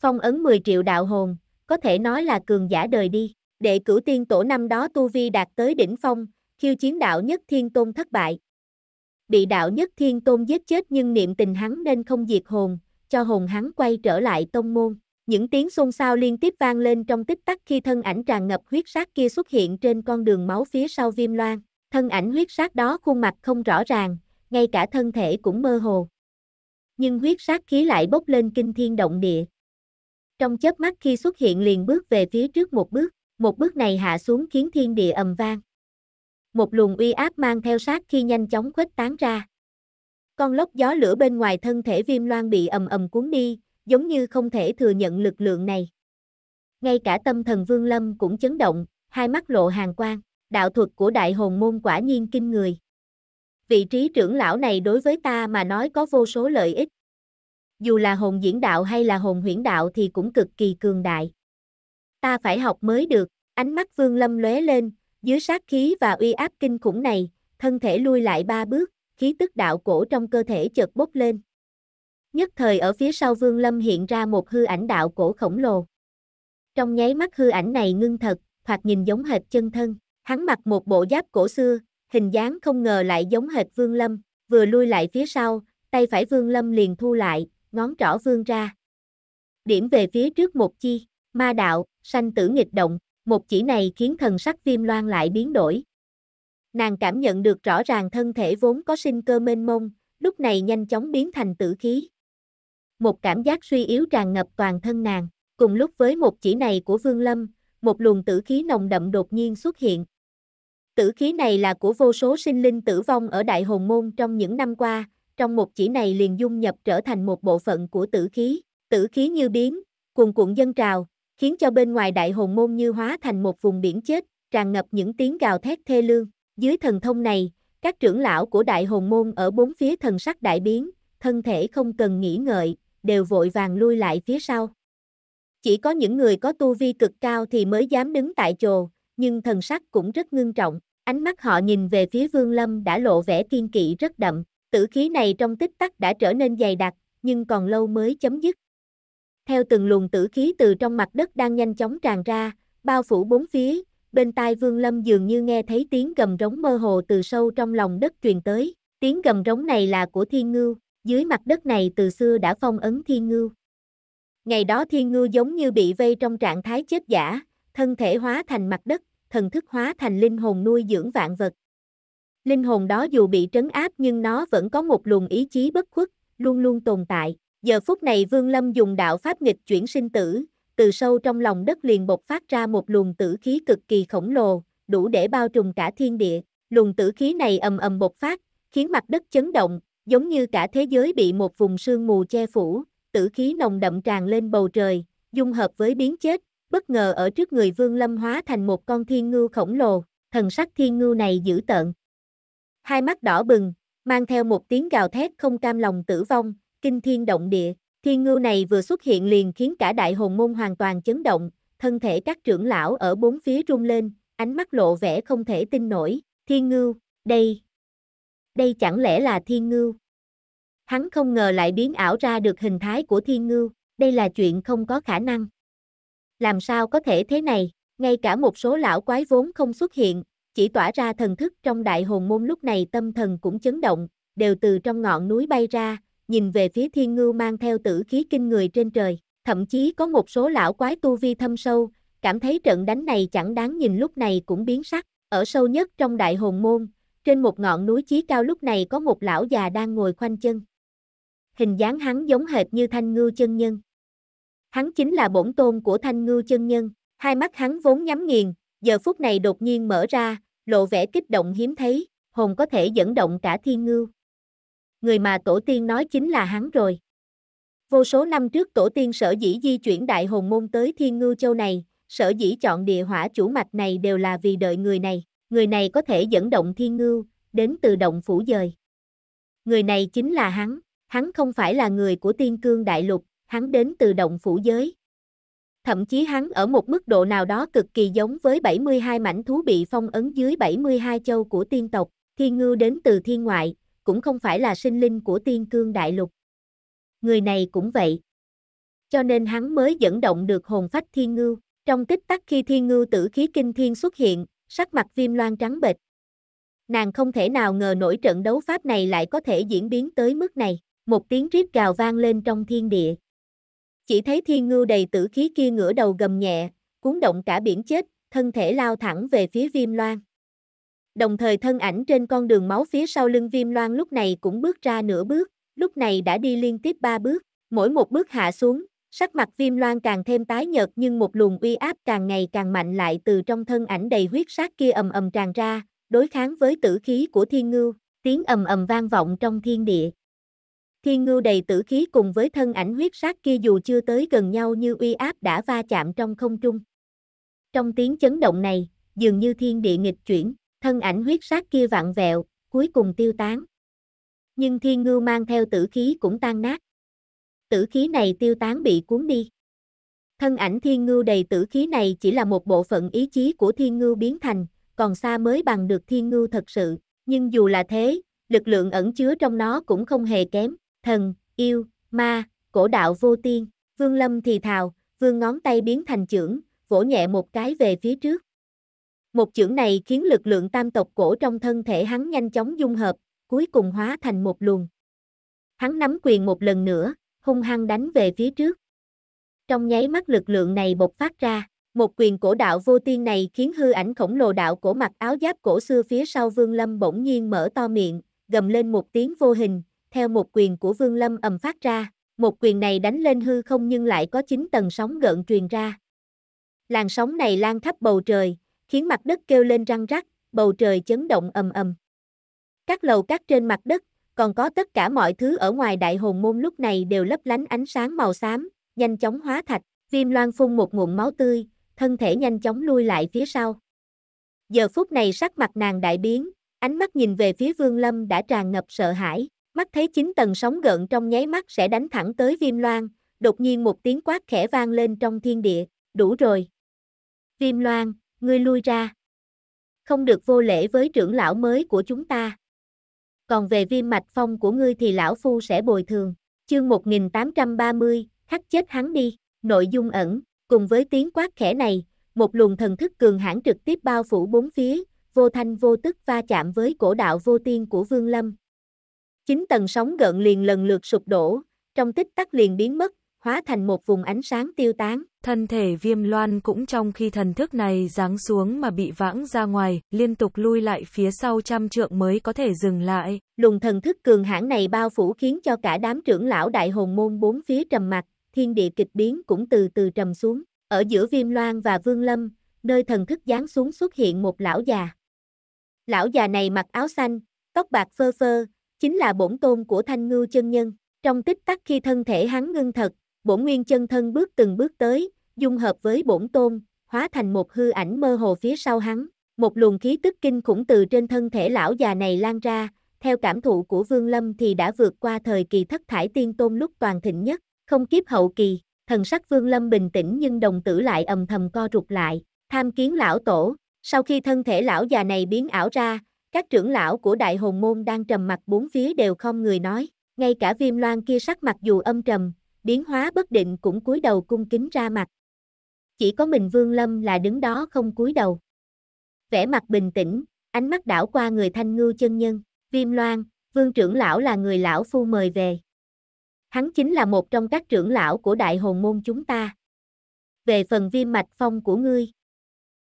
Phong ấn 10 triệu đạo hồn, có thể nói là cường giả đời đi. Đệ cửu tiên tổ năm đó tu vi đạt tới đỉnh phong, khiêu chiến đạo nhất thiên tôn thất bại. Bị đạo nhất thiên tôn giết chết nhưng niệm tình hắn nên không diệt hồn, cho hồn hắn quay trở lại tông môn. Những tiếng xôn xao liên tiếp vang lên trong tích tắc khi thân ảnh tràn ngập huyết sát kia xuất hiện trên con đường máu phía sau viêm loan. Thân ảnh huyết sát đó khuôn mặt không rõ ràng, ngay cả thân thể cũng mơ hồ. Nhưng huyết sát khí lại bốc lên kinh thiên động địa. Trong chớp mắt khi xuất hiện liền bước về phía trước một bước, một bước này hạ xuống khiến thiên địa ầm vang. Một luồng uy áp mang theo sát khi nhanh chóng khuếch tán ra. Con lốc gió lửa bên ngoài thân thể viêm loan bị ầm ầm cuốn đi, giống như không thể thừa nhận lực lượng này. Ngay cả tâm thần vương lâm cũng chấn động, hai mắt lộ hàng quang, đạo thuật của đại hồn môn quả nhiên kinh người vị trí trưởng lão này đối với ta mà nói có vô số lợi ích. Dù là hồn diễn đạo hay là hồn huyễn đạo thì cũng cực kỳ cường đại. Ta phải học mới được, ánh mắt Vương Lâm lóe lên, dưới sát khí và uy áp kinh khủng này, thân thể lui lại ba bước, khí tức đạo cổ trong cơ thể chợt bốc lên. Nhất thời ở phía sau Vương Lâm hiện ra một hư ảnh đạo cổ khổng lồ. Trong nháy mắt hư ảnh này ngưng thật, hoặc nhìn giống hệt chân thân, hắn mặc một bộ giáp cổ xưa, hình dáng không ngờ lại giống hệt Vương Lâm, vừa lui lại phía sau, tay phải Vương Lâm liền thu lại, ngón trỏ vương ra. Điểm về phía trước một chi, ma đạo, sanh tử nghịch động, một chỉ này khiến thần sắc viêm loan lại biến đổi. Nàng cảm nhận được rõ ràng thân thể vốn có sinh cơ mênh mông, lúc này nhanh chóng biến thành tử khí. Một cảm giác suy yếu tràn ngập toàn thân nàng, cùng lúc với một chỉ này của Vương Lâm, một luồng tử khí nồng đậm đột nhiên xuất hiện, Tử khí này là của vô số sinh linh tử vong ở Đại Hồn Môn trong những năm qua, trong một chỉ này liền dung nhập trở thành một bộ phận của tử khí, tử khí như biến, cuồn cuộn dân trào, khiến cho bên ngoài Đại Hồn Môn như hóa thành một vùng biển chết, tràn ngập những tiếng gào thét thê lương. Dưới thần thông này, các trưởng lão của Đại Hồn Môn ở bốn phía thần sắc đại biến, thân thể không cần nghĩ ngợi, đều vội vàng lui lại phía sau. Chỉ có những người có tu vi cực cao thì mới dám đứng tại chỗ, nhưng thần sắc cũng rất ngưng trọng. Ánh mắt họ nhìn về phía Vương Lâm đã lộ vẻ kiên kỵ rất đậm, tử khí này trong tích tắc đã trở nên dày đặc, nhưng còn lâu mới chấm dứt. Theo từng luồng tử khí từ trong mặt đất đang nhanh chóng tràn ra, bao phủ bốn phía, bên tai Vương Lâm dường như nghe thấy tiếng gầm rống mơ hồ từ sâu trong lòng đất truyền tới. Tiếng gầm rống này là của thiên ngưu, dưới mặt đất này từ xưa đã phong ấn thiên ngưu. Ngày đó thiên ngưu giống như bị vây trong trạng thái chết giả, thân thể hóa thành mặt đất, thần thức hóa thành linh hồn nuôi dưỡng vạn vật. Linh hồn đó dù bị trấn áp nhưng nó vẫn có một luồng ý chí bất khuất, luôn luôn tồn tại. Giờ phút này Vương Lâm dùng đạo pháp nghịch chuyển sinh tử, từ sâu trong lòng đất liền bộc phát ra một luồng tử khí cực kỳ khổng lồ, đủ để bao trùm cả thiên địa. Luồng tử khí này ầm ầm bộc phát, khiến mặt đất chấn động, giống như cả thế giới bị một vùng sương mù che phủ, tử khí nồng đậm tràn lên bầu trời, dung hợp với biến chết, bất ngờ ở trước người Vương Lâm hóa thành một con thiên ngưu khổng lồ, thần sắc thiên ngưu này dữ tợn. Hai mắt đỏ bừng, mang theo một tiếng gào thét không cam lòng tử vong, kinh thiên động địa, thiên ngưu này vừa xuất hiện liền khiến cả đại hồn môn hoàn toàn chấn động, thân thể các trưởng lão ở bốn phía rung lên, ánh mắt lộ vẻ không thể tin nổi, thiên ngưu, đây, đây chẳng lẽ là thiên ngưu. Hắn không ngờ lại biến ảo ra được hình thái của thiên ngưu, đây là chuyện không có khả năng làm sao có thể thế này, ngay cả một số lão quái vốn không xuất hiện, chỉ tỏa ra thần thức trong đại hồn môn lúc này tâm thần cũng chấn động, đều từ trong ngọn núi bay ra, nhìn về phía thiên ngưu mang theo tử khí kinh người trên trời, thậm chí có một số lão quái tu vi thâm sâu, cảm thấy trận đánh này chẳng đáng nhìn lúc này cũng biến sắc, ở sâu nhất trong đại hồn môn, trên một ngọn núi chí cao lúc này có một lão già đang ngồi khoanh chân. Hình dáng hắn giống hệt như thanh ngưu chân nhân. Hắn chính là bổn tôn của thanh ngư chân nhân, hai mắt hắn vốn nhắm nghiền, giờ phút này đột nhiên mở ra, lộ vẻ kích động hiếm thấy, hồn có thể dẫn động cả thiên ngư. Người mà tổ tiên nói chính là hắn rồi. Vô số năm trước tổ tiên sở dĩ di chuyển đại hồn môn tới thiên ngư châu này, sở dĩ chọn địa hỏa chủ mạch này đều là vì đợi người này, người này có thể dẫn động thiên ngư, đến từ động phủ dời. Người này chính là hắn, hắn không phải là người của tiên cương đại lục, hắn đến từ động phủ giới. Thậm chí hắn ở một mức độ nào đó cực kỳ giống với 72 mảnh thú bị phong ấn dưới 72 châu của tiên tộc, thiên ngư đến từ thiên ngoại, cũng không phải là sinh linh của tiên cương đại lục. Người này cũng vậy. Cho nên hắn mới dẫn động được hồn phách thiên ngư trong tích tắc khi thiên ngư tử khí kinh thiên xuất hiện, sắc mặt viêm loan trắng bệch. Nàng không thể nào ngờ nổi trận đấu pháp này lại có thể diễn biến tới mức này, một tiếng rít gào vang lên trong thiên địa. Chỉ thấy thiên ngưu đầy tử khí kia ngửa đầu gầm nhẹ, cuốn động cả biển chết, thân thể lao thẳng về phía viêm loan. Đồng thời thân ảnh trên con đường máu phía sau lưng viêm loan lúc này cũng bước ra nửa bước, lúc này đã đi liên tiếp ba bước, mỗi một bước hạ xuống, sắc mặt viêm loan càng thêm tái nhợt nhưng một luồng uy áp càng ngày càng mạnh lại từ trong thân ảnh đầy huyết sát kia ầm ầm tràn ra, đối kháng với tử khí của thiên ngưu, tiếng ầm ầm vang vọng trong thiên địa. Thiên ngưu đầy tử khí cùng với thân ảnh huyết sát kia dù chưa tới gần nhau như uy áp đã va chạm trong không trung. Trong tiếng chấn động này, dường như thiên địa nghịch chuyển, thân ảnh huyết sát kia vặn vẹo, cuối cùng tiêu tán. Nhưng thiên ngưu mang theo tử khí cũng tan nát. Tử khí này tiêu tán bị cuốn đi. Thân ảnh thiên ngưu đầy tử khí này chỉ là một bộ phận ý chí của thiên ngưu biến thành, còn xa mới bằng được thiên ngưu thật sự. Nhưng dù là thế, lực lượng ẩn chứa trong nó cũng không hề kém thần, yêu, ma, cổ đạo vô tiên. Vương Lâm thì thào, vương ngón tay biến thành chưởng, vỗ nhẹ một cái về phía trước. Một chưởng này khiến lực lượng tam tộc cổ trong thân thể hắn nhanh chóng dung hợp, cuối cùng hóa thành một luồng. Hắn nắm quyền một lần nữa, hung hăng đánh về phía trước. Trong nháy mắt lực lượng này bộc phát ra, một quyền cổ đạo vô tiên này khiến hư ảnh khổng lồ đạo cổ mặc áo giáp cổ xưa phía sau Vương Lâm bỗng nhiên mở to miệng, gầm lên một tiếng vô hình, theo một quyền của Vương Lâm ầm phát ra, một quyền này đánh lên hư không nhưng lại có 9 tầng sóng gợn truyền ra. Làn sóng này lan khắp bầu trời, khiến mặt đất kêu lên răng rắc, bầu trời chấn động ầm ầm. Các lầu các trên mặt đất, còn có tất cả mọi thứ ở ngoài đại hồn môn lúc này đều lấp lánh ánh sáng màu xám, nhanh chóng hóa thạch, viêm loan phun một ngụm máu tươi, thân thể nhanh chóng lui lại phía sau. Giờ phút này sắc mặt nàng đại biến, ánh mắt nhìn về phía Vương Lâm đã tràn ngập sợ hãi mắt thấy chín tầng sóng gợn trong nháy mắt sẽ đánh thẳng tới Viêm Loan, đột nhiên một tiếng quát khẽ vang lên trong thiên địa, đủ rồi. Viêm Loan, ngươi lui ra. Không được vô lễ với trưởng lão mới của chúng ta. Còn về viêm mạch phong của ngươi thì lão phu sẽ bồi thường. Chương 1830, khắc chết hắn đi. Nội dung ẩn, cùng với tiếng quát khẽ này, một luồng thần thức cường hãn trực tiếp bao phủ bốn phía, vô thanh vô tức va chạm với cổ đạo vô tiên của Vương Lâm, Chín tầng sóng gợn liền lần lượt sụp đổ, trong tích tắc liền biến mất, hóa thành một vùng ánh sáng tiêu tán. Thân thể viêm loan cũng trong khi thần thức này giáng xuống mà bị vãng ra ngoài, liên tục lui lại phía sau trăm trượng mới có thể dừng lại. Lùng thần thức cường hãn này bao phủ khiến cho cả đám trưởng lão đại hồn môn bốn phía trầm mặt, thiên địa kịch biến cũng từ từ trầm xuống. Ở giữa viêm loan và vương lâm, nơi thần thức giáng xuống xuất hiện một lão già. Lão già này mặc áo xanh, tóc bạc phơ phơ, chính là bổn tôn của thanh ngưu chân nhân. Trong tích tắc khi thân thể hắn ngưng thật, bổn nguyên chân thân bước từng bước tới, dung hợp với bổn tôn, hóa thành một hư ảnh mơ hồ phía sau hắn. Một luồng khí tức kinh khủng từ trên thân thể lão già này lan ra, theo cảm thụ của Vương Lâm thì đã vượt qua thời kỳ thất thải tiên tôn lúc toàn thịnh nhất, không kiếp hậu kỳ, thần sắc Vương Lâm bình tĩnh nhưng đồng tử lại ầm thầm co rụt lại, tham kiến lão tổ, sau khi thân thể lão già này biến ảo ra, các trưởng lão của đại hồn môn đang trầm mặt bốn phía đều không người nói, ngay cả viêm loan kia sắc mặt dù âm trầm, biến hóa bất định cũng cúi đầu cung kính ra mặt. Chỉ có mình Vương Lâm là đứng đó không cúi đầu. Vẻ mặt bình tĩnh, ánh mắt đảo qua người thanh ngư chân nhân, viêm loan, vương trưởng lão là người lão phu mời về. Hắn chính là một trong các trưởng lão của đại hồn môn chúng ta. Về phần viêm mạch phong của ngươi,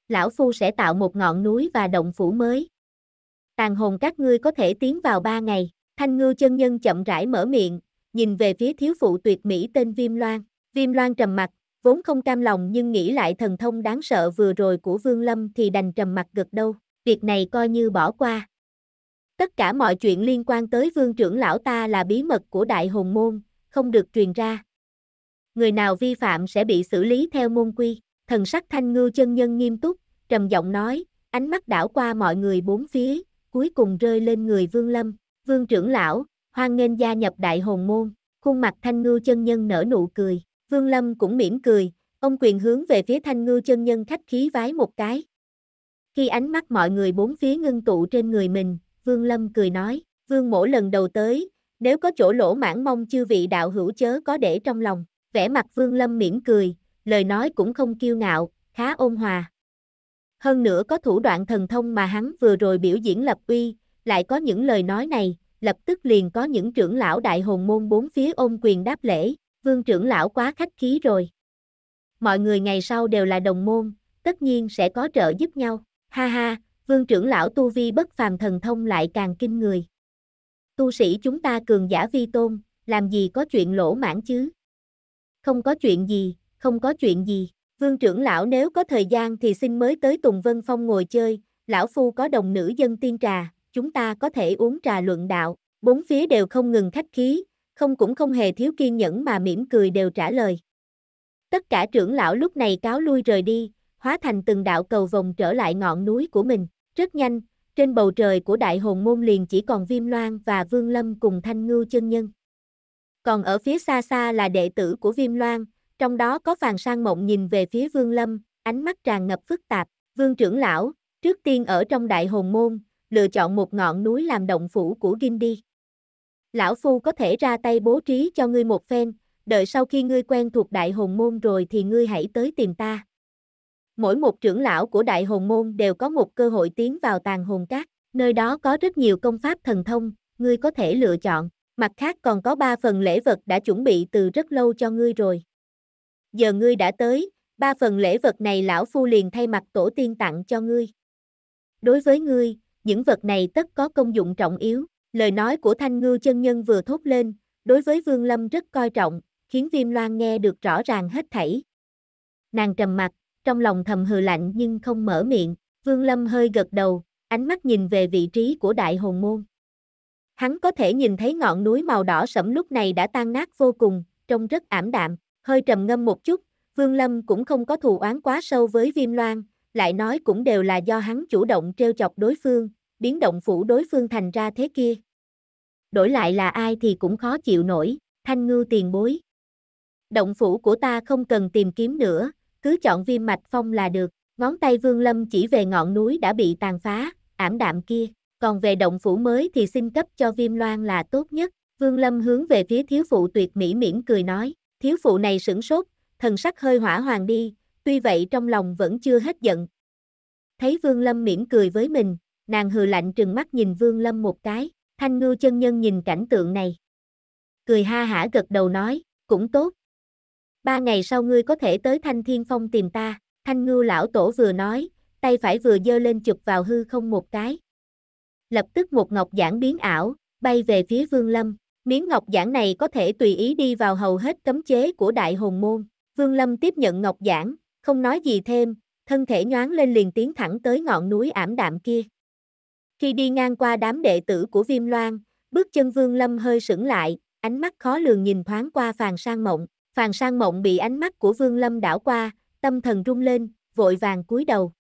lão phu sẽ tạo một ngọn núi và động phủ mới, tàn hồn các ngươi có thể tiến vào ba ngày, thanh ngư chân nhân chậm rãi mở miệng, nhìn về phía thiếu phụ tuyệt mỹ tên Viêm Loan, Viêm Loan trầm mặt, vốn không cam lòng nhưng nghĩ lại thần thông đáng sợ vừa rồi của Vương Lâm thì đành trầm mặt gật đâu, việc này coi như bỏ qua. Tất cả mọi chuyện liên quan tới vương trưởng lão ta là bí mật của đại hồn môn, không được truyền ra. Người nào vi phạm sẽ bị xử lý theo môn quy, thần sắc thanh ngư chân nhân nghiêm túc, trầm giọng nói, ánh mắt đảo qua mọi người bốn phía, cuối cùng rơi lên người Vương Lâm, Vương trưởng lão, hoan nghênh gia nhập đại hồn môn, khuôn mặt thanh ngư chân nhân nở nụ cười, Vương Lâm cũng mỉm cười, ông quyền hướng về phía thanh ngư chân nhân khách khí vái một cái. Khi ánh mắt mọi người bốn phía ngưng tụ trên người mình, Vương Lâm cười nói, Vương mỗi lần đầu tới, nếu có chỗ lỗ mãn mong chư vị đạo hữu chớ có để trong lòng, vẻ mặt Vương Lâm mỉm cười, lời nói cũng không kiêu ngạo, khá ôn hòa hơn nữa có thủ đoạn thần thông mà hắn vừa rồi biểu diễn lập uy, lại có những lời nói này, lập tức liền có những trưởng lão đại hồn môn bốn phía ôm quyền đáp lễ, vương trưởng lão quá khách khí rồi. Mọi người ngày sau đều là đồng môn, tất nhiên sẽ có trợ giúp nhau, ha ha, vương trưởng lão tu vi bất phàm thần thông lại càng kinh người. Tu sĩ chúng ta cường giả vi tôn, làm gì có chuyện lỗ mãn chứ? Không có chuyện gì, không có chuyện gì. Vương trưởng lão nếu có thời gian thì xin mới tới Tùng Vân Phong ngồi chơi, lão phu có đồng nữ dân tiên trà, chúng ta có thể uống trà luận đạo, bốn phía đều không ngừng khách khí, không cũng không hề thiếu kiên nhẫn mà mỉm cười đều trả lời. Tất cả trưởng lão lúc này cáo lui rời đi, hóa thành từng đạo cầu vòng trở lại ngọn núi của mình, rất nhanh, trên bầu trời của đại hồn môn liền chỉ còn Viêm Loan và Vương Lâm cùng Thanh Ngưu chân nhân. Còn ở phía xa xa là đệ tử của Viêm Loan, trong đó có Phàn Sang Mộng nhìn về phía Vương Lâm, ánh mắt tràn ngập phức tạp. Vương trưởng lão, trước tiên ở trong Đại Hồn Môn, lựa chọn một ngọn núi làm động phủ của đi Lão Phu có thể ra tay bố trí cho ngươi một phen, đợi sau khi ngươi quen thuộc Đại Hồn Môn rồi thì ngươi hãy tới tìm ta. Mỗi một trưởng lão của Đại Hồn Môn đều có một cơ hội tiến vào tàn hồn cát, nơi đó có rất nhiều công pháp thần thông, ngươi có thể lựa chọn. Mặt khác còn có ba phần lễ vật đã chuẩn bị từ rất lâu cho ngươi rồi giờ ngươi đã tới, ba phần lễ vật này lão phu liền thay mặt tổ tiên tặng cho ngươi. Đối với ngươi, những vật này tất có công dụng trọng yếu, lời nói của thanh ngư chân nhân vừa thốt lên, đối với Vương Lâm rất coi trọng, khiến Viêm Loan nghe được rõ ràng hết thảy. Nàng trầm mặt, trong lòng thầm hừ lạnh nhưng không mở miệng, Vương Lâm hơi gật đầu, ánh mắt nhìn về vị trí của đại hồn môn. Hắn có thể nhìn thấy ngọn núi màu đỏ sẫm lúc này đã tan nát vô cùng, trông rất ảm đạm. Hơi trầm ngâm một chút, Vương Lâm cũng không có thù oán quá sâu với Viêm Loan, lại nói cũng đều là do hắn chủ động trêu chọc đối phương, biến động phủ đối phương thành ra thế kia. Đổi lại là ai thì cũng khó chịu nổi, thanh ngư tiền bối. Động phủ của ta không cần tìm kiếm nữa, cứ chọn viêm mạch phong là được, ngón tay Vương Lâm chỉ về ngọn núi đã bị tàn phá, ảm đạm kia, còn về động phủ mới thì xin cấp cho viêm loan là tốt nhất. Vương Lâm hướng về phía thiếu phụ tuyệt mỹ mỉm cười nói. Thiếu phụ này sửng sốt, thần sắc hơi hỏa hoàng đi, tuy vậy trong lòng vẫn chưa hết giận. Thấy Vương Lâm mỉm cười với mình, nàng hừ lạnh trừng mắt nhìn Vương Lâm một cái, thanh ngư chân nhân nhìn cảnh tượng này. Cười ha hả gật đầu nói, cũng tốt. Ba ngày sau ngươi có thể tới Thanh Thiên Phong tìm ta, Thanh ngư lão tổ vừa nói, tay phải vừa dơ lên chụp vào hư không một cái. Lập tức một ngọc giản biến ảo, bay về phía Vương Lâm. Miếng ngọc giản này có thể tùy ý đi vào hầu hết cấm chế của đại hồn môn. Vương Lâm tiếp nhận ngọc giản, không nói gì thêm, thân thể nhoáng lên liền tiến thẳng tới ngọn núi ảm đạm kia. Khi đi ngang qua đám đệ tử của Viêm Loan, bước chân Vương Lâm hơi sững lại, ánh mắt khó lường nhìn thoáng qua Phàn Sang Mộng. Phàn Sang Mộng bị ánh mắt của Vương Lâm đảo qua, tâm thần rung lên, vội vàng cúi đầu.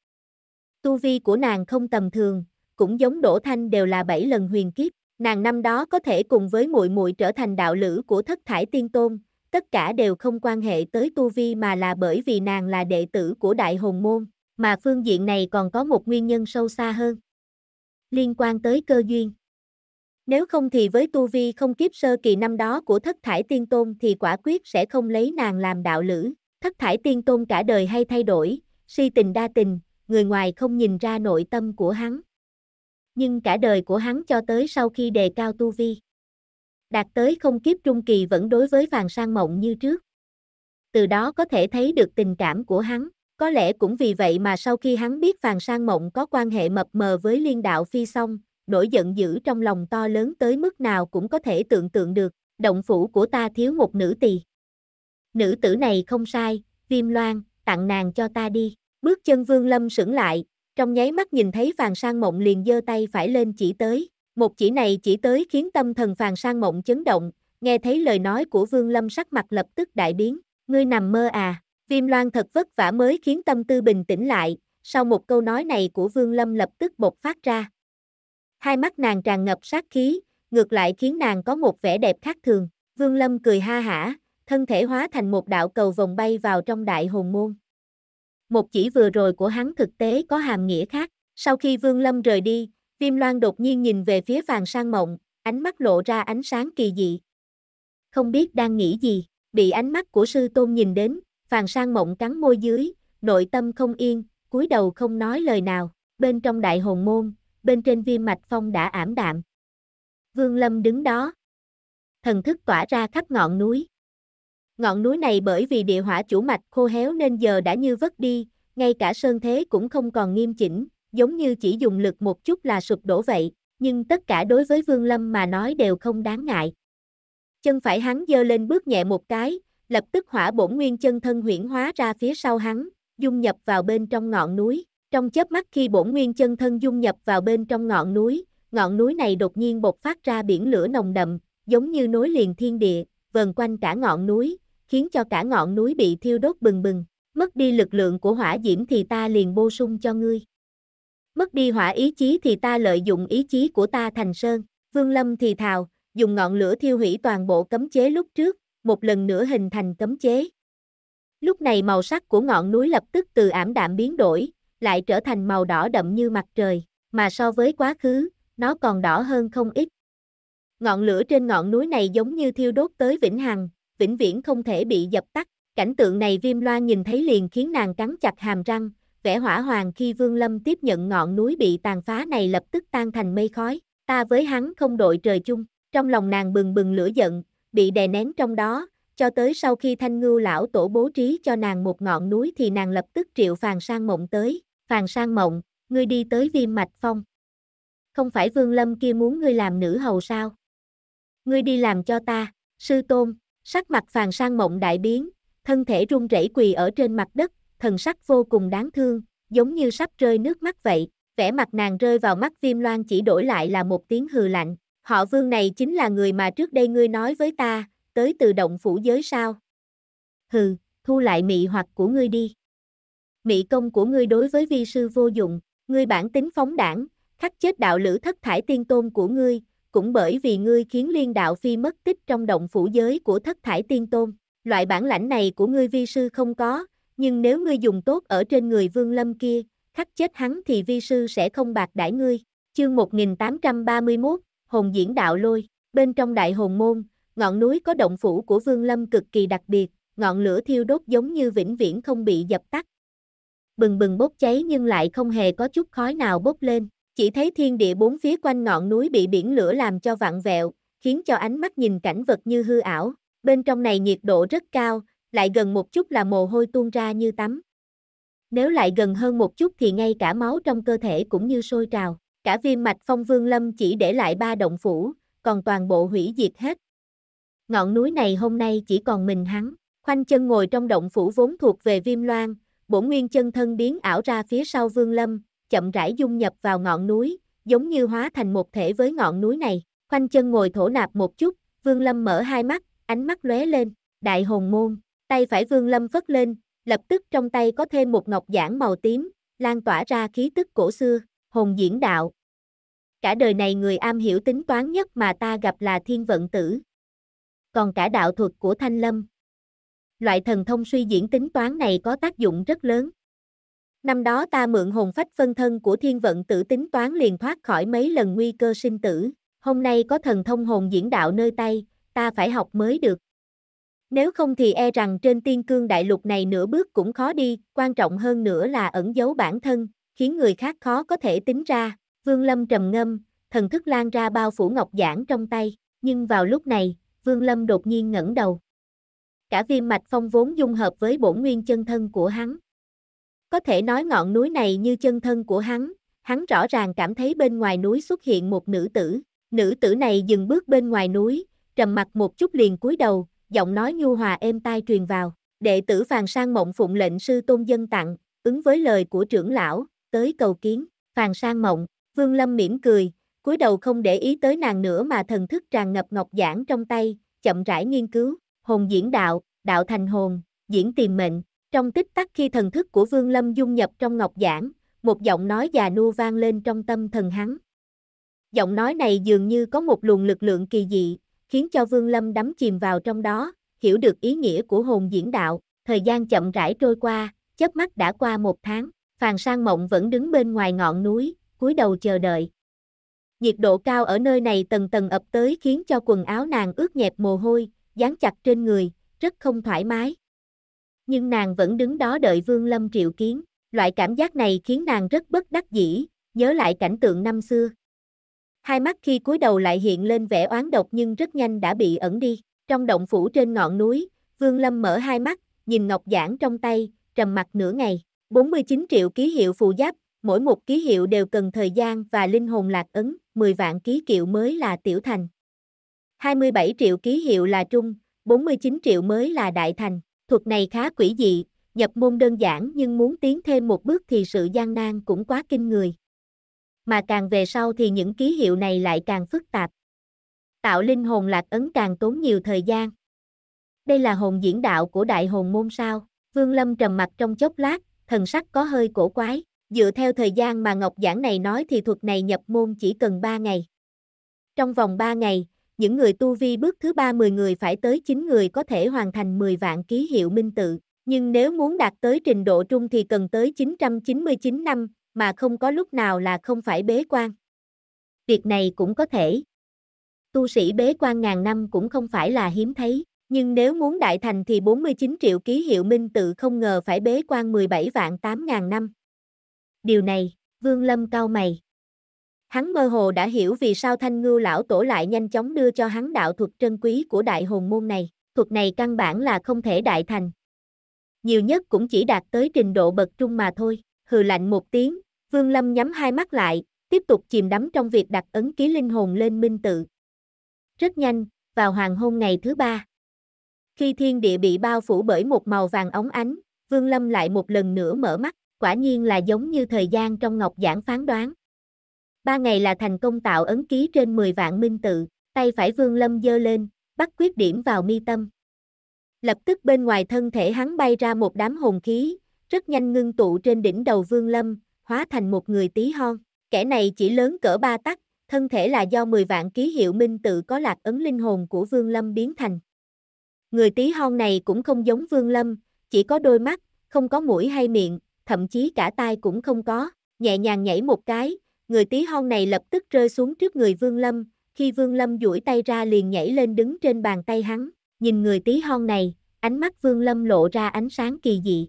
Tu vi của nàng không tầm thường, cũng giống Đỗ Thanh đều là bảy lần huyền kiếp, Nàng năm đó có thể cùng với muội muội trở thành đạo lữ của thất thải tiên tôn, tất cả đều không quan hệ tới tu vi mà là bởi vì nàng là đệ tử của đại hồn môn, mà phương diện này còn có một nguyên nhân sâu xa hơn. Liên quan tới cơ duyên. Nếu không thì với tu vi không kiếp sơ kỳ năm đó của thất thải tiên tôn thì quả quyết sẽ không lấy nàng làm đạo lữ, thất thải tiên tôn cả đời hay thay đổi, si tình đa tình, người ngoài không nhìn ra nội tâm của hắn nhưng cả đời của hắn cho tới sau khi đề cao tu vi. Đạt tới không kiếp trung kỳ vẫn đối với Vàng Sang Mộng như trước. Từ đó có thể thấy được tình cảm của hắn, có lẽ cũng vì vậy mà sau khi hắn biết Vàng Sang Mộng có quan hệ mập mờ với liên đạo phi song, nỗi giận dữ trong lòng to lớn tới mức nào cũng có thể tưởng tượng được, động phủ của ta thiếu một nữ tỳ. Nữ tử này không sai, Viêm Loan, tặng nàng cho ta đi. Bước chân Vương Lâm sững lại, trong nháy mắt nhìn thấy Phàn Sang Mộng liền giơ tay phải lên chỉ tới, một chỉ này chỉ tới khiến tâm thần Phàn Sang Mộng chấn động, nghe thấy lời nói của Vương Lâm sắc mặt lập tức đại biến, ngươi nằm mơ à, Viêm Loan thật vất vả mới khiến tâm tư bình tĩnh lại, sau một câu nói này của Vương Lâm lập tức bộc phát ra. Hai mắt nàng tràn ngập sát khí, ngược lại khiến nàng có một vẻ đẹp khác thường. Vương Lâm cười ha hả, thân thể hóa thành một đạo cầu vòng bay vào trong đại hồn môn một chỉ vừa rồi của hắn thực tế có hàm nghĩa khác. Sau khi Vương Lâm rời đi, Viêm Loan đột nhiên nhìn về phía Vàng Sang Mộng, ánh mắt lộ ra ánh sáng kỳ dị. Không biết đang nghĩ gì, bị ánh mắt của sư tôn nhìn đến, Vàng Sang Mộng cắn môi dưới, nội tâm không yên, cúi đầu không nói lời nào. Bên trong đại hồn môn, bên trên viêm mạch phong đã ảm đạm. Vương Lâm đứng đó. Thần thức tỏa ra khắp ngọn núi. Ngọn núi này bởi vì địa hỏa chủ mạch khô héo nên giờ đã như vất đi, ngay cả sơn thế cũng không còn nghiêm chỉnh, giống như chỉ dùng lực một chút là sụp đổ vậy, nhưng tất cả đối với Vương Lâm mà nói đều không đáng ngại. Chân phải hắn dơ lên bước nhẹ một cái, lập tức hỏa bổn nguyên chân thân huyển hóa ra phía sau hắn, dung nhập vào bên trong ngọn núi. Trong chớp mắt khi bổn nguyên chân thân dung nhập vào bên trong ngọn núi, ngọn núi này đột nhiên bộc phát ra biển lửa nồng đậm, giống như nối liền thiên địa, vờn quanh cả ngọn núi, khiến cho cả ngọn núi bị thiêu đốt bừng bừng. Mất đi lực lượng của hỏa diễm thì ta liền bổ sung cho ngươi. Mất đi hỏa ý chí thì ta lợi dụng ý chí của ta thành sơn. Vương Lâm thì thào, dùng ngọn lửa thiêu hủy toàn bộ cấm chế lúc trước, một lần nữa hình thành cấm chế. Lúc này màu sắc của ngọn núi lập tức từ ảm đạm biến đổi, lại trở thành màu đỏ đậm như mặt trời, mà so với quá khứ, nó còn đỏ hơn không ít. Ngọn lửa trên ngọn núi này giống như thiêu đốt tới vĩnh hằng, vĩnh viễn không thể bị dập tắt. Cảnh tượng này viêm Loan nhìn thấy liền khiến nàng cắn chặt hàm răng, vẻ hỏa hoàng khi Vương Lâm tiếp nhận ngọn núi bị tàn phá này lập tức tan thành mây khói, ta với hắn không đội trời chung, trong lòng nàng bừng bừng lửa giận, bị đè nén trong đó, cho tới sau khi thanh ngưu lão tổ bố trí cho nàng một ngọn núi thì nàng lập tức triệu phàn sang mộng tới, phàn sang mộng, ngươi đi tới viêm mạch phong. Không phải Vương Lâm kia muốn ngươi làm nữ hầu sao? Ngươi đi làm cho ta, sư tôn, Sắc mặt Phàn Sang Mộng đại biến, thân thể run rẩy quỳ ở trên mặt đất, thần sắc vô cùng đáng thương, giống như sắp rơi nước mắt vậy. Vẻ mặt nàng rơi vào mắt Viêm Loan chỉ đổi lại là một tiếng hừ lạnh. Họ Vương này chính là người mà trước đây ngươi nói với ta, tới từ động phủ giới sao? Hừ, thu lại mị hoặc của ngươi đi. Mị công của ngươi đối với vi sư vô dụng, ngươi bản tính phóng đảng, khắc chết đạo lữ thất thải tiên tôn của ngươi, cũng bởi vì ngươi khiến liên đạo phi mất tích trong động phủ giới của thất thải tiên tôn. Loại bản lãnh này của ngươi vi sư không có, nhưng nếu ngươi dùng tốt ở trên người vương lâm kia, khắc chết hắn thì vi sư sẽ không bạc đãi ngươi. Chương 1831, Hồn diễn đạo lôi, bên trong đại hồn môn, ngọn núi có động phủ của vương lâm cực kỳ đặc biệt, ngọn lửa thiêu đốt giống như vĩnh viễn không bị dập tắt. Bừng bừng bốc cháy nhưng lại không hề có chút khói nào bốc lên. Chỉ thấy thiên địa bốn phía quanh ngọn núi bị biển lửa làm cho vặn vẹo, khiến cho ánh mắt nhìn cảnh vật như hư ảo. Bên trong này nhiệt độ rất cao, lại gần một chút là mồ hôi tuôn ra như tắm. Nếu lại gần hơn một chút thì ngay cả máu trong cơ thể cũng như sôi trào. Cả viêm mạch phong vương lâm chỉ để lại ba động phủ, còn toàn bộ hủy diệt hết. Ngọn núi này hôm nay chỉ còn mình hắn, khoanh chân ngồi trong động phủ vốn thuộc về viêm loan, bổn nguyên chân thân biến ảo ra phía sau vương lâm, chậm rãi dung nhập vào ngọn núi, giống như hóa thành một thể với ngọn núi này. Khoanh chân ngồi thổ nạp một chút, Vương Lâm mở hai mắt, ánh mắt lóe lên, đại hồn môn, tay phải Vương Lâm vất lên, lập tức trong tay có thêm một ngọc giản màu tím, lan tỏa ra khí tức cổ xưa, hồn diễn đạo. Cả đời này người am hiểu tính toán nhất mà ta gặp là thiên vận tử. Còn cả đạo thuật của Thanh Lâm. Loại thần thông suy diễn tính toán này có tác dụng rất lớn. Năm đó ta mượn hồn phách phân thân của thiên vận tử tính toán liền thoát khỏi mấy lần nguy cơ sinh tử. Hôm nay có thần thông hồn diễn đạo nơi tay, ta phải học mới được. Nếu không thì e rằng trên tiên cương đại lục này nửa bước cũng khó đi, quan trọng hơn nữa là ẩn giấu bản thân, khiến người khác khó có thể tính ra. Vương Lâm trầm ngâm, thần thức lan ra bao phủ ngọc giản trong tay, nhưng vào lúc này, Vương Lâm đột nhiên ngẩng đầu. Cả viêm mạch phong vốn dung hợp với bổn nguyên chân thân của hắn, có thể nói ngọn núi này như chân thân của hắn, hắn rõ ràng cảm thấy bên ngoài núi xuất hiện một nữ tử. Nữ tử này dừng bước bên ngoài núi, trầm mặt một chút liền cúi đầu, giọng nói nhu hòa êm tai truyền vào. Đệ tử Phàn Sang Mộng phụng lệnh sư tôn dân tặng, ứng với lời của trưởng lão, tới cầu kiến. Phàn Sang Mộng, Vương Lâm mỉm cười, cúi đầu không để ý tới nàng nữa mà thần thức tràn ngập ngọc giản trong tay, chậm rãi nghiên cứu. Hồn diễn đạo, đạo thành hồn, diễn tìm mệnh, trong tích tắc khi thần thức của Vương Lâm dung nhập trong ngọc giản một giọng nói già nua vang lên trong tâm thần hắn. Giọng nói này dường như có một luồng lực lượng kỳ dị, khiến cho Vương Lâm đắm chìm vào trong đó, hiểu được ý nghĩa của hồn diễn đạo, thời gian chậm rãi trôi qua, chớp mắt đã qua một tháng, Phàn Sang Mộng vẫn đứng bên ngoài ngọn núi, cúi đầu chờ đợi. Nhiệt độ cao ở nơi này tầng tầng ập tới khiến cho quần áo nàng ướt nhẹp mồ hôi, dán chặt trên người, rất không thoải mái nhưng nàng vẫn đứng đó đợi Vương Lâm triệu kiến, loại cảm giác này khiến nàng rất bất đắc dĩ, nhớ lại cảnh tượng năm xưa. Hai mắt khi cúi đầu lại hiện lên vẻ oán độc nhưng rất nhanh đã bị ẩn đi. Trong động phủ trên ngọn núi, Vương Lâm mở hai mắt, nhìn ngọc giản trong tay, trầm mặt nửa ngày. 49 triệu ký hiệu phù giáp, mỗi một ký hiệu đều cần thời gian và linh hồn lạc ấn, 10 vạn ký kiệu mới là tiểu thành. 27 triệu ký hiệu là trung, 49 triệu mới là đại thành thuật này khá quỷ dị, nhập môn đơn giản nhưng muốn tiến thêm một bước thì sự gian nan cũng quá kinh người. Mà càng về sau thì những ký hiệu này lại càng phức tạp. Tạo linh hồn lạc ấn càng tốn nhiều thời gian. Đây là hồn diễn đạo của đại hồn môn sao, Vương Lâm trầm mặt trong chốc lát, thần sắc có hơi cổ quái, dựa theo thời gian mà Ngọc Giảng này nói thì thuật này nhập môn chỉ cần 3 ngày. Trong vòng 3 ngày, những người tu vi bước thứ ba 10 người phải tới 9 người có thể hoàn thành 10 vạn ký hiệu minh tự, nhưng nếu muốn đạt tới trình độ trung thì cần tới 999 năm, mà không có lúc nào là không phải bế quan. Việc này cũng có thể. Tu sĩ bế quan ngàn năm cũng không phải là hiếm thấy, nhưng nếu muốn đại thành thì 49 triệu ký hiệu minh tự không ngờ phải bế quan 17 vạn 8 ngàn năm. Điều này, Vương Lâm cao mày. Hắn mơ hồ đã hiểu vì sao thanh ngưu lão tổ lại nhanh chóng đưa cho hắn đạo thuật trân quý của đại hồn môn này, thuật này căn bản là không thể đại thành. Nhiều nhất cũng chỉ đạt tới trình độ bậc trung mà thôi, hừ lạnh một tiếng, Vương Lâm nhắm hai mắt lại, tiếp tục chìm đắm trong việc đặt ấn ký linh hồn lên minh tự. Rất nhanh, vào hoàng hôn ngày thứ ba. Khi thiên địa bị bao phủ bởi một màu vàng óng ánh, Vương Lâm lại một lần nữa mở mắt, quả nhiên là giống như thời gian trong ngọc giảng phán đoán, ba ngày là thành công tạo ấn ký trên 10 vạn minh tự, tay phải vương lâm dơ lên, bắt quyết điểm vào mi tâm. Lập tức bên ngoài thân thể hắn bay ra một đám hồn khí, rất nhanh ngưng tụ trên đỉnh đầu vương lâm, hóa thành một người tí hon. Kẻ này chỉ lớn cỡ ba tắc, thân thể là do 10 vạn ký hiệu minh tự có lạc ấn linh hồn của vương lâm biến thành. Người tí hon này cũng không giống vương lâm, chỉ có đôi mắt, không có mũi hay miệng, thậm chí cả tai cũng không có, nhẹ nhàng nhảy một cái, người tí hon này lập tức rơi xuống trước người Vương Lâm, khi Vương Lâm duỗi tay ra liền nhảy lên đứng trên bàn tay hắn, nhìn người tí hon này, ánh mắt Vương Lâm lộ ra ánh sáng kỳ dị.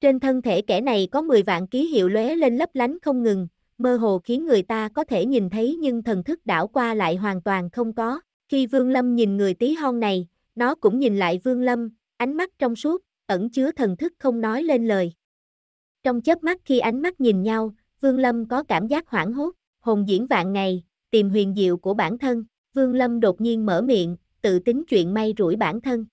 Trên thân thể kẻ này có 10 vạn ký hiệu lóe lên lấp lánh không ngừng, mơ hồ khiến người ta có thể nhìn thấy nhưng thần thức đảo qua lại hoàn toàn không có. Khi Vương Lâm nhìn người tí hon này, nó cũng nhìn lại Vương Lâm, ánh mắt trong suốt, ẩn chứa thần thức không nói lên lời. Trong chớp mắt khi ánh mắt nhìn nhau, Vương Lâm có cảm giác hoảng hốt, hồn diễn vạn ngày, tìm huyền diệu của bản thân, Vương Lâm đột nhiên mở miệng, tự tính chuyện may rủi bản thân.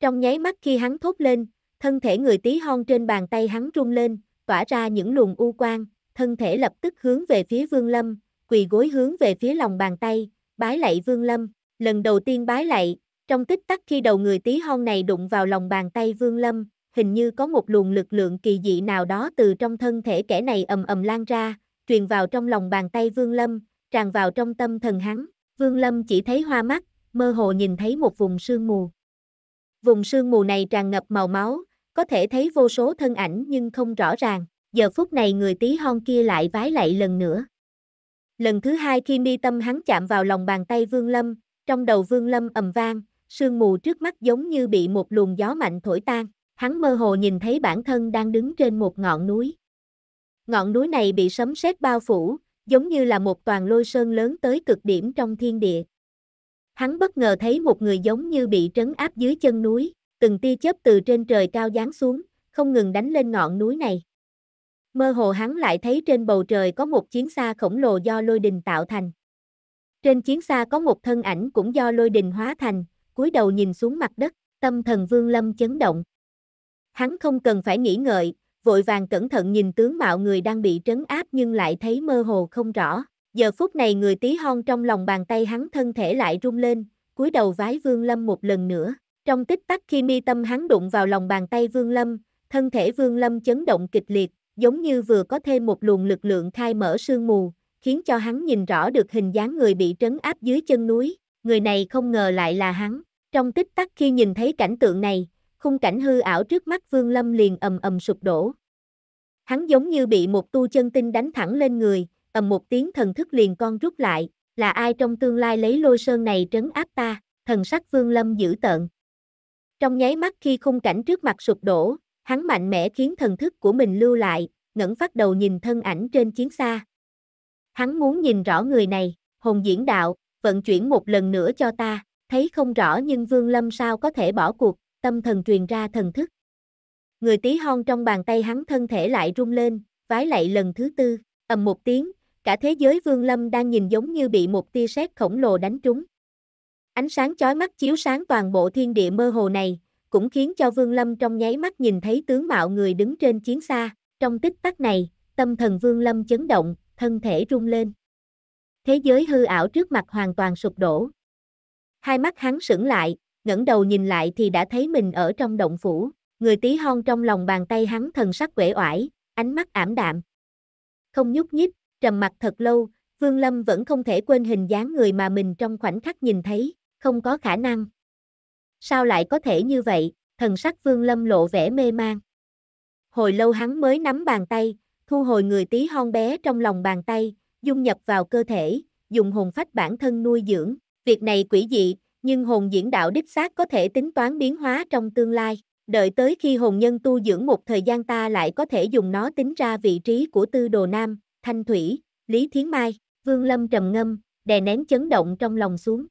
Trong nháy mắt khi hắn thốt lên, thân thể người tí hon trên bàn tay hắn rung lên, tỏa ra những luồng u quang, thân thể lập tức hướng về phía Vương Lâm, quỳ gối hướng về phía lòng bàn tay, bái lạy Vương Lâm, lần đầu tiên bái lạy, trong tích tắc khi đầu người tí hon này đụng vào lòng bàn tay Vương Lâm, hình như có một luồng lực lượng kỳ dị nào đó từ trong thân thể kẻ này ầm ầm lan ra, truyền vào trong lòng bàn tay Vương Lâm, tràn vào trong tâm thần hắn. Vương Lâm chỉ thấy hoa mắt, mơ hồ nhìn thấy một vùng sương mù. Vùng sương mù này tràn ngập màu máu, có thể thấy vô số thân ảnh nhưng không rõ ràng. Giờ phút này người tí hon kia lại vái lại lần nữa. Lần thứ hai khi mi tâm hắn chạm vào lòng bàn tay Vương Lâm, trong đầu Vương Lâm ầm vang, sương mù trước mắt giống như bị một luồng gió mạnh thổi tan hắn mơ hồ nhìn thấy bản thân đang đứng trên một ngọn núi. Ngọn núi này bị sấm sét bao phủ, giống như là một toàn lôi sơn lớn tới cực điểm trong thiên địa. Hắn bất ngờ thấy một người giống như bị trấn áp dưới chân núi, từng tia chớp từ trên trời cao giáng xuống, không ngừng đánh lên ngọn núi này. Mơ hồ hắn lại thấy trên bầu trời có một chiến xa khổng lồ do lôi đình tạo thành. Trên chiến xa có một thân ảnh cũng do lôi đình hóa thành, cúi đầu nhìn xuống mặt đất, tâm thần Vương Lâm chấn động hắn không cần phải nghĩ ngợi, vội vàng cẩn thận nhìn tướng mạo người đang bị trấn áp nhưng lại thấy mơ hồ không rõ. Giờ phút này người tí hon trong lòng bàn tay hắn thân thể lại rung lên, cúi đầu vái Vương Lâm một lần nữa. Trong tích tắc khi mi tâm hắn đụng vào lòng bàn tay Vương Lâm, thân thể Vương Lâm chấn động kịch liệt, giống như vừa có thêm một luồng lực lượng khai mở sương mù, khiến cho hắn nhìn rõ được hình dáng người bị trấn áp dưới chân núi. Người này không ngờ lại là hắn. Trong tích tắc khi nhìn thấy cảnh tượng này, khung cảnh hư ảo trước mắt Vương Lâm liền ầm ầm sụp đổ. Hắn giống như bị một tu chân tinh đánh thẳng lên người, ầm một tiếng thần thức liền con rút lại, là ai trong tương lai lấy lôi sơn này trấn áp ta, thần sắc Vương Lâm dữ tợn. Trong nháy mắt khi khung cảnh trước mặt sụp đổ, hắn mạnh mẽ khiến thần thức của mình lưu lại, ngẩng phát đầu nhìn thân ảnh trên chiến xa. Hắn muốn nhìn rõ người này, hồn diễn đạo, vận chuyển một lần nữa cho ta, thấy không rõ nhưng Vương Lâm sao có thể bỏ cuộc, tâm thần truyền ra thần thức. Người tí hon trong bàn tay hắn thân thể lại rung lên, vái lạy lần thứ tư, ầm một tiếng, cả thế giới vương lâm đang nhìn giống như bị một tia sét khổng lồ đánh trúng. Ánh sáng chói mắt chiếu sáng toàn bộ thiên địa mơ hồ này, cũng khiến cho vương lâm trong nháy mắt nhìn thấy tướng mạo người đứng trên chiến xa, trong tích tắc này, tâm thần vương lâm chấn động, thân thể rung lên. Thế giới hư ảo trước mặt hoàn toàn sụp đổ. Hai mắt hắn sững lại, ngẩng đầu nhìn lại thì đã thấy mình ở trong động phủ, người tí hon trong lòng bàn tay hắn thần sắc quể oải, ánh mắt ảm đạm. Không nhúc nhích, trầm mặt thật lâu, Vương Lâm vẫn không thể quên hình dáng người mà mình trong khoảnh khắc nhìn thấy, không có khả năng. Sao lại có thể như vậy, thần sắc Vương Lâm lộ vẻ mê mang. Hồi lâu hắn mới nắm bàn tay, thu hồi người tí hon bé trong lòng bàn tay, dung nhập vào cơ thể, dùng hồn phách bản thân nuôi dưỡng, việc này quỷ dị, nhưng hồn diễn đạo đích xác có thể tính toán biến hóa trong tương lai. Đợi tới khi hồn nhân tu dưỡng một thời gian ta lại có thể dùng nó tính ra vị trí của Tư Đồ Nam, Thanh Thủy, Lý Thiến Mai, Vương Lâm trầm ngâm, đè nén chấn động trong lòng xuống.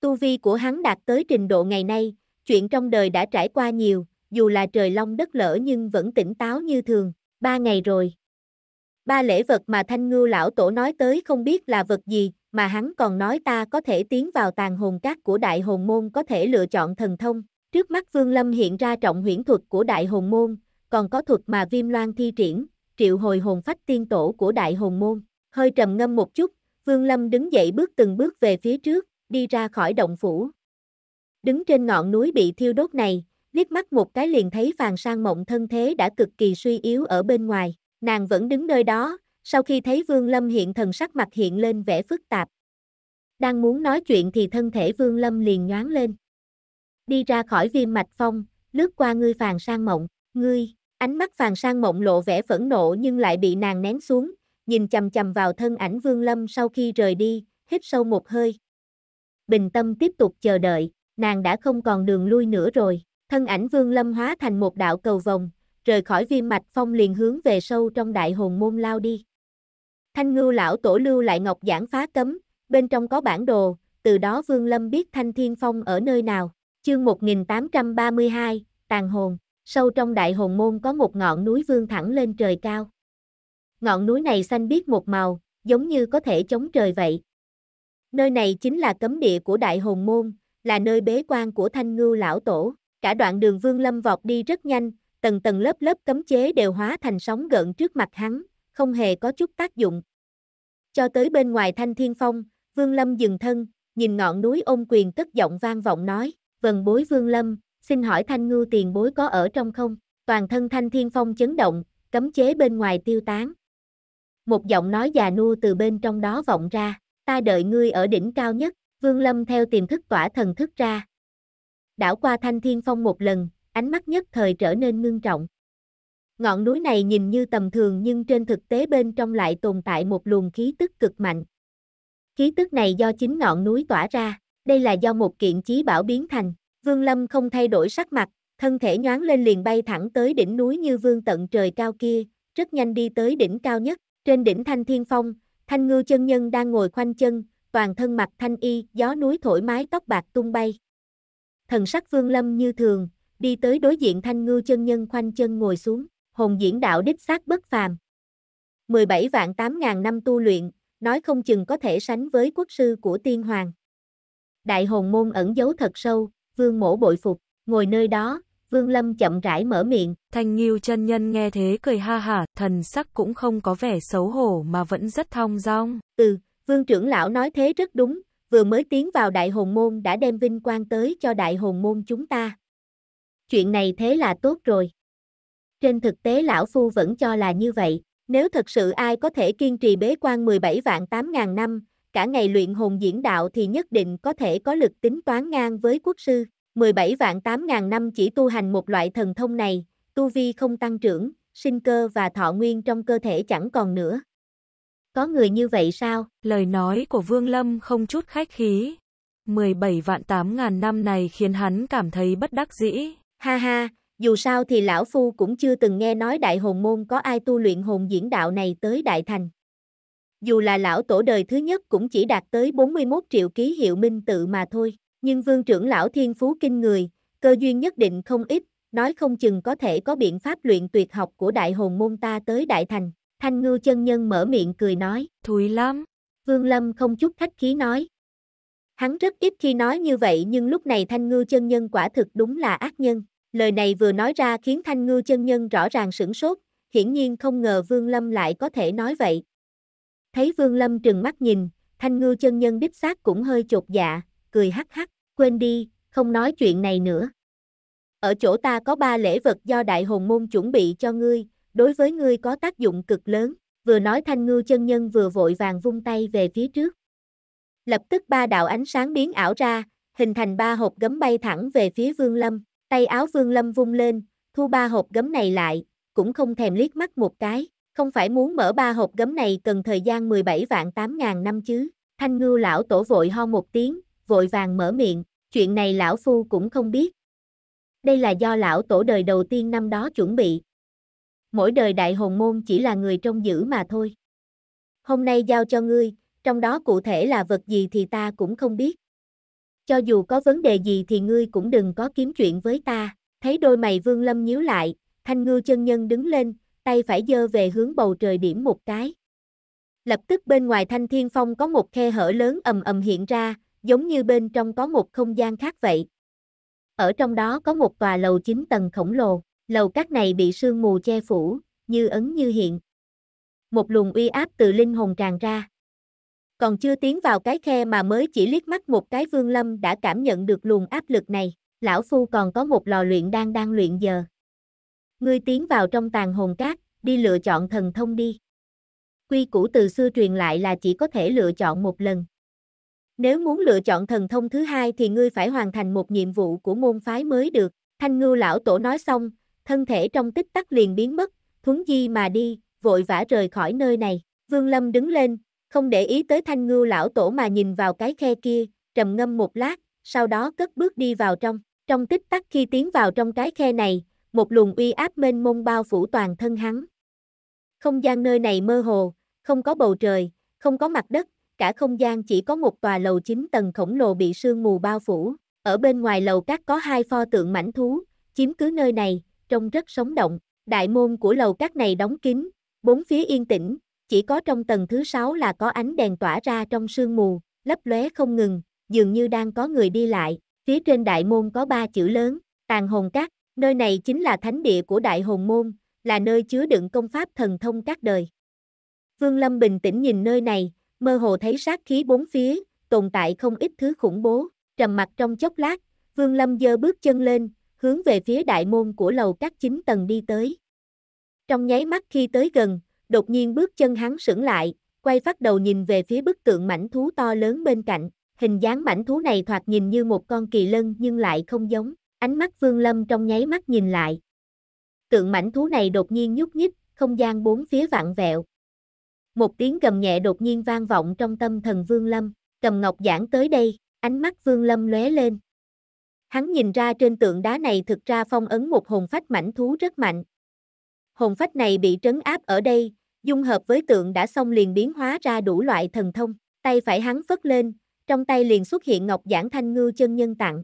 Tu vi của hắn đạt tới trình độ ngày nay, chuyện trong đời đã trải qua nhiều, dù là trời long đất lỡ nhưng vẫn tỉnh táo như thường, ba ngày rồi. Ba lễ vật mà Thanh Ngưu lão tổ nói tới không biết là vật gì, mà hắn còn nói ta có thể tiến vào tàn hồn các của đại hồn môn có thể lựa chọn thần thông. Trước mắt Vương Lâm hiện ra trọng huyễn thuật của đại hồn môn, còn có thuật mà Viêm Loan thi triển, triệu hồi hồn phách tiên tổ của đại hồn môn. Hơi trầm ngâm một chút, Vương Lâm đứng dậy bước từng bước về phía trước, đi ra khỏi động phủ. Đứng trên ngọn núi bị thiêu đốt này, liếc mắt một cái liền thấy phàn sang mộng thân thế đã cực kỳ suy yếu ở bên ngoài. Nàng vẫn đứng nơi đó, sau khi thấy Vương Lâm hiện thần sắc mặt hiện lên vẻ phức tạp. Đang muốn nói chuyện thì thân thể Vương Lâm liền nhoáng lên. Đi ra khỏi viêm mạch phong, lướt qua ngươi phàn sang mộng, ngươi, ánh mắt phàn sang mộng lộ vẻ phẫn nộ nhưng lại bị nàng nén xuống, nhìn chầm chầm vào thân ảnh Vương Lâm sau khi rời đi, hít sâu một hơi. Bình tâm tiếp tục chờ đợi, nàng đã không còn đường lui nữa rồi, thân ảnh Vương Lâm hóa thành một đạo cầu vòng, rời khỏi viêm mạch phong liền hướng về sâu trong đại hồn môn lao đi. Thanh ngưu lão tổ lưu lại ngọc giảng phá cấm, bên trong có bản đồ, từ đó Vương Lâm biết Thanh Thiên Phong ở nơi nào. Chương 1832, Tàn Hồn, sâu trong đại hồn môn có một ngọn núi vương thẳng lên trời cao. Ngọn núi này xanh biếc một màu, giống như có thể chống trời vậy. Nơi này chính là cấm địa của đại hồn môn, là nơi bế quan của Thanh Ngưu lão tổ. Cả đoạn đường Vương Lâm vọt đi rất nhanh, tầng tầng lớp lớp cấm chế đều hóa thành sóng gợn trước mặt hắn, không hề có chút tác dụng. Cho tới bên ngoài thanh thiên phong, Vương Lâm dừng thân, nhìn ngọn núi ôm quyền tức giọng vang vọng nói, vần bối Vương Lâm, xin hỏi thanh ngư tiền bối có ở trong không? Toàn thân thanh thiên phong chấn động, cấm chế bên ngoài tiêu tán. Một giọng nói già nua từ bên trong đó vọng ra, ta đợi ngươi ở đỉnh cao nhất, Vương Lâm theo tiềm thức tỏa thần thức ra. Đảo qua thanh thiên phong một lần, ánh mắt nhất thời trở nên ngưng trọng. Ngọn núi này nhìn như tầm thường nhưng trên thực tế bên trong lại tồn tại một luồng khí tức cực mạnh. Khí tức này do chính ngọn núi tỏa ra, đây là do một kiện chí bảo biến thành. Vương Lâm không thay đổi sắc mặt, thân thể nhoáng lên liền bay thẳng tới đỉnh núi như vương tận trời cao kia, rất nhanh đi tới đỉnh cao nhất, trên đỉnh Thanh Thiên Phong, Thanh Ngư chân nhân đang ngồi khoanh chân, toàn thân mặt thanh y, gió núi thổi mái tóc bạc tung bay. Thần sắc Vương Lâm như thường, đi tới đối diện Thanh Ngư chân nhân khoanh chân ngồi xuống hồn diễn đạo đích xác bất phàm. 17 vạn 8 ngàn năm tu luyện, nói không chừng có thể sánh với quốc sư của tiên hoàng. Đại hồn môn ẩn giấu thật sâu, vương mổ bội phục, ngồi nơi đó, vương lâm chậm rãi mở miệng. Thanh nghiêu chân nhân nghe thế cười ha hả, thần sắc cũng không có vẻ xấu hổ mà vẫn rất thong dong. Ừ, vương trưởng lão nói thế rất đúng, vừa mới tiến vào đại hồn môn đã đem vinh quang tới cho đại hồn môn chúng ta. Chuyện này thế là tốt rồi trên thực tế lão phu vẫn cho là như vậy, nếu thật sự ai có thể kiên trì bế quan 17 vạn 8 ngàn năm, cả ngày luyện hồn diễn đạo thì nhất định có thể có lực tính toán ngang với quốc sư. 17 vạn 8 ngàn năm chỉ tu hành một loại thần thông này, tu vi không tăng trưởng, sinh cơ và thọ nguyên trong cơ thể chẳng còn nữa. Có người như vậy sao? Lời nói của Vương Lâm không chút khách khí. 17 vạn 8 ngàn năm này khiến hắn cảm thấy bất đắc dĩ. Ha ha, dù sao thì lão phu cũng chưa từng nghe nói đại hồn môn có ai tu luyện hồn diễn đạo này tới đại thành. Dù là lão tổ đời thứ nhất cũng chỉ đạt tới 41 triệu ký hiệu minh tự mà thôi, nhưng vương trưởng lão thiên phú kinh người, cơ duyên nhất định không ít, nói không chừng có thể có biện pháp luyện tuyệt học của đại hồn môn ta tới đại thành. Thanh ngư chân nhân mở miệng cười nói, thùi lắm. Vương Lâm không chút khách khí nói. Hắn rất ít khi nói như vậy nhưng lúc này thanh ngư chân nhân quả thực đúng là ác nhân, Lời này vừa nói ra khiến Thanh Ngư chân nhân rõ ràng sửng sốt, hiển nhiên không ngờ Vương Lâm lại có thể nói vậy. Thấy Vương Lâm trừng mắt nhìn, Thanh Ngư chân nhân đích xác cũng hơi chột dạ, cười hắc hắc, quên đi, không nói chuyện này nữa. Ở chỗ ta có ba lễ vật do Đại Hồn Môn chuẩn bị cho ngươi, đối với ngươi có tác dụng cực lớn, vừa nói Thanh Ngư chân nhân vừa vội vàng vung tay về phía trước. Lập tức ba đạo ánh sáng biến ảo ra, hình thành ba hộp gấm bay thẳng về phía Vương Lâm. Tay áo Vương Lâm vung lên, thu ba hộp gấm này lại, cũng không thèm liếc mắt một cái, không phải muốn mở ba hộp gấm này cần thời gian 17 vạn 8 ngàn năm chứ. Thanh ngưu lão tổ vội ho một tiếng, vội vàng mở miệng, chuyện này lão phu cũng không biết. Đây là do lão tổ đời đầu tiên năm đó chuẩn bị. Mỗi đời đại hồn môn chỉ là người trông giữ mà thôi. Hôm nay giao cho ngươi, trong đó cụ thể là vật gì thì ta cũng không biết cho dù có vấn đề gì thì ngươi cũng đừng có kiếm chuyện với ta, thấy đôi mày vương lâm nhíu lại, thanh ngư chân nhân đứng lên, tay phải dơ về hướng bầu trời điểm một cái. Lập tức bên ngoài thanh thiên phong có một khe hở lớn ầm ầm hiện ra, giống như bên trong có một không gian khác vậy. Ở trong đó có một tòa lầu 9 tầng khổng lồ, lầu các này bị sương mù che phủ, như ấn như hiện. Một luồng uy áp từ linh hồn tràn ra còn chưa tiến vào cái khe mà mới chỉ liếc mắt một cái Vương Lâm đã cảm nhận được luồng áp lực này, lão phu còn có một lò luyện đang đang luyện giờ. Ngươi tiến vào trong tàn hồn cát, đi lựa chọn thần thông đi. Quy củ từ xưa truyền lại là chỉ có thể lựa chọn một lần. Nếu muốn lựa chọn thần thông thứ hai thì ngươi phải hoàn thành một nhiệm vụ của môn phái mới được. Thanh ngưu lão tổ nói xong, thân thể trong tích tắc liền biến mất, thuấn di mà đi, vội vã rời khỏi nơi này. Vương Lâm đứng lên, không để ý tới thanh ngưu lão tổ mà nhìn vào cái khe kia, trầm ngâm một lát, sau đó cất bước đi vào trong. Trong tích tắc khi tiến vào trong cái khe này, một luồng uy áp mênh mông bao phủ toàn thân hắn. Không gian nơi này mơ hồ, không có bầu trời, không có mặt đất, cả không gian chỉ có một tòa lầu chín tầng khổng lồ bị sương mù bao phủ. Ở bên ngoài lầu cát có hai pho tượng mảnh thú, chiếm cứ nơi này, trông rất sống động. Đại môn của lầu cát này đóng kín, bốn phía yên tĩnh, chỉ có trong tầng thứ sáu là có ánh đèn tỏa ra trong sương mù, lấp lóe không ngừng, dường như đang có người đi lại, phía trên đại môn có ba chữ lớn, tàn hồn cát. nơi này chính là thánh địa của đại hồn môn, là nơi chứa đựng công pháp thần thông các đời. Vương Lâm bình tĩnh nhìn nơi này, mơ hồ thấy sát khí bốn phía, tồn tại không ít thứ khủng bố, trầm mặt trong chốc lát, Vương Lâm dơ bước chân lên, hướng về phía đại môn của lầu các chính tầng đi tới. Trong nháy mắt khi tới gần, đột nhiên bước chân hắn sững lại, quay phát đầu nhìn về phía bức tượng mảnh thú to lớn bên cạnh, hình dáng mảnh thú này thoạt nhìn như một con kỳ lân nhưng lại không giống, ánh mắt Vương Lâm trong nháy mắt nhìn lại. Tượng mảnh thú này đột nhiên nhúc nhích, không gian bốn phía vạn vẹo. Một tiếng gầm nhẹ đột nhiên vang vọng trong tâm thần Vương Lâm, cầm ngọc giảng tới đây, ánh mắt Vương Lâm lóe lên. Hắn nhìn ra trên tượng đá này thực ra phong ấn một hồn phách mảnh thú rất mạnh. Hồn phách này bị trấn áp ở đây, dung hợp với tượng đã xong liền biến hóa ra đủ loại thần thông, tay phải hắn phất lên, trong tay liền xuất hiện ngọc giản thanh ngư chân nhân tặng.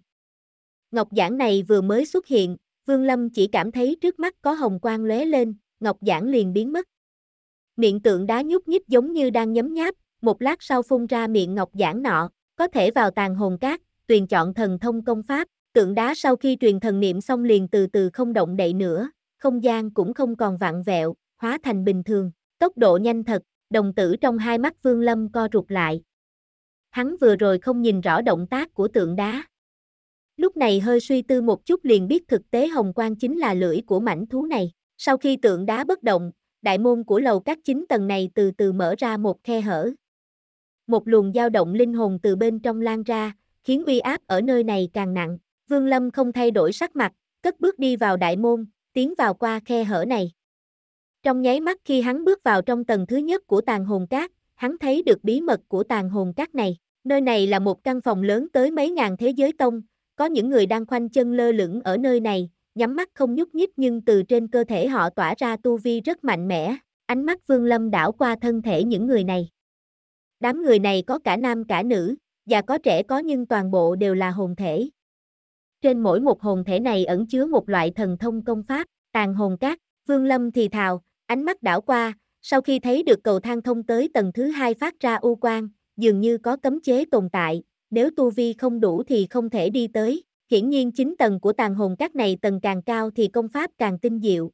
Ngọc giản này vừa mới xuất hiện, Vương Lâm chỉ cảm thấy trước mắt có hồng quang lóe lên, ngọc giản liền biến mất. Miệng tượng đá nhúc nhích giống như đang nhấm nháp, một lát sau phun ra miệng ngọc giản nọ, có thể vào tàn hồn cát, tuyền chọn thần thông công pháp, tượng đá sau khi truyền thần niệm xong liền từ từ không động đậy nữa, không gian cũng không còn vặn vẹo, hóa thành bình thường. Tốc độ nhanh thật, đồng tử trong hai mắt Vương Lâm co rụt lại. Hắn vừa rồi không nhìn rõ động tác của tượng đá. Lúc này hơi suy tư một chút liền biết thực tế hồng quang chính là lưỡi của mảnh thú này. Sau khi tượng đá bất động, đại môn của lầu các chính tầng này từ từ mở ra một khe hở. Một luồng dao động linh hồn từ bên trong lan ra, khiến uy áp ở nơi này càng nặng. Vương Lâm không thay đổi sắc mặt, cất bước đi vào đại môn, tiến vào qua khe hở này. Trong nháy mắt khi hắn bước vào trong tầng thứ nhất của tàn hồn cát, hắn thấy được bí mật của tàn hồn cát này. Nơi này là một căn phòng lớn tới mấy ngàn thế giới tông, có những người đang khoanh chân lơ lửng ở nơi này, nhắm mắt không nhúc nhích nhưng từ trên cơ thể họ tỏa ra tu vi rất mạnh mẽ. Ánh mắt Vương Lâm đảo qua thân thể những người này. Đám người này có cả nam cả nữ, và có trẻ có nhưng toàn bộ đều là hồn thể. Trên mỗi một hồn thể này ẩn chứa một loại thần thông công pháp, tàn hồn cát, Vương Lâm thì thào, Ánh mắt đảo qua, sau khi thấy được cầu thang thông tới tầng thứ hai phát ra u quang, dường như có cấm chế tồn tại, nếu tu vi không đủ thì không thể đi tới. Hiển nhiên 9 tầng của tàn hồn các này tầng càng cao thì công pháp càng tinh diệu.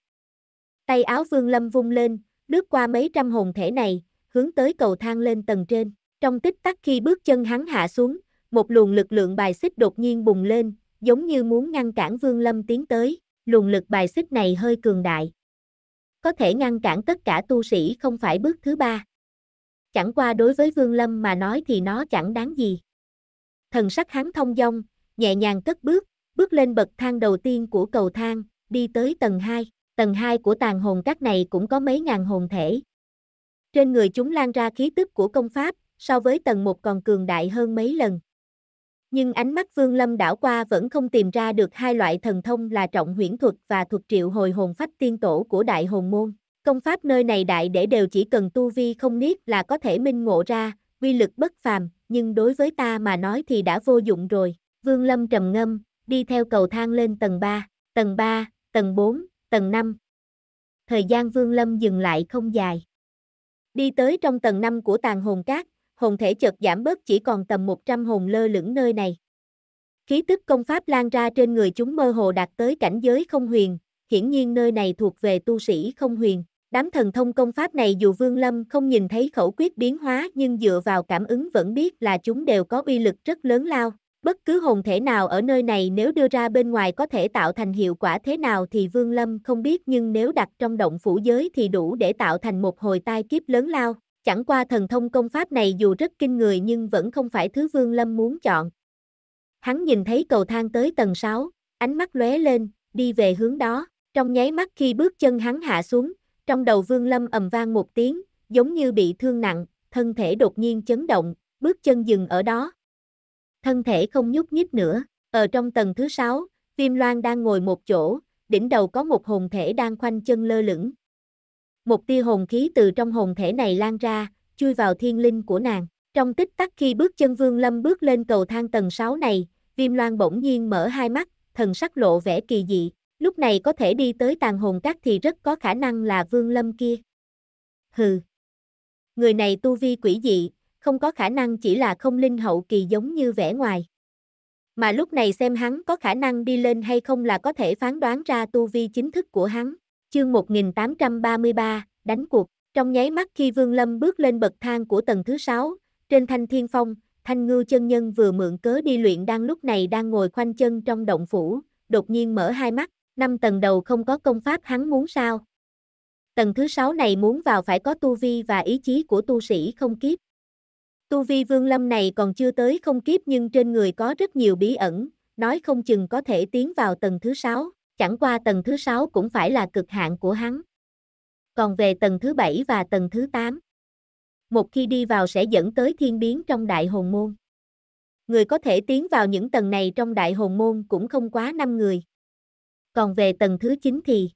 Tay áo Vương Lâm vung lên, lướt qua mấy trăm hồn thể này, hướng tới cầu thang lên tầng trên. Trong tích tắc khi bước chân hắn hạ xuống, một luồng lực lượng bài xích đột nhiên bùng lên, giống như muốn ngăn cản Vương Lâm tiến tới. Luồng lực bài xích này hơi cường đại, có thể ngăn cản tất cả tu sĩ không phải bước thứ ba. Chẳng qua đối với Vương Lâm mà nói thì nó chẳng đáng gì. Thần sắc hắn thông dong, nhẹ nhàng cất bước, bước lên bậc thang đầu tiên của cầu thang, đi tới tầng 2. Tầng 2 của tàn hồn các này cũng có mấy ngàn hồn thể. Trên người chúng lan ra khí tức của công pháp, so với tầng 1 còn cường đại hơn mấy lần nhưng ánh mắt Vương Lâm đảo qua vẫn không tìm ra được hai loại thần thông là trọng huyễn thuật và thuật triệu hồi hồn phách tiên tổ của đại hồn môn. Công pháp nơi này đại để đều chỉ cần tu vi không niết là có thể minh ngộ ra, quy lực bất phàm, nhưng đối với ta mà nói thì đã vô dụng rồi. Vương Lâm trầm ngâm, đi theo cầu thang lên tầng 3, tầng 3, tầng 4, tầng 5. Thời gian Vương Lâm dừng lại không dài. Đi tới trong tầng 5 của tàn hồn cát, hồn thể chợt giảm bớt chỉ còn tầm 100 hồn lơ lửng nơi này. Khí tức công pháp lan ra trên người chúng mơ hồ đạt tới cảnh giới không huyền, hiển nhiên nơi này thuộc về tu sĩ không huyền. Đám thần thông công pháp này dù Vương Lâm không nhìn thấy khẩu quyết biến hóa nhưng dựa vào cảm ứng vẫn biết là chúng đều có uy lực rất lớn lao. Bất cứ hồn thể nào ở nơi này nếu đưa ra bên ngoài có thể tạo thành hiệu quả thế nào thì Vương Lâm không biết nhưng nếu đặt trong động phủ giới thì đủ để tạo thành một hồi tai kiếp lớn lao. Chẳng qua thần thông công pháp này dù rất kinh người nhưng vẫn không phải thứ Vương Lâm muốn chọn. Hắn nhìn thấy cầu thang tới tầng 6, ánh mắt lóe lên, đi về hướng đó, trong nháy mắt khi bước chân hắn hạ xuống, trong đầu Vương Lâm ầm vang một tiếng, giống như bị thương nặng, thân thể đột nhiên chấn động, bước chân dừng ở đó. Thân thể không nhúc nhích nữa, ở trong tầng thứ 6, Viêm Loan đang ngồi một chỗ, đỉnh đầu có một hồn thể đang khoanh chân lơ lửng một tia hồn khí từ trong hồn thể này lan ra, chui vào thiên linh của nàng. Trong tích tắc khi bước chân Vương Lâm bước lên cầu thang tầng 6 này, Viêm Loan bỗng nhiên mở hai mắt, thần sắc lộ vẻ kỳ dị, lúc này có thể đi tới tàn hồn các thì rất có khả năng là Vương Lâm kia. Hừ. Người này tu vi quỷ dị, không có khả năng chỉ là không linh hậu kỳ giống như vẻ ngoài. Mà lúc này xem hắn có khả năng đi lên hay không là có thể phán đoán ra tu vi chính thức của hắn. Chương 1833, đánh cuộc. Trong nháy mắt khi Vương Lâm bước lên bậc thang của tầng thứ 6, trên thanh thiên phong, thanh ngư chân nhân vừa mượn cớ đi luyện đang lúc này đang ngồi khoanh chân trong động phủ, đột nhiên mở hai mắt, năm tầng đầu không có công pháp hắn muốn sao. Tầng thứ 6 này muốn vào phải có tu vi và ý chí của tu sĩ không kiếp. Tu vi Vương Lâm này còn chưa tới không kiếp nhưng trên người có rất nhiều bí ẩn, nói không chừng có thể tiến vào tầng thứ 6 chẳng qua tầng thứ 6 cũng phải là cực hạn của hắn. Còn về tầng thứ 7 và tầng thứ 8, một khi đi vào sẽ dẫn tới thiên biến trong đại hồn môn. Người có thể tiến vào những tầng này trong đại hồn môn cũng không quá 5 người. Còn về tầng thứ 9 thì,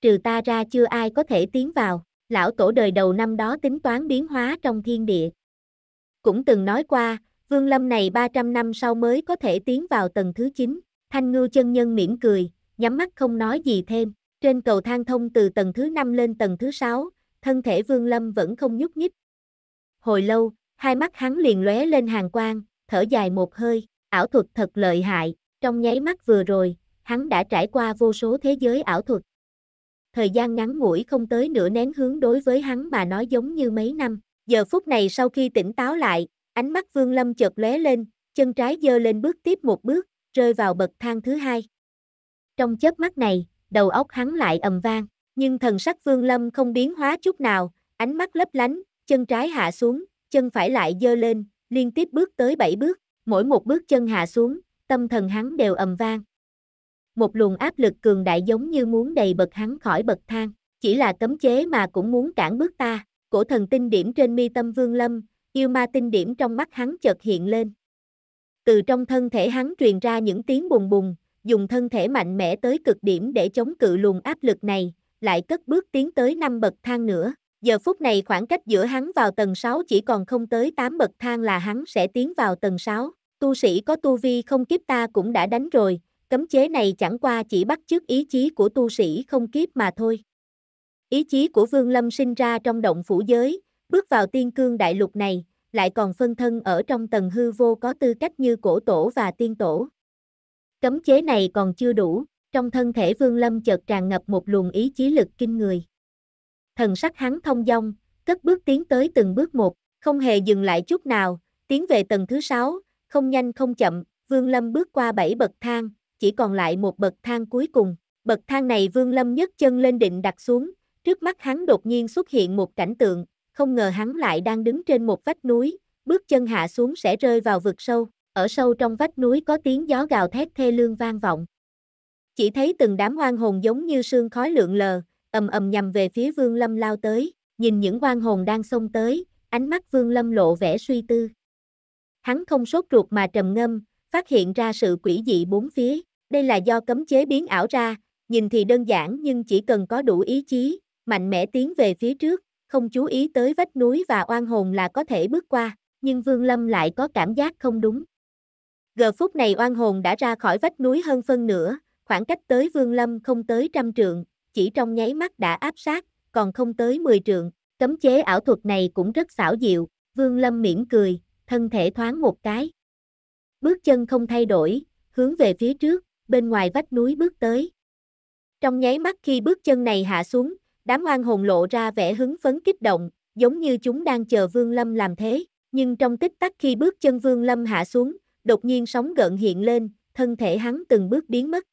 trừ ta ra chưa ai có thể tiến vào, lão tổ đời đầu năm đó tính toán biến hóa trong thiên địa. Cũng từng nói qua, vương lâm này 300 năm sau mới có thể tiến vào tầng thứ 9, thanh ngư chân nhân mỉm cười, nhắm mắt không nói gì thêm. Trên cầu thang thông từ tầng thứ 5 lên tầng thứ 6, thân thể Vương Lâm vẫn không nhúc nhích. Hồi lâu, hai mắt hắn liền lóe lên hàng quang, thở dài một hơi, ảo thuật thật lợi hại, trong nháy mắt vừa rồi, hắn đã trải qua vô số thế giới ảo thuật. Thời gian ngắn ngủi không tới nửa nén hướng đối với hắn mà nói giống như mấy năm. Giờ phút này sau khi tỉnh táo lại, ánh mắt Vương Lâm chợt lóe lên, chân trái dơ lên bước tiếp một bước, rơi vào bậc thang thứ hai trong chớp mắt này, đầu óc hắn lại ầm vang, nhưng thần sắc Vương Lâm không biến hóa chút nào, ánh mắt lấp lánh, chân trái hạ xuống, chân phải lại dơ lên, liên tiếp bước tới bảy bước, mỗi một bước chân hạ xuống, tâm thần hắn đều ầm vang. Một luồng áp lực cường đại giống như muốn đầy bật hắn khỏi bậc thang, chỉ là cấm chế mà cũng muốn cản bước ta, cổ thần tinh điểm trên mi tâm Vương Lâm, yêu ma tinh điểm trong mắt hắn chợt hiện lên. Từ trong thân thể hắn truyền ra những tiếng bùng bùng, dùng thân thể mạnh mẽ tới cực điểm để chống cự luồng áp lực này, lại cất bước tiến tới 5 bậc thang nữa. Giờ phút này khoảng cách giữa hắn vào tầng 6 chỉ còn không tới 8 bậc thang là hắn sẽ tiến vào tầng 6. Tu sĩ có tu vi không kiếp ta cũng đã đánh rồi, cấm chế này chẳng qua chỉ bắt chước ý chí của tu sĩ không kiếp mà thôi. Ý chí của Vương Lâm sinh ra trong động phủ giới, bước vào tiên cương đại lục này, lại còn phân thân ở trong tầng hư vô có tư cách như cổ tổ và tiên tổ. Cấm chế này còn chưa đủ, trong thân thể Vương Lâm chợt tràn ngập một luồng ý chí lực kinh người. Thần sắc hắn thông dong, cất bước tiến tới từng bước một, không hề dừng lại chút nào, tiến về tầng thứ sáu, không nhanh không chậm, Vương Lâm bước qua bảy bậc thang, chỉ còn lại một bậc thang cuối cùng. Bậc thang này Vương Lâm nhấc chân lên định đặt xuống, trước mắt hắn đột nhiên xuất hiện một cảnh tượng, không ngờ hắn lại đang đứng trên một vách núi, bước chân hạ xuống sẽ rơi vào vực sâu ở sâu trong vách núi có tiếng gió gào thét thê lương vang vọng. Chỉ thấy từng đám hoang hồn giống như sương khói lượn lờ, ầm ầm nhằm về phía Vương Lâm lao tới, nhìn những hoang hồn đang xông tới, ánh mắt Vương Lâm lộ vẻ suy tư. Hắn không sốt ruột mà trầm ngâm, phát hiện ra sự quỷ dị bốn phía, đây là do cấm chế biến ảo ra, nhìn thì đơn giản nhưng chỉ cần có đủ ý chí, mạnh mẽ tiến về phía trước, không chú ý tới vách núi và oan hồn là có thể bước qua, nhưng Vương Lâm lại có cảm giác không đúng, Giờ phút này oan hồn đã ra khỏi vách núi hơn phân nửa, khoảng cách tới Vương Lâm không tới trăm trượng, chỉ trong nháy mắt đã áp sát, còn không tới mười trượng, cấm chế ảo thuật này cũng rất xảo diệu, Vương Lâm mỉm cười, thân thể thoáng một cái. Bước chân không thay đổi, hướng về phía trước, bên ngoài vách núi bước tới. Trong nháy mắt khi bước chân này hạ xuống, đám oan hồn lộ ra vẻ hứng phấn kích động, giống như chúng đang chờ Vương Lâm làm thế, nhưng trong tích tắc khi bước chân Vương Lâm hạ xuống, đột nhiên sóng gợn hiện lên, thân thể hắn từng bước biến mất.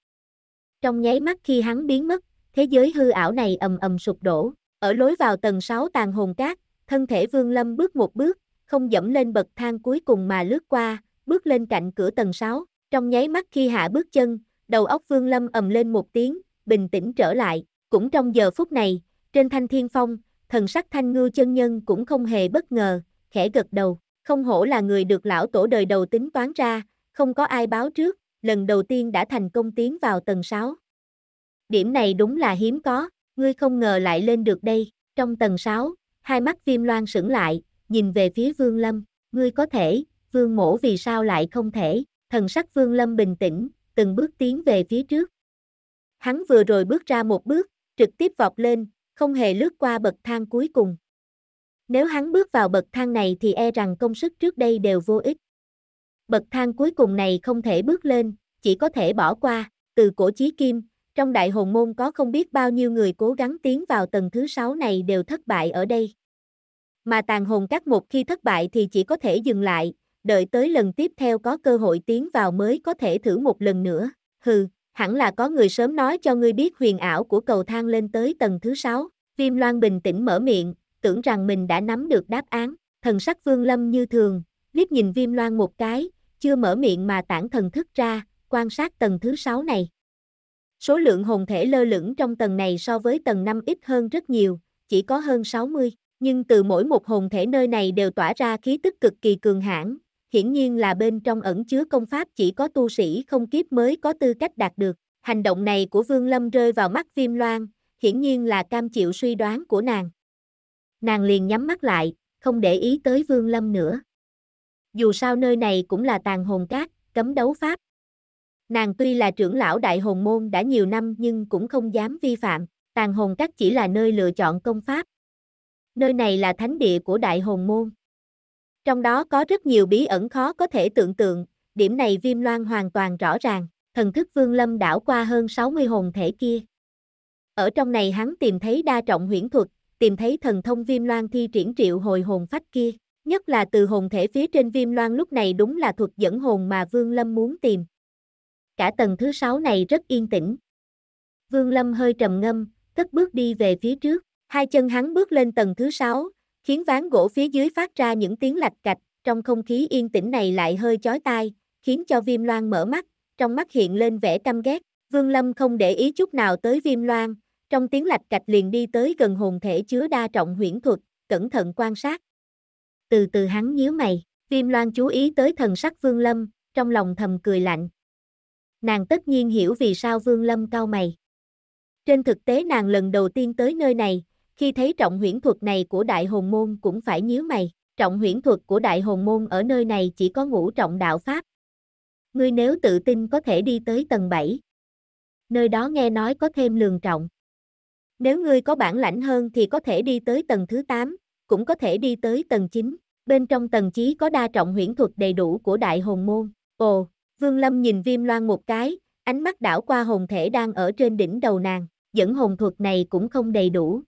Trong nháy mắt khi hắn biến mất, thế giới hư ảo này ầm ầm sụp đổ, ở lối vào tầng 6 tàn hồn cát, thân thể Vương Lâm bước một bước, không dẫm lên bậc thang cuối cùng mà lướt qua, bước lên cạnh cửa tầng 6, trong nháy mắt khi hạ bước chân, đầu óc Vương Lâm ầm lên một tiếng, bình tĩnh trở lại, cũng trong giờ phút này, trên thanh thiên phong, thần sắc thanh ngư chân nhân cũng không hề bất ngờ, khẽ gật đầu. Không hổ là người được lão tổ đời đầu tính toán ra, không có ai báo trước, lần đầu tiên đã thành công tiến vào tầng 6. Điểm này đúng là hiếm có, ngươi không ngờ lại lên được đây, trong tầng 6, hai mắt viêm loan sững lại, nhìn về phía vương lâm, ngươi có thể, vương mổ vì sao lại không thể, thần sắc vương lâm bình tĩnh, từng bước tiến về phía trước. Hắn vừa rồi bước ra một bước, trực tiếp vọt lên, không hề lướt qua bậc thang cuối cùng. Nếu hắn bước vào bậc thang này thì e rằng công sức trước đây đều vô ích. Bậc thang cuối cùng này không thể bước lên, chỉ có thể bỏ qua, từ cổ chí kim, trong đại hồn môn có không biết bao nhiêu người cố gắng tiến vào tầng thứ sáu này đều thất bại ở đây. Mà tàn hồn các một khi thất bại thì chỉ có thể dừng lại, đợi tới lần tiếp theo có cơ hội tiến vào mới có thể thử một lần nữa. Hừ, hẳn là có người sớm nói cho ngươi biết huyền ảo của cầu thang lên tới tầng thứ sáu. Viêm Loan bình tĩnh mở miệng, tưởng rằng mình đã nắm được đáp án, thần sắc Vương Lâm như thường, liếc nhìn Viêm Loan một cái, chưa mở miệng mà tản thần thức ra, quan sát tầng thứ 6 này. Số lượng hồn thể lơ lửng trong tầng này so với tầng 5 ít hơn rất nhiều, chỉ có hơn 60, nhưng từ mỗi một hồn thể nơi này đều tỏa ra khí tức cực kỳ cường hãn, hiển nhiên là bên trong ẩn chứa công pháp chỉ có tu sĩ không kiếp mới có tư cách đạt được. Hành động này của Vương Lâm rơi vào mắt Viêm Loan, hiển nhiên là cam chịu suy đoán của nàng nàng liền nhắm mắt lại, không để ý tới Vương Lâm nữa. Dù sao nơi này cũng là tàn hồn cát, cấm đấu pháp. Nàng tuy là trưởng lão đại hồn môn đã nhiều năm nhưng cũng không dám vi phạm, tàn hồn cát chỉ là nơi lựa chọn công pháp. Nơi này là thánh địa của đại hồn môn. Trong đó có rất nhiều bí ẩn khó có thể tưởng tượng, điểm này viêm loan hoàn toàn rõ ràng, thần thức vương lâm đảo qua hơn 60 hồn thể kia. Ở trong này hắn tìm thấy đa trọng huyễn thuật, tìm thấy thần thông viêm loan thi triển triệu hồi hồn phách kia. Nhất là từ hồn thể phía trên viêm loan lúc này đúng là thuật dẫn hồn mà Vương Lâm muốn tìm. Cả tầng thứ sáu này rất yên tĩnh. Vương Lâm hơi trầm ngâm, cất bước đi về phía trước, hai chân hắn bước lên tầng thứ sáu, khiến ván gỗ phía dưới phát ra những tiếng lạch cạch, trong không khí yên tĩnh này lại hơi chói tai, khiến cho viêm loan mở mắt, trong mắt hiện lên vẻ căm ghét. Vương Lâm không để ý chút nào tới viêm loan, trong tiếng lạch cạch liền đi tới gần hồn thể chứa đa trọng huyễn thuật, cẩn thận quan sát. Từ từ hắn nhíu mày, Viêm Loan chú ý tới thần sắc Vương Lâm, trong lòng thầm cười lạnh. Nàng tất nhiên hiểu vì sao Vương Lâm cau mày. Trên thực tế nàng lần đầu tiên tới nơi này, khi thấy trọng huyễn thuật này của Đại Hồn Môn cũng phải nhíu mày. Trọng huyễn thuật của Đại Hồn Môn ở nơi này chỉ có ngũ trọng đạo Pháp. Ngươi nếu tự tin có thể đi tới tầng 7. Nơi đó nghe nói có thêm lường trọng. Nếu ngươi có bản lãnh hơn thì có thể đi tới tầng thứ 8, cũng có thể đi tới tầng 9. Bên trong tầng trí có đa trọng huyễn thuật đầy đủ của đại hồn môn. Ồ, Vương Lâm nhìn viêm loan một cái, ánh mắt đảo qua hồn thể đang ở trên đỉnh đầu nàng, dẫn hồn thuật này cũng không đầy đủ.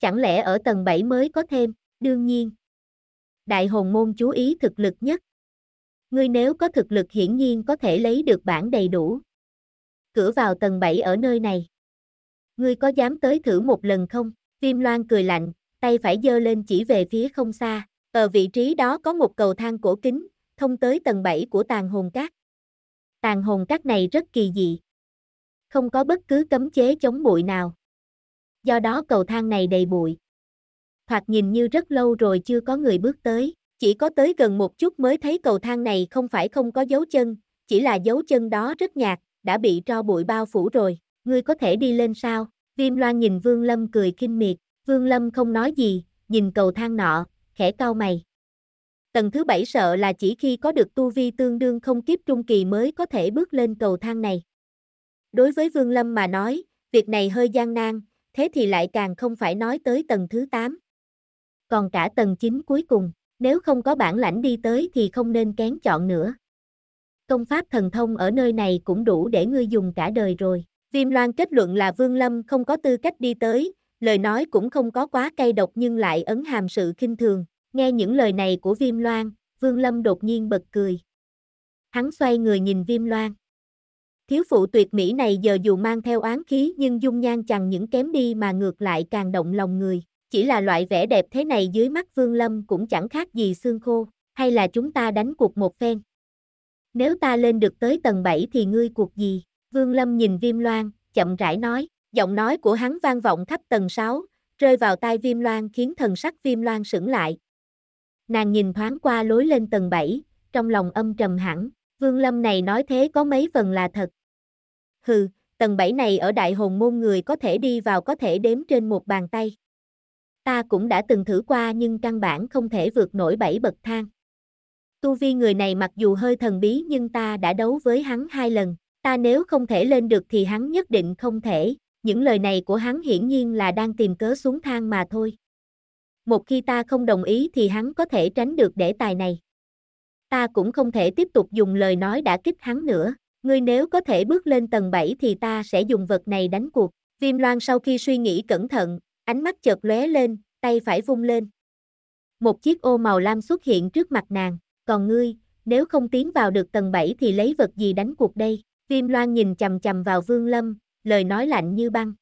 Chẳng lẽ ở tầng 7 mới có thêm, đương nhiên. Đại hồn môn chú ý thực lực nhất. Ngươi nếu có thực lực hiển nhiên có thể lấy được bản đầy đủ. Cửa vào tầng 7 ở nơi này ngươi có dám tới thử một lần không? Viêm loan cười lạnh, tay phải giơ lên chỉ về phía không xa, ở vị trí đó có một cầu thang cổ kính, thông tới tầng 7 của tàn hồn cát. Tàn hồn cát này rất kỳ dị, không có bất cứ cấm chế chống bụi nào. Do đó cầu thang này đầy bụi. Thoạt nhìn như rất lâu rồi chưa có người bước tới, chỉ có tới gần một chút mới thấy cầu thang này không phải không có dấu chân, chỉ là dấu chân đó rất nhạt, đã bị tro bụi bao phủ rồi. Ngươi có thể đi lên sao? Viêm loan nhìn Vương Lâm cười kinh miệt, Vương Lâm không nói gì, nhìn cầu thang nọ, khẽ cau mày. Tầng thứ bảy sợ là chỉ khi có được tu vi tương đương không kiếp trung kỳ mới có thể bước lên cầu thang này. Đối với Vương Lâm mà nói, việc này hơi gian nan, thế thì lại càng không phải nói tới tầng thứ 8. Còn cả tầng 9 cuối cùng, nếu không có bản lãnh đi tới thì không nên kén chọn nữa. Công pháp thần thông ở nơi này cũng đủ để ngươi dùng cả đời rồi. Viêm Loan kết luận là Vương Lâm không có tư cách đi tới, lời nói cũng không có quá cay độc nhưng lại ấn hàm sự kinh thường. Nghe những lời này của Viêm Loan, Vương Lâm đột nhiên bật cười. Hắn xoay người nhìn Viêm Loan. Thiếu phụ tuyệt mỹ này giờ dù mang theo oán khí nhưng dung nhan chẳng những kém đi mà ngược lại càng động lòng người. Chỉ là loại vẻ đẹp thế này dưới mắt Vương Lâm cũng chẳng khác gì xương khô, hay là chúng ta đánh cuộc một phen. Nếu ta lên được tới tầng 7 thì ngươi cuộc gì? Vương Lâm nhìn Viêm Loan, chậm rãi nói, giọng nói của hắn vang vọng khắp tầng 6, rơi vào tai Viêm Loan khiến thần sắc Viêm Loan sững lại. Nàng nhìn thoáng qua lối lên tầng 7, trong lòng âm trầm hẳn, Vương Lâm này nói thế có mấy phần là thật. Hừ, tầng 7 này ở đại hồn môn người có thể đi vào có thể đếm trên một bàn tay. Ta cũng đã từng thử qua nhưng căn bản không thể vượt nổi bảy bậc thang. Tu vi người này mặc dù hơi thần bí nhưng ta đã đấu với hắn hai lần ta nếu không thể lên được thì hắn nhất định không thể, những lời này của hắn hiển nhiên là đang tìm cớ xuống thang mà thôi. Một khi ta không đồng ý thì hắn có thể tránh được để tài này. Ta cũng không thể tiếp tục dùng lời nói đã kích hắn nữa, ngươi nếu có thể bước lên tầng 7 thì ta sẽ dùng vật này đánh cuộc. Viêm loan sau khi suy nghĩ cẩn thận, ánh mắt chợt lóe lên, tay phải vung lên. Một chiếc ô màu lam xuất hiện trước mặt nàng, còn ngươi, nếu không tiến vào được tầng 7 thì lấy vật gì đánh cuộc đây? Kim Loan nhìn chầm chầm vào Vương Lâm, lời nói lạnh như băng.